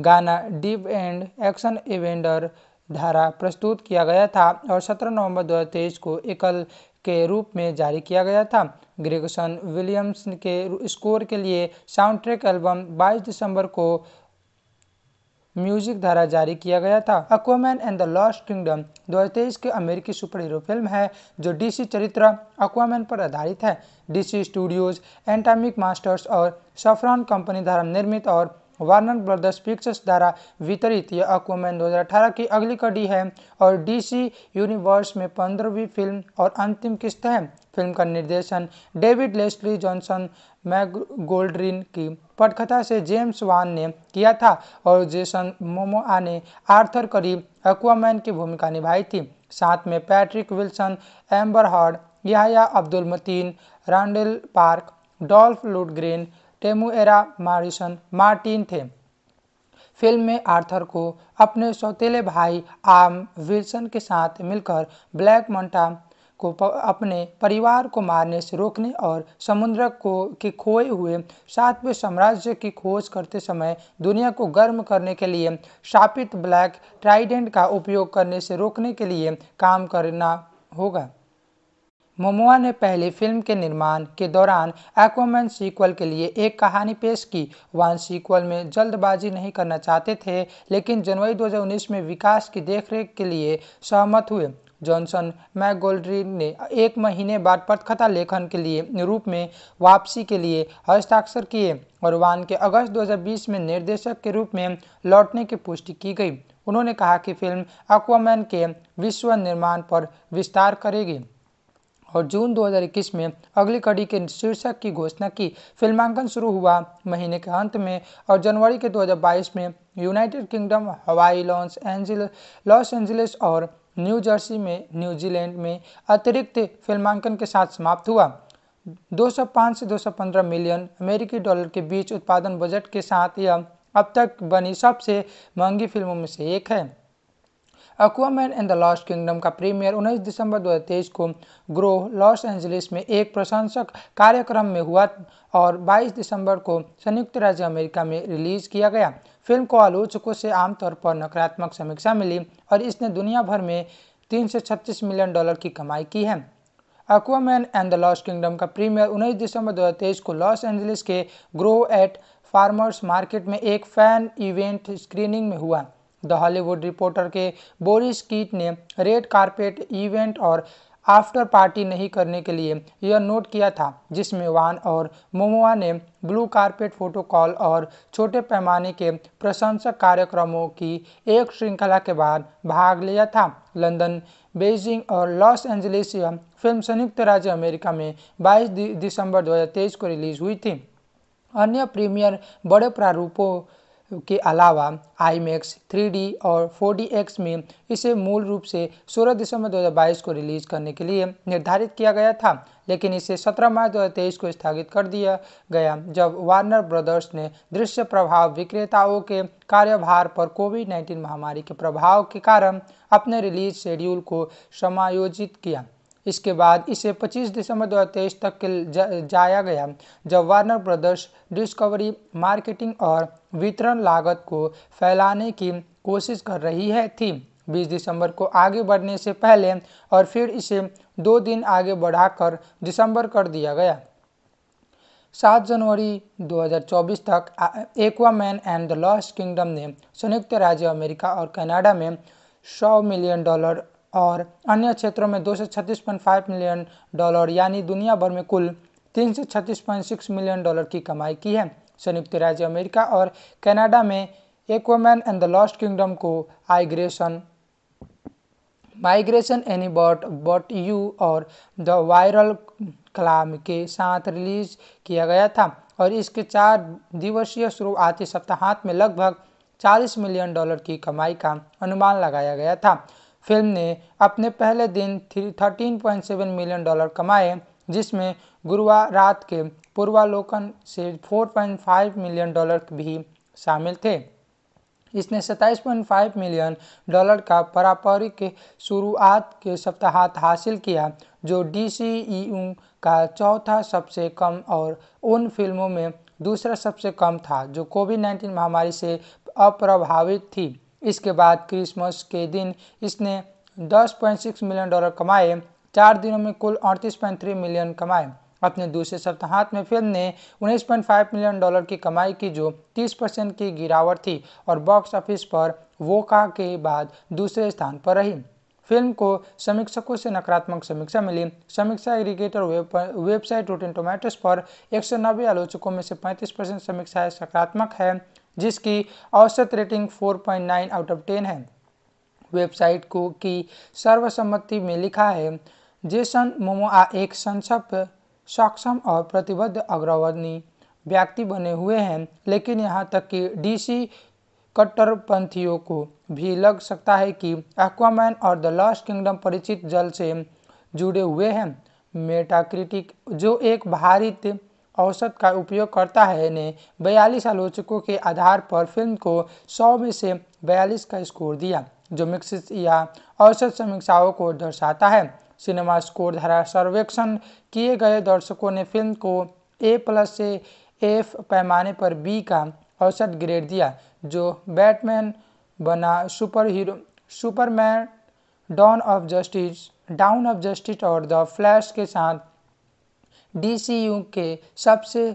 गाना डीप एंड एक्शन इवेंडर धारा प्रस्तुत किया गया था और 17 नवंबर 2023 को एकल के रूप में जारी किया गया था ग्रेगसन विलियम्स के स्कोर के लिए साउंड ट्रैक एल्बम 22 दिसंबर को म्यूजिक द्वारा जारी किया गया था Aquaman and the Lost Kingdom 2023 की अमेरिकी सुपर हीरो फिल्म है जो डीसी चरित्र अक्वामैन पर आधारित है डीसी स्टूडियोज एंटामिक मास्टर्स और सफरान कंपनी द्वारा निर्मित और वार्नर ब्रदर्स पिक्चर्स द्वारा वितरित यह अक्वामैन 2018 की अगली कड़ी है और डीसी यूनिवर्स में पंद्रहवीं फिल्म और अंतिम किस्त है फिल्म का निर्देशन David Leslie Johnson McGoldrick की पटकथा से जेम्स वान ने किया था और जेसन मोमोआ ने आर्थर करी एक्वामैन की भूमिका निभाई थी साथ में Patrick Wilson Amber Heard Yahya Abdul Mateen Randall Park Dolph Lundgren Temuera Morrison Martin थे फिल्म में आर्थर को अपने सौतेले भाई आम विल्सन के साथ मिलकर ब्लैक मंटा को अपने परिवार को मारने से रोकने और समुद्र को के खोए हुए सातवें साम्राज्य की खोज करते समय दुनिया को गर्म करने के लिए शापित ब्लैक ट्राइडेंट का उपयोग करने से रोकने के लिए काम करना होगा मोमोआ ने पहले फिल्म के निर्माण के दौरान एक्वामैन सीक्वल के लिए एक कहानी पेश की वन सीक्वल में जल्दबाजी नहीं करना चाहते थे लेकिन जनवरी 2019 में विकास की देखरेख के लिए सहमत हुए जॉनसन मैगोल्ड्री ने एक महीने बाद पटकथा लेखन के लिए रूप में वापसी के लिए हस्ताक्षर किए और वान के अगस्त 2020 में निर्देशक के रूप में लौटने की पुष्टि की गई उन्होंने कहा कि फिल्म अक्वामैन के विश्व निर्माण पर विस्तार करेगी और जून 2021 में अगली कड़ी के शीर्षक की घोषणा की फिल्मांकन शुरू हुआ महीने के अंत में और जनवरी के 2022 में United Kingdom Hawaii Los Angeles Los Angeles और न्यू जर्सी में न्यूजीलैंड में अतिरिक्त फिल्मांकन के साथ समाप्त हुआ 205 से 215 मिलियन अमेरिकी डॉलर के बीच उत्पादन बजट के साथ यह अब तक बनी सबसे महंगी फिल्मों में से एक है man and the Lost Kingdom का प्रीमियर 19 दिसंबर 2023 को ग्रोह लॉस एंजलिस में एक प्रशंसक कार्यक्रम में हुआ और 22 दिसंबर को संयुक्त राज्य अमेरिका में रिलीज किया गया फिल्म को आलोचकों से आमतौर पर नकारात्मक समीक्षा मिली और इसने दुनिया भर में तीन मिलियन डॉलर की कमाई की है Aquaman and the Lost Kingdom का प्रीमियर उन्नीस दिसंबर 2023 को लॉस एंजलिस के ग्रो एट फार्मर्स मार्केट में एक फैन इवेंट स्क्रीनिंग में हुआ द हॉलीवुड रिपोर्टर के बोरिस कीट ने रेड कारपेट इवेंट और आफ्टर पार्टी नहीं करने के लिए यह नोट किया था जिसमें वान और मोमोआ ने ब्लू कारपेट फोटो और छोटे पैमाने के प्रशंसक कार्यक्रमों की एक श्रृंखला के बाद भाग लिया था लंदन बेजिंग और लॉस एंजलिस फिल्म संयुक्त राज्य अमेरिका में 22 दिसंबर 2023 को रिलीज हुई थी अन्य प्रीमियर बड़े प्रारूपों के अलावा आई मैक्स थ्री और फोर एक्स में इसे मूल रूप से 16 दिसंबर 2022 को रिलीज करने के लिए निर्धारित किया गया था लेकिन इसे 17 मार्च 2023 को स्थगित कर दिया गया जब वार्नर ब्रदर्स ने दृश्य प्रभाव विक्रेताओं के कार्यभार पर कोविड 19 महामारी के प्रभाव के कारण अपने रिलीज शेड्यूल को समायोजित किया इसके बाद इसे 25 दिसंबर 2023 तक जाया गया जब वार्नर ब्रदर्स डिस्कवरी मार्केटिंग और वितरण लागत को फैलाने की कोशिश कर रही है थी 20 दिसंबर को आगे बढ़ने से पहले और फिर इसे दो दिन आगे बढ़ाकर दिसंबर कर दिया गया 7 जनवरी 2024 तक Aquaman and the Lost Kingdom ने संयुक्त राज्य अमेरिका और कनाडा में 100 मिलियन डॉलर और अन्य क्षेत्रों में दो मिलियन डॉलर यानी दुनिया भर में कुल तीन मिलियन डॉलर की कमाई की है संयुक्त राज्य अमेरिका और कनाडा में Aquaman and the Lost Kingdom को आइग्रेशन migration any bot bot you और द वायरल कलाम के साथ रिलीज किया गया था और इसके चार दिवसीय शुरुआती सप्ताहांत में लगभग 40 मिलियन डॉलर की कमाई का अनुमान लगाया गया था फिल्म ने अपने पहले दिन thirteen point seven million dollar कमाए जिसमें गुरुवार रात के पूर्वालोकन से 4.5 मिलियन डॉलर भी शामिल थे इसने 27.5 मिलियन डॉलर का पारंपरिक शुरुआत के सप्ताहांत हासिल किया जो डी e का चौथा सबसे कम और उन फिल्मों में दूसरा सबसे कम था जो कोविड 19 महामारी से अप्रभावित थी इसके बाद क्रिसमस के दिन इसने 10.6 मिलियन डॉलर कमाए चार दिनों में कुल 38.3 मिलियन कमाए अपने दूसरे सप्ताहांत में फिल्म ने 19.5 मिलियन डॉलर की कमाई की जो 30 परसेंट की गिरावट थी और बॉक्स ऑफिस पर वोका के बाद दूसरे स्थान पर रही फिल्म को समीक्षकों से नकारात्मक समीक्षा मिली समीक्षा aggregator web website Rotten Tomatoes पर एक आलोचकों में से 35 परसेंट समीक्षाएं सकारात्मक है जिसकी औसत रेटिंग 4.9 आउट ऑफ 10 है वेबसाइट को की सर्वसम्मति में लिखा है जेसन मोमोआ एक संक्षिप्त सक्षम और प्रतिबद्ध अग्रवादी व्यक्ति बने हुए हैं लेकिन यहाँ तक कि डीसी कट्टरपंथियों को भी लग सकता है कि एक्वामैन और द लॉस्ट किंगडम परिचित जल से जुड़े हुए हैं मेटाक्रिटिक जो एक भारित औसत का उपयोग करता है ने बयालीस आलोचकों के आधार पर फिल्म को सौ में से बयालीस का स्कोर दिया जो मिक्सित या औसत समीक्षाओं को दर्शाता है सिनेमा स्कोर धारा सर्वेक्षण किए गए दर्शकों ने फिल्म को ए प्लस से एफ पैमाने पर बी का औसत ग्रेड दिया जो बैटमैन बना super hero Superman Dawn of Justice down of Justice और द फ्लैश के साथ डी के सबसे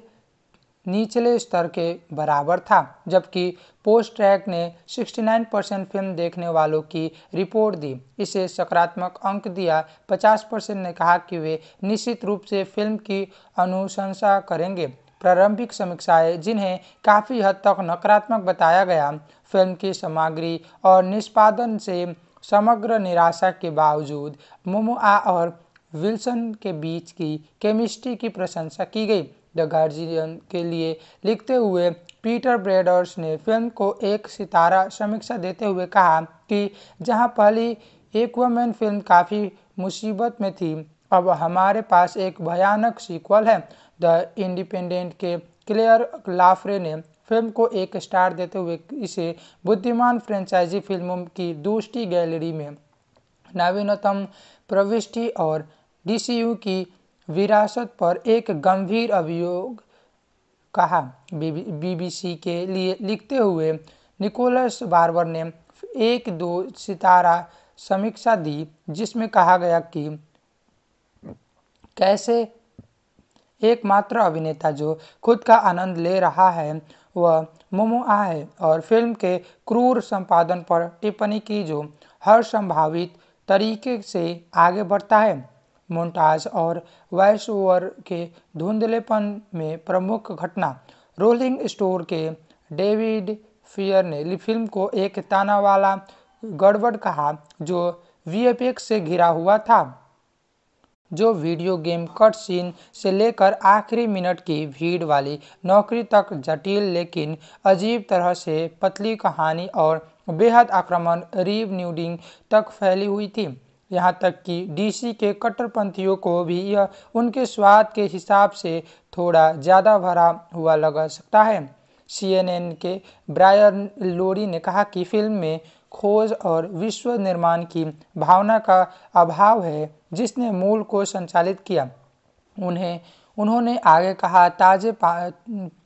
निचले स्तर के बराबर था जबकि पोस्ट ट्रैक ने 69 परसेंट फिल्म देखने वालों की रिपोर्ट दी इसे सकारात्मक अंक दिया 50 परसेंट ने कहा कि वे निश्चित रूप से फिल्म की अनुशंसा करेंगे प्रारंभिक समीक्षाएं जिन्हें काफ़ी हद तक नकारात्मक बताया गया फिल्म की सामग्री और निष्पादन से समग्र निराशा के बावजूद मुमुआ और विल्सन के बीच की केमिस्ट्री की प्रशंसा की गई द गार्जियन के लिए लिखते हुए पीटर ब्रेडर्स ने फिल्म को एक सितारा समीक्षा देते हुए कहा कि जहां पहली एक्वामैन फिल्म काफ़ी मुसीबत में थी अब हमारे पास एक भयानक सीक्वल है द इंडिपेंडेंट के क्लेयर लाफरे ने फिल्म को एक स्टार देते हुए इसे बुद्धिमान फ्रेंचाइजी फिल्मों की दूसरी गैलरी में नवीनतम प्रविष्टि और डीसीयू की विरासत पर एक गंभीर अभियोग कहा बीबीसी के लिए लिखते हुए निकोलस बार्बर ने एक दो सितारा समीक्षा दी जिसमें कहा गया कि कैसे एकमात्र अभिनेता जो खुद का आनंद ले रहा है वह मोमोआ है और फिल्म के क्रूर संपादन पर टिप्पणी की जो हर संभावित तरीके से आगे बढ़ता है मोन्टाज और वॉइस ओवर के धुंधलेपन में प्रमुख घटना रोलिंग स्टोर के डेविड फियर ने फिल्म को एक ताना वाला गड़बड़ कहा जो वीएफएक्स से घिरा हुआ था जो वीडियो गेम कट सीन से लेकर आखिरी मिनट की भीड़ वाली नौकरी तक जटिल लेकिन अजीब तरह से पतली कहानी और बेहद आक्रमण रीव न्यूडिंग तक फैली हुई थी यहाँ तक कि डीसी के कट्टरपंथियों को भी यह उनके स्वाद के हिसाब से थोड़ा ज़्यादा भरा हुआ लग सकता है सीएनएन के ब्रायन लोरी ने कहा कि फिल्म में खोज और विश्व निर्माण की भावना का अभाव है जिसने मूल को संचालित किया उन्हें उन्होंने आगे कहा ताजे पा,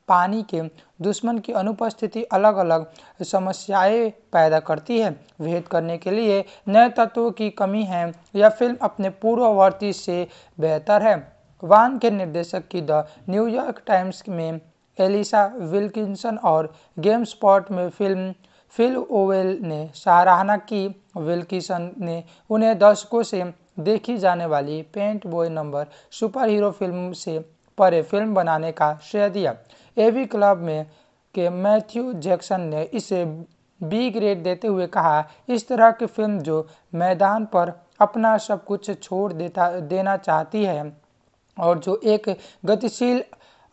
पानी के दुश्मन की अनुपस्थिति अलग अलग समस्याएं पैदा करती है भेद करने के लिए नए तत्वों की कमी है यह फिल्म अपने पूर्ववर्ती से बेहतर है वान के निर्देशक की द न्यूयॉर्क टाइम्स में एलिसा विल्किंसन और गेम स्पॉट में फिल्म फिल ओवेल ने सराहना की विल्किसन ने उन्हें दर्शकों से देखी जाने वाली paint by number super hero film से परे फिल्म बनाने का श्रेय दिया एवी क्लब में के मैथ्यू जैक्सन ने इसे बी ग्रेड देते हुए कहा इस तरह की फिल्म जो मैदान पर अपना सब कुछ छोड़ देता देना चाहती है और जो एक गतिशील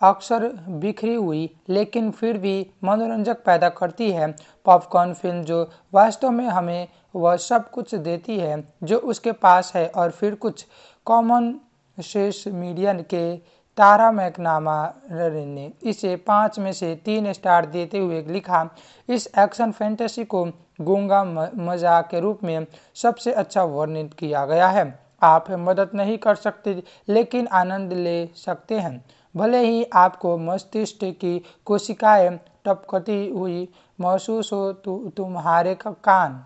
अक्सर बिखरी हुई लेकिन फिर भी मनोरंजक पैदा करती है पॉपकॉर्न फिल्म जो वास्तव में हमें वह सब कुछ देती है जो उसके पास है और फिर कुछ कॉमन शेष मीडिया के तारा मैकनामा ने इसे पाँच में से तीन स्टार देते हुए लिखा इस एक्शन फैंटेसी को गंगा मजाक के रूप में सबसे अच्छा वर्णित किया गया है आप मदद नहीं कर सकते लेकिन आनंद ले सकते हैं भले ही आपको मस्तिष्क की कोशिकाएं टपकती हुई महसूस हो तो तुम्हारे कान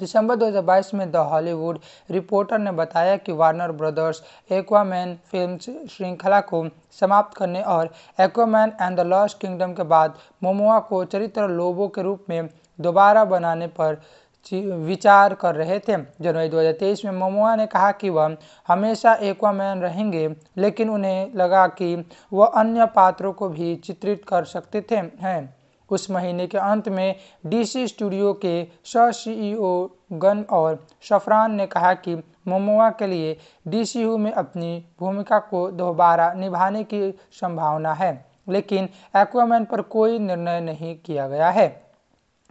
दिसंबर 2022 में द हॉलीवुड रिपोर्टर ने बताया कि वार्नर ब्रदर्स एक्वामैन फिल्म श्रृंखला को समाप्त करने और Aquaman and the Lost Kingdom के बाद मोमोआ को चरित्र लोबो के रूप में दोबारा बनाने पर विचार कर रहे थे जनवरी 2023 में मोमोआ ने कहा कि वह हमेशा एक्वामैन रहेंगे लेकिन उन्हें लगा कि वह अन्य पात्रों को भी चित्रित कर सकते थे हैं उस महीने के अंत में डीसी स्टूडियो के सह सीईओ गन और शफरान ने कहा कि मोमोआ के लिए डीसीयू में अपनी भूमिका को दोबारा निभाने की संभावना है लेकिन एक्वामैन पर कोई निर्णय नहीं किया गया है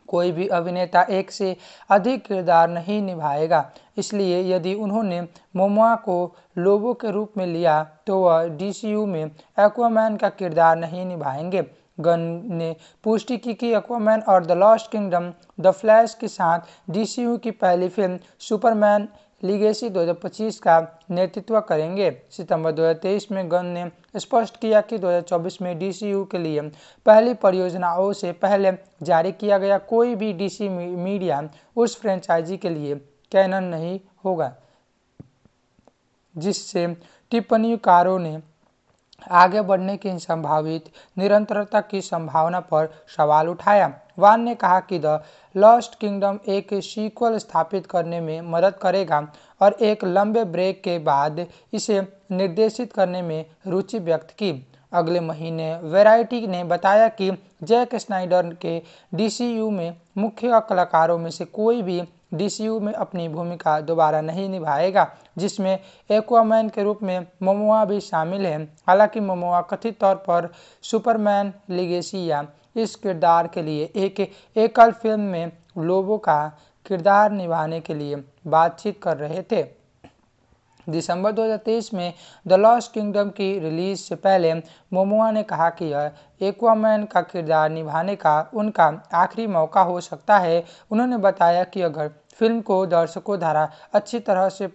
कोई भी अभिनेता एक से अधिक किरदार नहीं निभाएगा इसलिए यदि उन्होंने मोमोआ को लोबो के रूप में लिया तो वह डीसीयू में एक्वामैन का किरदार नहीं निभाएंगे गन ने पुष्टि की कि एक्वामैन और the Lost Kingdom the Flash के साथ डी की पहली फिल्म सुपरमैन लीगेसी 2025 का नेतृत्व करेंगे सितंबर 2023 में गन ने स्पष्ट किया कि 2024 में डीसीयू के लिए पहली परियोजनाओं से पहले जारी किया गया कोई भी डीसी मीडिया उस फ्रेंचाइजी के लिए कैनन नहीं होगा जिससे टिप्पणीकारों ने आगे बढ़ने की संभावित निरंतरता की संभावना पर सवाल उठाया वान ने कहा कि द लॉस्ट किंगडम एक सीक्वल स्थापित करने में मदद करेगा और एक लंबे ब्रेक के बाद इसे निर्देशित करने में रुचि व्यक्त की अगले महीने वैरायटी ने बताया कि जैक स्नाइडर के डीसीयू में मुख्य कलाकारों में से कोई भी डीसीयू में अपनी भूमिका दोबारा नहीं निभाएगा जिसमें एक्वामैन के रूप में मोमोआ भी शामिल है हालांकि मोमोआ कथित तौर पर सुपरमैन लिगेसी या इस किरदार के लिए एक एकल फिल्म में लोबो का किरदार निभाने के लिए बातचीत कर रहे थे दिसंबर 2023 में द लॉस्ट किंगडम की रिलीज से पहले मोमोआ ने कहा कि यह एक्वामैन का किरदार निभाने का उनका आखिरी मौका हो सकता है उन्होंने बताया कि अगर फिल्म को दर्शकों द्वारा अच्छी तरह से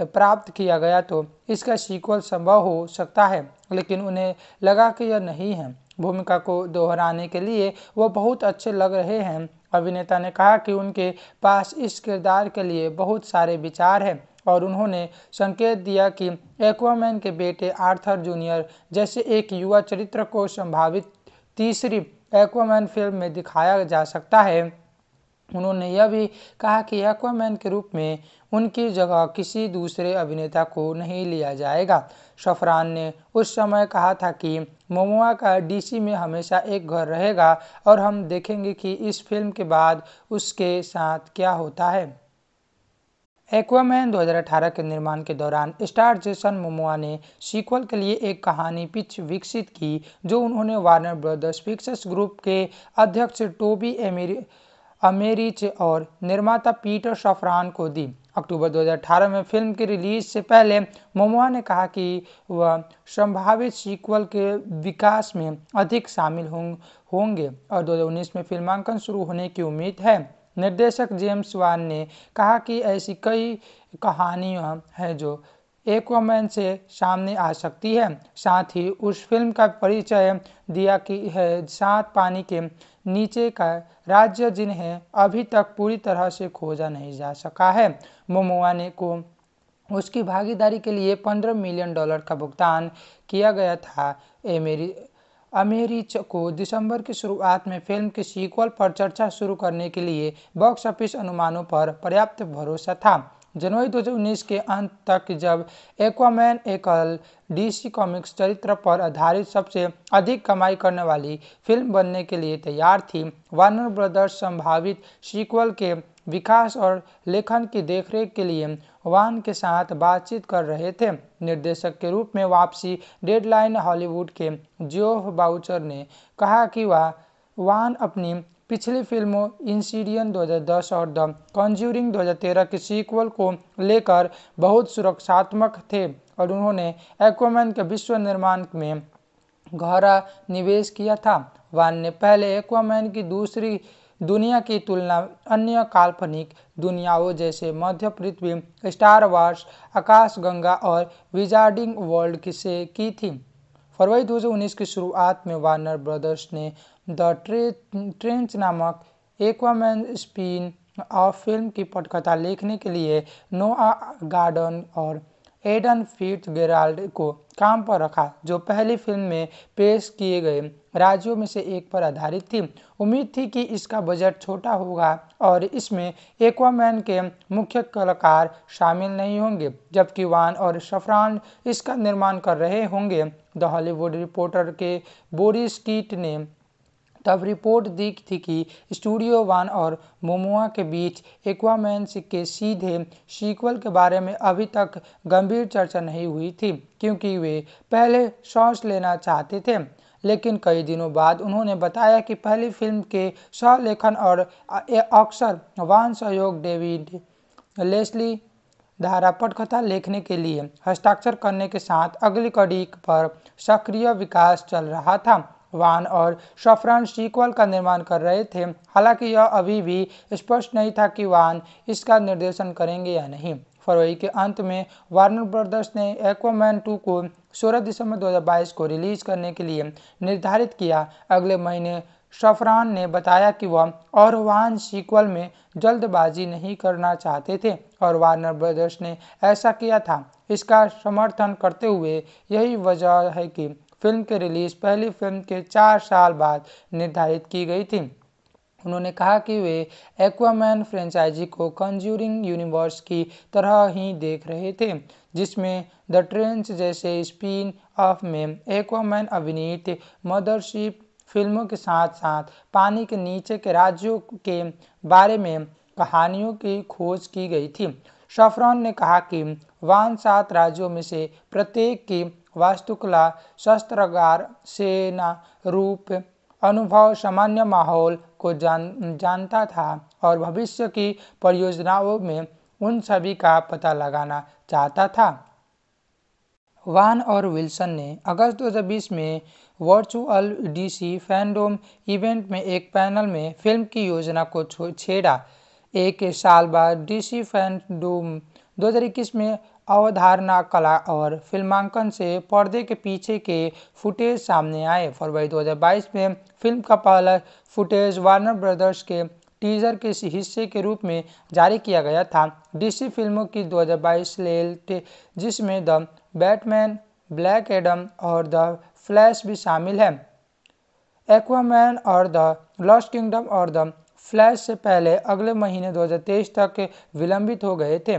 प्राप्त किया गया तो इसका सीक्वल संभव हो सकता है लेकिन उन्हें लगा कि यह नहीं है भूमिका को दोहराने के लिए वो बहुत अच्छे लग रहे हैं अभिनेता ने कहा कि उनके पास इस किरदार के लिए बहुत सारे विचार हैं और उन्होंने संकेत दिया कि एक्वामैन के बेटे आर्थर जूनियर जैसे एक युवा चरित्र को संभावित तीसरी एक्वामैन फिल्म में दिखाया जा सकता है उन्होंने यह भी कहा कि एक्वामैन के रूप में उनकी जगह किसी दूसरे अभिनेता को नहीं लिया जाएगा शफरान ने उस समय कहा था कि मोमोआ का डीसी में हमेशा एक घर रहेगा और हम देखेंगे कि इस फिल्म के बाद उसके साथ क्या होता है एक्वामैन 2018 के निर्माण के दौरान स्टार जेसन मोमोआ ने सीक्वल के लिए एक कहानी पिच विकसित की जो उन्होंने वार्नर ब्रदर्स पिक्चर्स ग्रुप के अध्यक्ष टोबी एमेरी अमेरिच और निर्माता पीटर शफरान को दी अक्टूबर 2018 में फिल्म की रिलीज से पहले मोमोआ ने कहा कि वह संभावित सीक्वल के विकास में अधिक शामिल होंगे और 2019 में फिल्मांकन शुरू होने की उम्मीद है निर्देशक जेम्स वान ने कहा कि ऐसी कई कहानियां हैं जो एक एक्वामैन से सामने आ सकती है साथ ही उस फिल्म का परिचय दिया कि है सात पानी के नीचे का राज्य जिन्हें अभी तक पूरी तरह से खोजा नहीं जा सका है मोमोआ ने को उसकी भागीदारी के लिए पंद्रह मिलियन डॉलर का भुगतान किया गया था एमेरी अमेरिच को दिसंबर की शुरुआत में फिल्म के सीक्वल पर चर्चा शुरू करने के लिए बॉक्स ऑफिस अनुमानों पर पर्याप्त भरोसा था जनवरी 2019 के अंत तक जब एक्वामैन एकल डीसी कॉमिक्स चरित्र पर आधारित सबसे अधिक कमाई करने वाली फिल्म बनने के लिए तैयार थी वार्नर ब्रदर्स संभावित सीक्वल के विकास और लेखन की देखरेख के लिए वान के साथ बातचीत कर रहे थे निर्देशक के रूप में वापसी डेडलाइन हॉलीवुड के जियोफ बाउचर ने कहा कि वह वान अपनी पिछली फिल्मों इंसीडियन 2010 और द कॉन्ज्यूरिंग 2013 के सीक्वल को लेकर बहुत सुरक्षात्मक थे और उन्होंने एक्वामैन के विश्व निर्माण में गहरा निवेश किया था वान ने पहले एक्वामैन की दूसरी दुनिया की तुलना अन्य काल्पनिक दुनियाओं जैसे मध्य पृथ्वी स्टार वार्स आकाशगंगा और विजार्डिंग वर्ल्ड से की थी फरवरी 2019 की शुरुआत में वार्नर ब्रदर्स ने द ट्रे ट्रेंच नामक एक्वामैन स्पिन ऑफ फिल्म की पटकथा लिखने के लिए नोआ गार्डन और एडन गेराल्ड को काम पर रखा जो पहली फिल्म में पेश किए गए राज्यों में से एक पर आधारित थी उम्मीद थी कि इसका बजट छोटा होगा और इसमें एक्वामैन के मुख्य कलाकार शामिल नहीं होंगे जबकि वान और शफरान इसका निर्माण कर रहे होंगे द हॉलीवुड रिपोर्टर के बोरिस कीट ने तब रिपोर्ट दी थी कि स्टूडियो वन और मोमोआ के बीच एक्वामैन के सीधे सीक्वल के बारे में अभी तक गंभीर चर्चा नहीं हुई थी क्योंकि वे पहले शॉर्ट्स लेना चाहते थे लेकिन कई दिनों बाद उन्होंने बताया कि पहली फिल्म के सहलेखन और अक्सर वान सहयोग डेविड लेस्ली धारा पटकथा लेखने के लिए हस्ताक्षर करने के साथ अगली कड़ी पर सक्रिय विकास चल रहा था वान और शफरान सीक्वल का निर्माण कर रहे थे हालांकि यह अभी भी स्पष्ट नहीं था कि वान इसका निर्देशन करेंगे या नहीं फरवरी के अंत में वार्नर ब्रदर्स ने एक्वामैन 2 को 16 दिसंबर 2022 को रिलीज करने के लिए निर्धारित किया अगले महीने शफरान ने बताया कि वह और वान सीक्वल में जल्दबाजी नहीं करना चाहते थे और वार्नर ब्रदर्स ने ऐसा किया था इसका समर्थन करते हुए यही वजह है कि फिल्म के रिलीज़ पहली फिल्म के चार साल बाद निर्धारित की गई थी उन्होंने कहा कि वे एक्वामैन फ्रेंचाइजी को कंज्यूरिंग यूनिवर्स की तरह ही देख रहे थे जिसमें द ट्रेंच जैसे स्पिन ऑफ में एक्वामैन अभिनीत मदरशिप फिल्मों के साथ साथ पानी के नीचे के राज्यों के बारे में कहानियों की खोज की गई थी शफरॉन ने कहा कि वान सात राज्यों में से प्रत्येक की वास्तुकला शस्त्रगार सेना रूप अनुभव सामान्य माहौल को जान जानता था और भविष्य की परियोजनाओं में उन सभी का पता लगाना चाहता था वान और विल्सन ने अगस्त 2020 में वर्चुअल डीसी फैंडोम इवेंट में एक पैनल में फिल्म की योजना को छेड़ा एक साल बाद डीसी फैंडोम 2021 में अवधारणा कला और फिल्मांकन से पर्दे के पीछे के फुटेज सामने आए फरवरी 2022 में फिल्म का पहला फुटेज वार्नर ब्रदर्स के टीजर के हिस्से के रूप में जारी किया गया था डीसी फिल्मों की 2022 लेल जिसमें द बैटमैन ब्लैक एडम और द फ्लैश भी शामिल है एक्वामैन और द लॉस्ट किंगडम और द फ्लैश से पहले अगले महीने 2023 तक विलंबित हो गए थे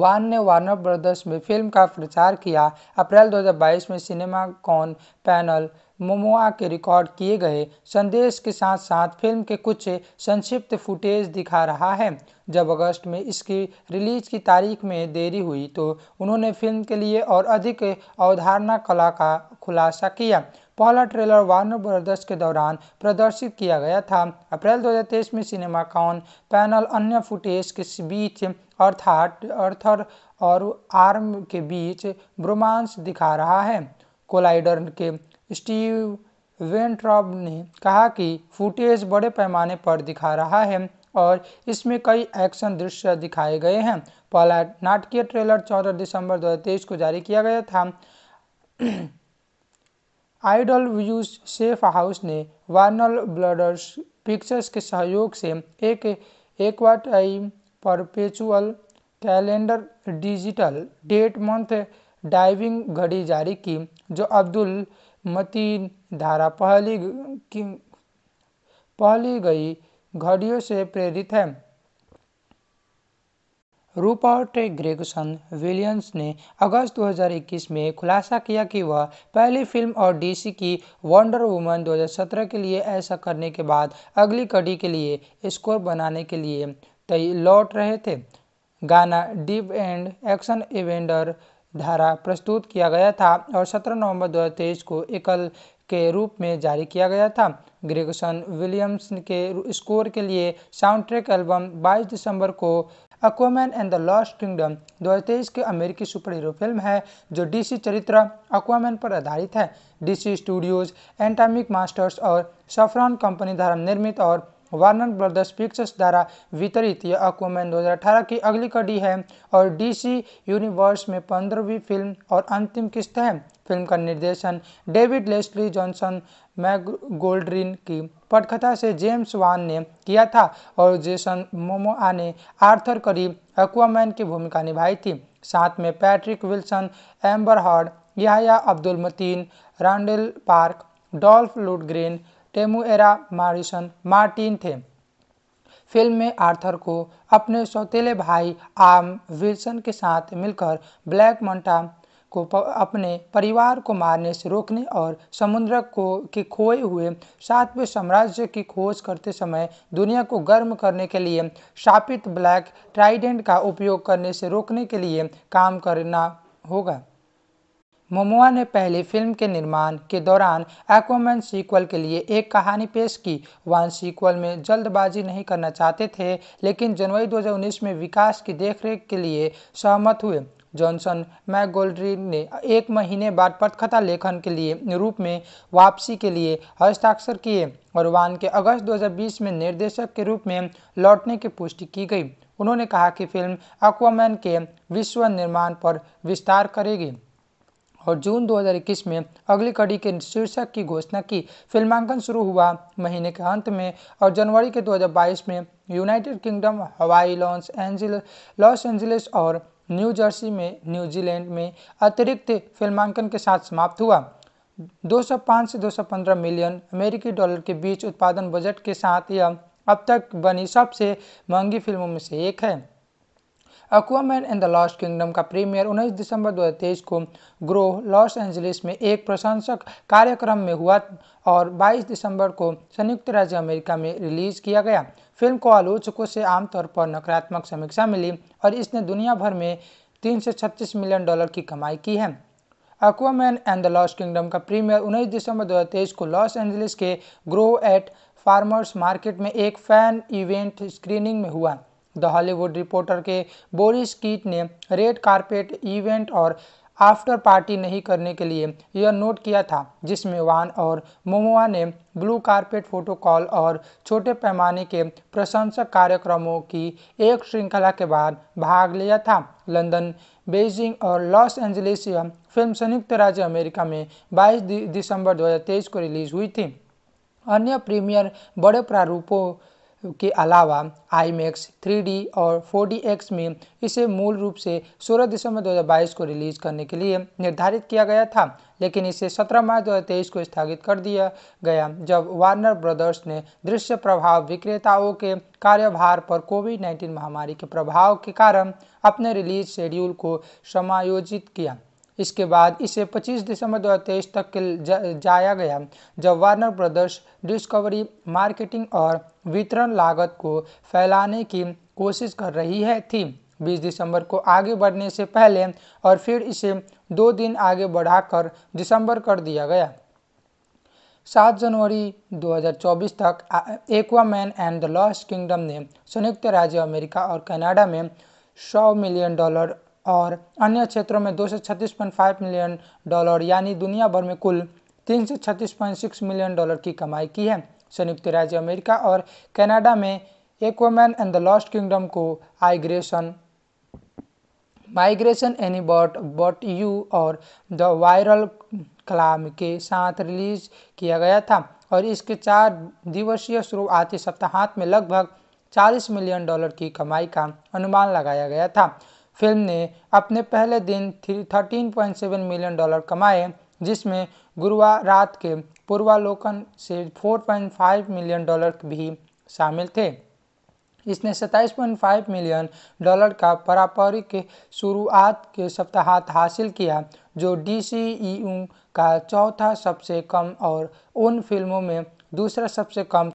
वान ने वार्नर ब्रदर्स में फिल्म का प्रचार किया अप्रैल 2022 में सिनेमा कॉन पैनल मोमोआ के रिकॉर्ड किए गए संदेश के साथ साथ फिल्म के कुछ संक्षिप्त फुटेज दिखा रहा है जब अगस्त में इसकी रिलीज की तारीख में देरी हुई तो उन्होंने फिल्म के लिए और अधिक अवधारणा कला का खुलासा किया पहला ट्रेलर वार्नर ब्रदर्स के दौरान प्रदर्शित किया गया था अप्रैल 2023 में सिनेमा कॉन पैनल अन्य फुटेज के बीच अर्थात अर्थर और आर्म के बीच ब्रोमांस दिखा रहा है कोलाइडर के स्टीव वेंट्रॉब ने कहा कि फुटेज बड़े पैमाने पर दिखा रहा है और इसमें कई एक्शन दृश्य दिखाए गए हैं पहला नाटकीय ट्रेलर चौदह दिसंबर 2023 को जारी किया गया था आइडल व्यूज सेफ हाउस ने वार्नर ब्लडर्स पिक्चर्स के सहयोग से एक एक्वाटाइम perpetual calendar digital date month diving घड़ी जारी की जो अब्दुल मतीन धारा पहली की पहली गई घड़ियों से प्रेरित है रूपर्ट ग्रेगसन विलियम्स ने अगस्त 2021 में खुलासा किया कि वह पहली फिल्म और डीसी की वंडर वुमन 2017 के लिए ऐसा करने के बाद अगली कड़ी के लिए स्कोर बनाने के लिए कई तो लौट रहे थे गाना डीप एंड एक्शन इवेंडर धारा प्रस्तुत किया गया था और 17 नवंबर 2023 को एकल के रूप में जारी किया गया था ग्रेगसन विलियम्स के स्कोर के लिए साउंड ट्रैक एल्बम 22 दिसंबर को Aquaman and the Lost Kingdom 2023 की अमेरिकी सुपर हीरो फिल्म है जो डीसी चरित्र अक्वामैन पर आधारित है डीसी स्टूडियोज एंटामिक मास्टर्स और सफरान कंपनी द्वारा निर्मित और वार्नर ब्रदर्स पिक्चर्स द्वारा वितरित यह अकुमैन 2018 की अगली कड़ी है और डीसी यूनिवर्स में पंद्रहवीं फिल्म और अंतिम किस्त है फिल्म का निर्देशन डेविड लेस्ली जॉनसन मैगोल्ड्रिन की पटकथा से जेम्स वान ने किया था और जेसन मोमोआ ने आर्थर करीब एक्वामैन की भूमिका निभाई थी साथ में Patrick Wilson Amber Heard Yahya Abdul Mateen Randall Park Dolph Lundgren Temuera Morrison Martin थे फिल्म में आर्थर को अपने सौतेले भाई आम विल्सन के साथ मिलकर ब्लैक मंटा को अपने परिवार को मारने से रोकने और समुद्र को के खोए हुए सातवें साम्राज्य की खोज करते समय दुनिया को गर्म करने के लिए शापित ब्लैक ट्राइडेंट का उपयोग करने से रोकने के लिए काम करना होगा मोमोआ ने पहले फिल्म के निर्माण के दौरान एक्वामैन सीक्वल के लिए एक कहानी पेश की वन सीक्वल में जल्दबाजी नहीं करना चाहते थे लेकिन जनवरी 2019 में विकास की देखरेख के लिए सहमत हुए जॉनसन मैगोल्ड्री ने एक महीने बाद पटकथा लेखन के लिए रूप में वापसी के लिए हस्ताक्षर किए और वान के अगस्त 2020 में निर्देशक के रूप में लौटने की पुष्टि की गई उन्होंने कहा कि फिल्म एक्वामैन के विश्व निर्माण पर विस्तार करेगी और जून 2021 में अगली कड़ी के शीर्षक की घोषणा की फिल्मांकन शुरू हुआ महीने के अंत में और जनवरी के 2022 में United Kingdom Hawaii Los Angeles Los Angeles और न्यू जर्सी में न्यूजीलैंड में अतिरिक्त फिल्मांकन के साथ समाप्त हुआ 205 से 215 मिलियन अमेरिकी डॉलर के बीच उत्पादन बजट के साथ यह अब तक बनी सबसे महंगी फिल्मों में से एक है Aquaman and the Lost Kingdom का प्रीमियर 19 दिसंबर 2023 को ग्रोह लॉस एंजलिस में एक प्रशंसक कार्यक्रम में हुआ और 22 दिसंबर को संयुक्त राज्य अमेरिका में रिलीज किया गया फिल्म को आलोचकों से आमतौर पर नकारात्मक समीक्षा मिली और इसने दुनिया भर में तीन मिलियन डॉलर की कमाई की है Aquaman and the Lost Kingdom का प्रीमियर 19 दिसंबर 2023 को लॉस एंजलिस के ग्रो एट फार्मर्स मार्केट में एक फैन इवेंट स्क्रीनिंग में हुआ द हॉलीवुड रिपोर्टर के बोरिस कीट ने रेड कारपेट इवेंट और आफ्टर पार्टी नहीं करने के लिए यह नोट किया था जिसमें वान और मोमोआ ने ब्लू कारपेट फोटोकॉल और छोटे पैमाने के प्रशंसक कार्यक्रमों की एक श्रृंखला के बाद भाग लिया था लंदन बेजिंग और लॉस एंजलिस यह फिल्म संयुक्त राज्य अमेरिका में 22 दिसंबर 2023 को रिलीज हुई थी अन्य प्रीमियर बड़े प्रारूपों के अलावा आई मैक्स थ्री और फोर एक्स में इसे मूल रूप से 16 दिसंबर 2022 को रिलीज करने के लिए निर्धारित किया गया था लेकिन इसे 17 मार्च 2023 को स्थगित कर दिया गया जब वार्नर ब्रदर्स ने दृश्य प्रभाव विक्रेताओं के कार्यभार पर कोविड 19 महामारी के प्रभाव के कारण अपने रिलीज शेड्यूल को समायोजित किया इसके बाद इसे 25 दिसंबर 2023 तक के जा, जाया गया जब वार्नर ब्रदर्स डिस्कवरी मार्केटिंग और वितरण लागत को फैलाने की कोशिश कर रही है थी 20 दिसंबर को आगे बढ़ने से पहले और फिर इसे दो दिन आगे बढ़ाकर दिसंबर कर दिया गया सात जनवरी 2024 तक Aquaman and the Lost Kingdom ने संयुक्त राज्य अमेरिका और कनाडा में 100 मिलियन डॉलर और अन्य क्षेत्रों में दो मिलियन डॉलर यानी दुनिया भर में कुल तीन मिलियन डॉलर की कमाई की है संयुक्त राज्य अमेरिका और कनाडा में Aquaman and the Lost Kingdom को आइग्रेशन migration any bot bot you और द वायरल कलाम के साथ रिलीज किया गया था और इसके चार दिवसीय शुरुआती सप्ताहांत में लगभग 40 मिलियन डॉलर की कमाई का अनुमान लगाया गया था फिल्म ने अपने पहले दिन thirteen point seven million dollar कमाए जिसमें गुरुवार रात के पूर्वालोकन से 4.5 मिलियन डॉलर भी शामिल थे इसने 27.5 मिलियन डॉलर का पारापरिक शुरुआत के सप्ताहांत हासिल किया जो डी e का चौथा सबसे कम और उन फिल्मों में दूसरा सबसे कम